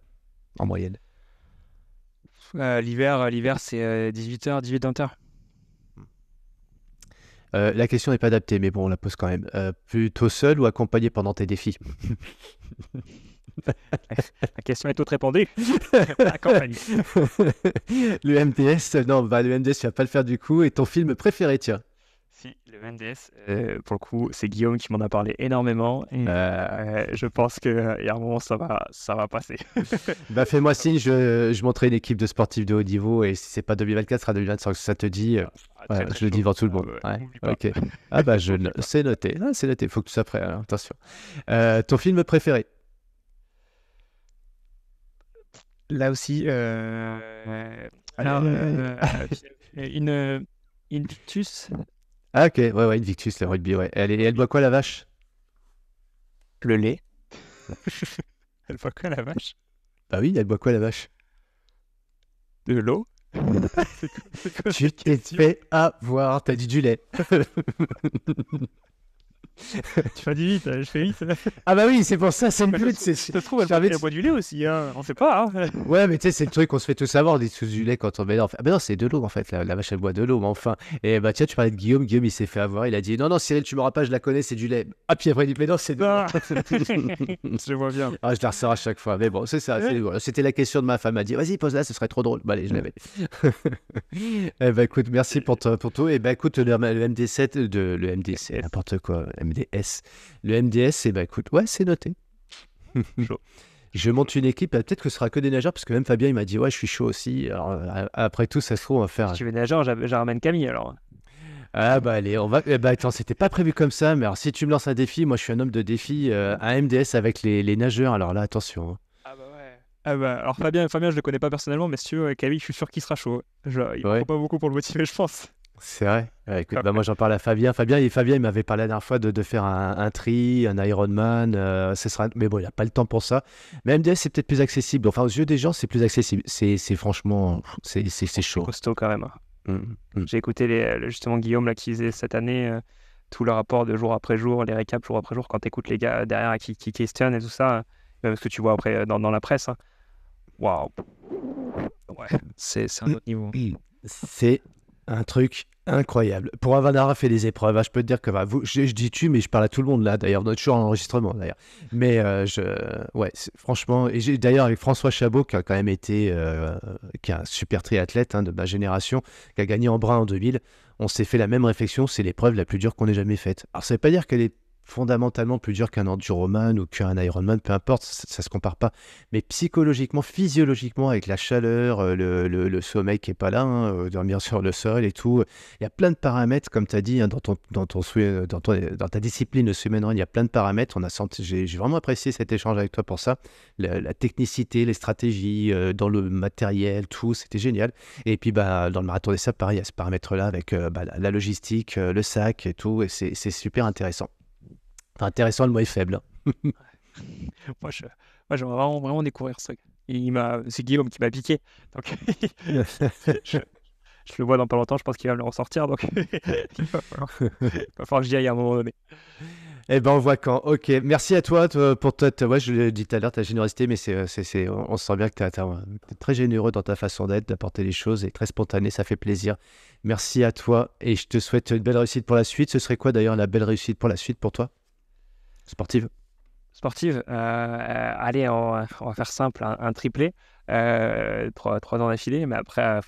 en moyenne euh, L'hiver, euh, l'hiver c'est 18h, euh, 18-20h. Euh, la question n'est pas adaptée, mais bon, on la pose quand même. plutôt seul ou accompagné pendant tes défis La question est toute répondue. accompagné. le MDS, non, bah, le MDS, tu vas pas le faire du coup. Et ton film préféré, tiens si, le MDS, euh, pour le coup, c'est Guillaume qui m'en a parlé énormément. Et euh, je pense qu'il euh, y a un moment, ça va, ça va passer. bah, fais-moi signe, je, je montrerai une équipe de sportifs de haut niveau et si c'est pas 2024, ce sera 2025. Ça te dit, ah, je le dis devant tout le ah monde. ah bah, je, c'est noté. il c'est noté, faut que tu sois hein, attention. ton film préféré Là aussi, alors, une, une ah, ok, ouais, ouais, victus, la rugby, ouais. Elle, elle boit quoi, la vache Le lait. Elle boit quoi la vache Bah oui, elle boit quoi, la vache De l'eau C'est quoi- Tu t'es fait avoir, t'as dit du lait. tu fais vite, je fais vite. ah bah oui, c'est pour ça, c'est une but. Ça se trouve, elle boit du lait aussi, hein. on sait pas. Hein. ouais, mais tu sais, c'est le truc qu'on se fait tout savoir, on sous du lait quand on met Ah bah non, c'est de l'eau en fait, la, vache elle boit de l'eau, mais enfin. Et bah tiens, tu parlais de Guillaume, Guillaume il s'est fait avoir, il a dit non, non, Cyril, tu me pas, je la connais, c'est du lait. Ah, puis après, il dit non, c'est de l'eau. Ah, je vois bien. Ah, je la ressors à chaque fois, mais bon, c'est ça. C'était la question de ma femme, elle m'a dit vas-y, pose-la, ce serait trop drôle. Bah allez, je l'avais. eh bah écoute, merci pour, pour tout. Et bah écoute, le, le MD7, de, le MD7, n'importe quoi, MDS. Le MDS, c'est eh bah ben, écoute, ouais, c'est noté. je monte une équipe, bah, peut-être que ce sera que des nageurs, parce que même Fabien, il m'a dit, ouais, je suis chaud aussi. Alors, euh, après tout, ça se trouve, on va faire. Si tu veux nageur, je ramène Camille alors. Ah bah allez, on va. bah attends, c'était pas prévu comme ça, mais alors si tu me lances un défi, moi je suis un homme de défi, euh, un MDS avec les, nageurs, alors là attention. Hein. Ah bah ouais. Ah, bah, alors Fabien, Fabien, je le connais pas personnellement, mais si tu veux, Camille, je suis sûr qu'il sera chaud. il ouais. faut pas beaucoup pour le motiver, je pense. C'est vrai. Bah, moi j'en parle à Fabien. Fabien, et Fabien il m'avait parlé la dernière fois de, de faire un, un, tri, un Ironman. Euh, sera... Mais bon, il n'a pas le temps pour ça. Mais MDS, c'est peut-être plus accessible. Enfin, aux yeux des gens, c'est plus accessible. C'est franchement, c'est chaud. costaud quand même. Mm, mm. J'ai écouté les, justement Guillaume là, qui faisait cette année euh, tout le rapport de jour après jour, les récaps jour après jour. Quand tu écoutes les gars euh, derrière qui, questionnent et tout ça, hein. même ce que tu vois après dans, dans la presse. Hein. Waouh! Ouais, c'est un autre niveau. Mm. C'est un truc incroyable. Pour Avanara fait des épreuves, hein, je peux te dire que bah, vous, je, dis tu, mais je parle à tout le monde là, d'ailleurs, notre toujours en enregistrement d'ailleurs. Mais euh, je, ouais, franchement, et d'ailleurs avec François Chabot, qui a quand même été, euh, qui est un super triathlète hein, de ma génération, qui a gagné en bras en 2000, on s'est fait la même réflexion, c'est l'épreuve la plus dure qu'on ait jamais faite. Alors ça ne veut pas dire qu'elle est fondamentalement plus dur qu'un enduroman ou qu'un ironman, peu importe, ça, ne se compare pas. Mais psychologiquement, physiologiquement, avec la chaleur, euh, le, sommeil qui est pas là, hein, euh, dormir sur le sol et tout, il y a plein de paramètres, comme tu as dit, hein, dans, ton, dans, euh, dans, ta discipline de semaine il y a plein de paramètres. On a j'ai, vraiment apprécié cet échange avec toi pour ça. La, technicité, les stratégies, dans le matériel, tout, c'était génial. Et puis, bah, dans le marathon des sables, pareil, il y a ce paramètre-là avec bah, la, logistique, le sac et tout, et c'est super intéressant intéressant, le mot est faible. Hein. moi, j'aimerais vraiment, vraiment découvrir ce il c'est Guillaume qui m'a piqué. je, le vois dans pas longtemps, je pense qu'il va me le ressortir. Donc, il, va falloir, que j'y aille à un moment donné. Eh ben, on voit quand. Ok, merci à toi pour toi. Ouais, je l'ai dit tout à l'heure, ta générosité, mais c'est, c'est, on sent bien que tu es très généreux dans ta façon d'être, d'apporter les choses et très spontané, ça fait plaisir. Merci à toi et je te souhaite une belle réussite pour la suite. Ce serait quoi d'ailleurs la belle réussite pour la suite pour toi Sportive. Sportive. Euh, euh, allez, on, va faire simple, un, triplé. Euh, trois, ans d'affilée, mais après,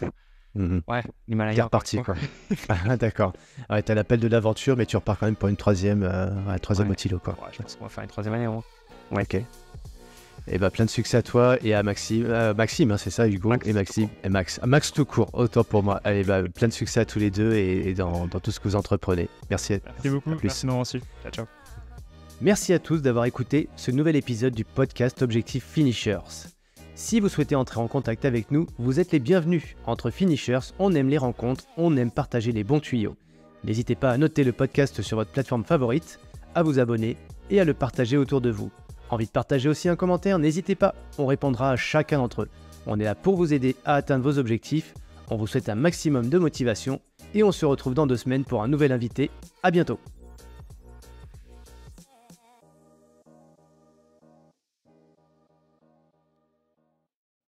mhm. Ouais, l'Himalaya. reparti, quoi. Ah, d'accord. Ouais, t'as l'appel de l'aventure, mais tu repars quand même pour une troisième, euh, troisième quoi. Ouais, va faire une troisième année, Ok. Et eh bah, ben, plein de succès à toi et à Maxime. Maxime, hein, c'est ça, Hugo et Maxime. Et Max. Ah, Max tout court, autant pour moi. Allez, bah, plein de succès à tous les deux et, dans, tout ce que vous entreprenez. Merci. Merci beaucoup. non, aussi. Ciao, ciao. Merci à tous d'avoir écouté ce nouvel épisode du podcast Objectif Finishers. Si vous souhaitez entrer en contact avec nous, vous êtes les bienvenus. Entre Finishers, on aime les rencontres, on aime partager les bons tuyaux. N'hésitez pas à noter le podcast sur votre plateforme favorite, à vous abonner et à le partager autour de vous. Envie de partager aussi un commentaire N'hésitez pas, on répondra à chacun d'entre eux. On est là pour vous aider à atteindre vos objectifs, on vous souhaite un maximum de motivation et on se retrouve dans deux semaines pour un nouvel invité. À bientôt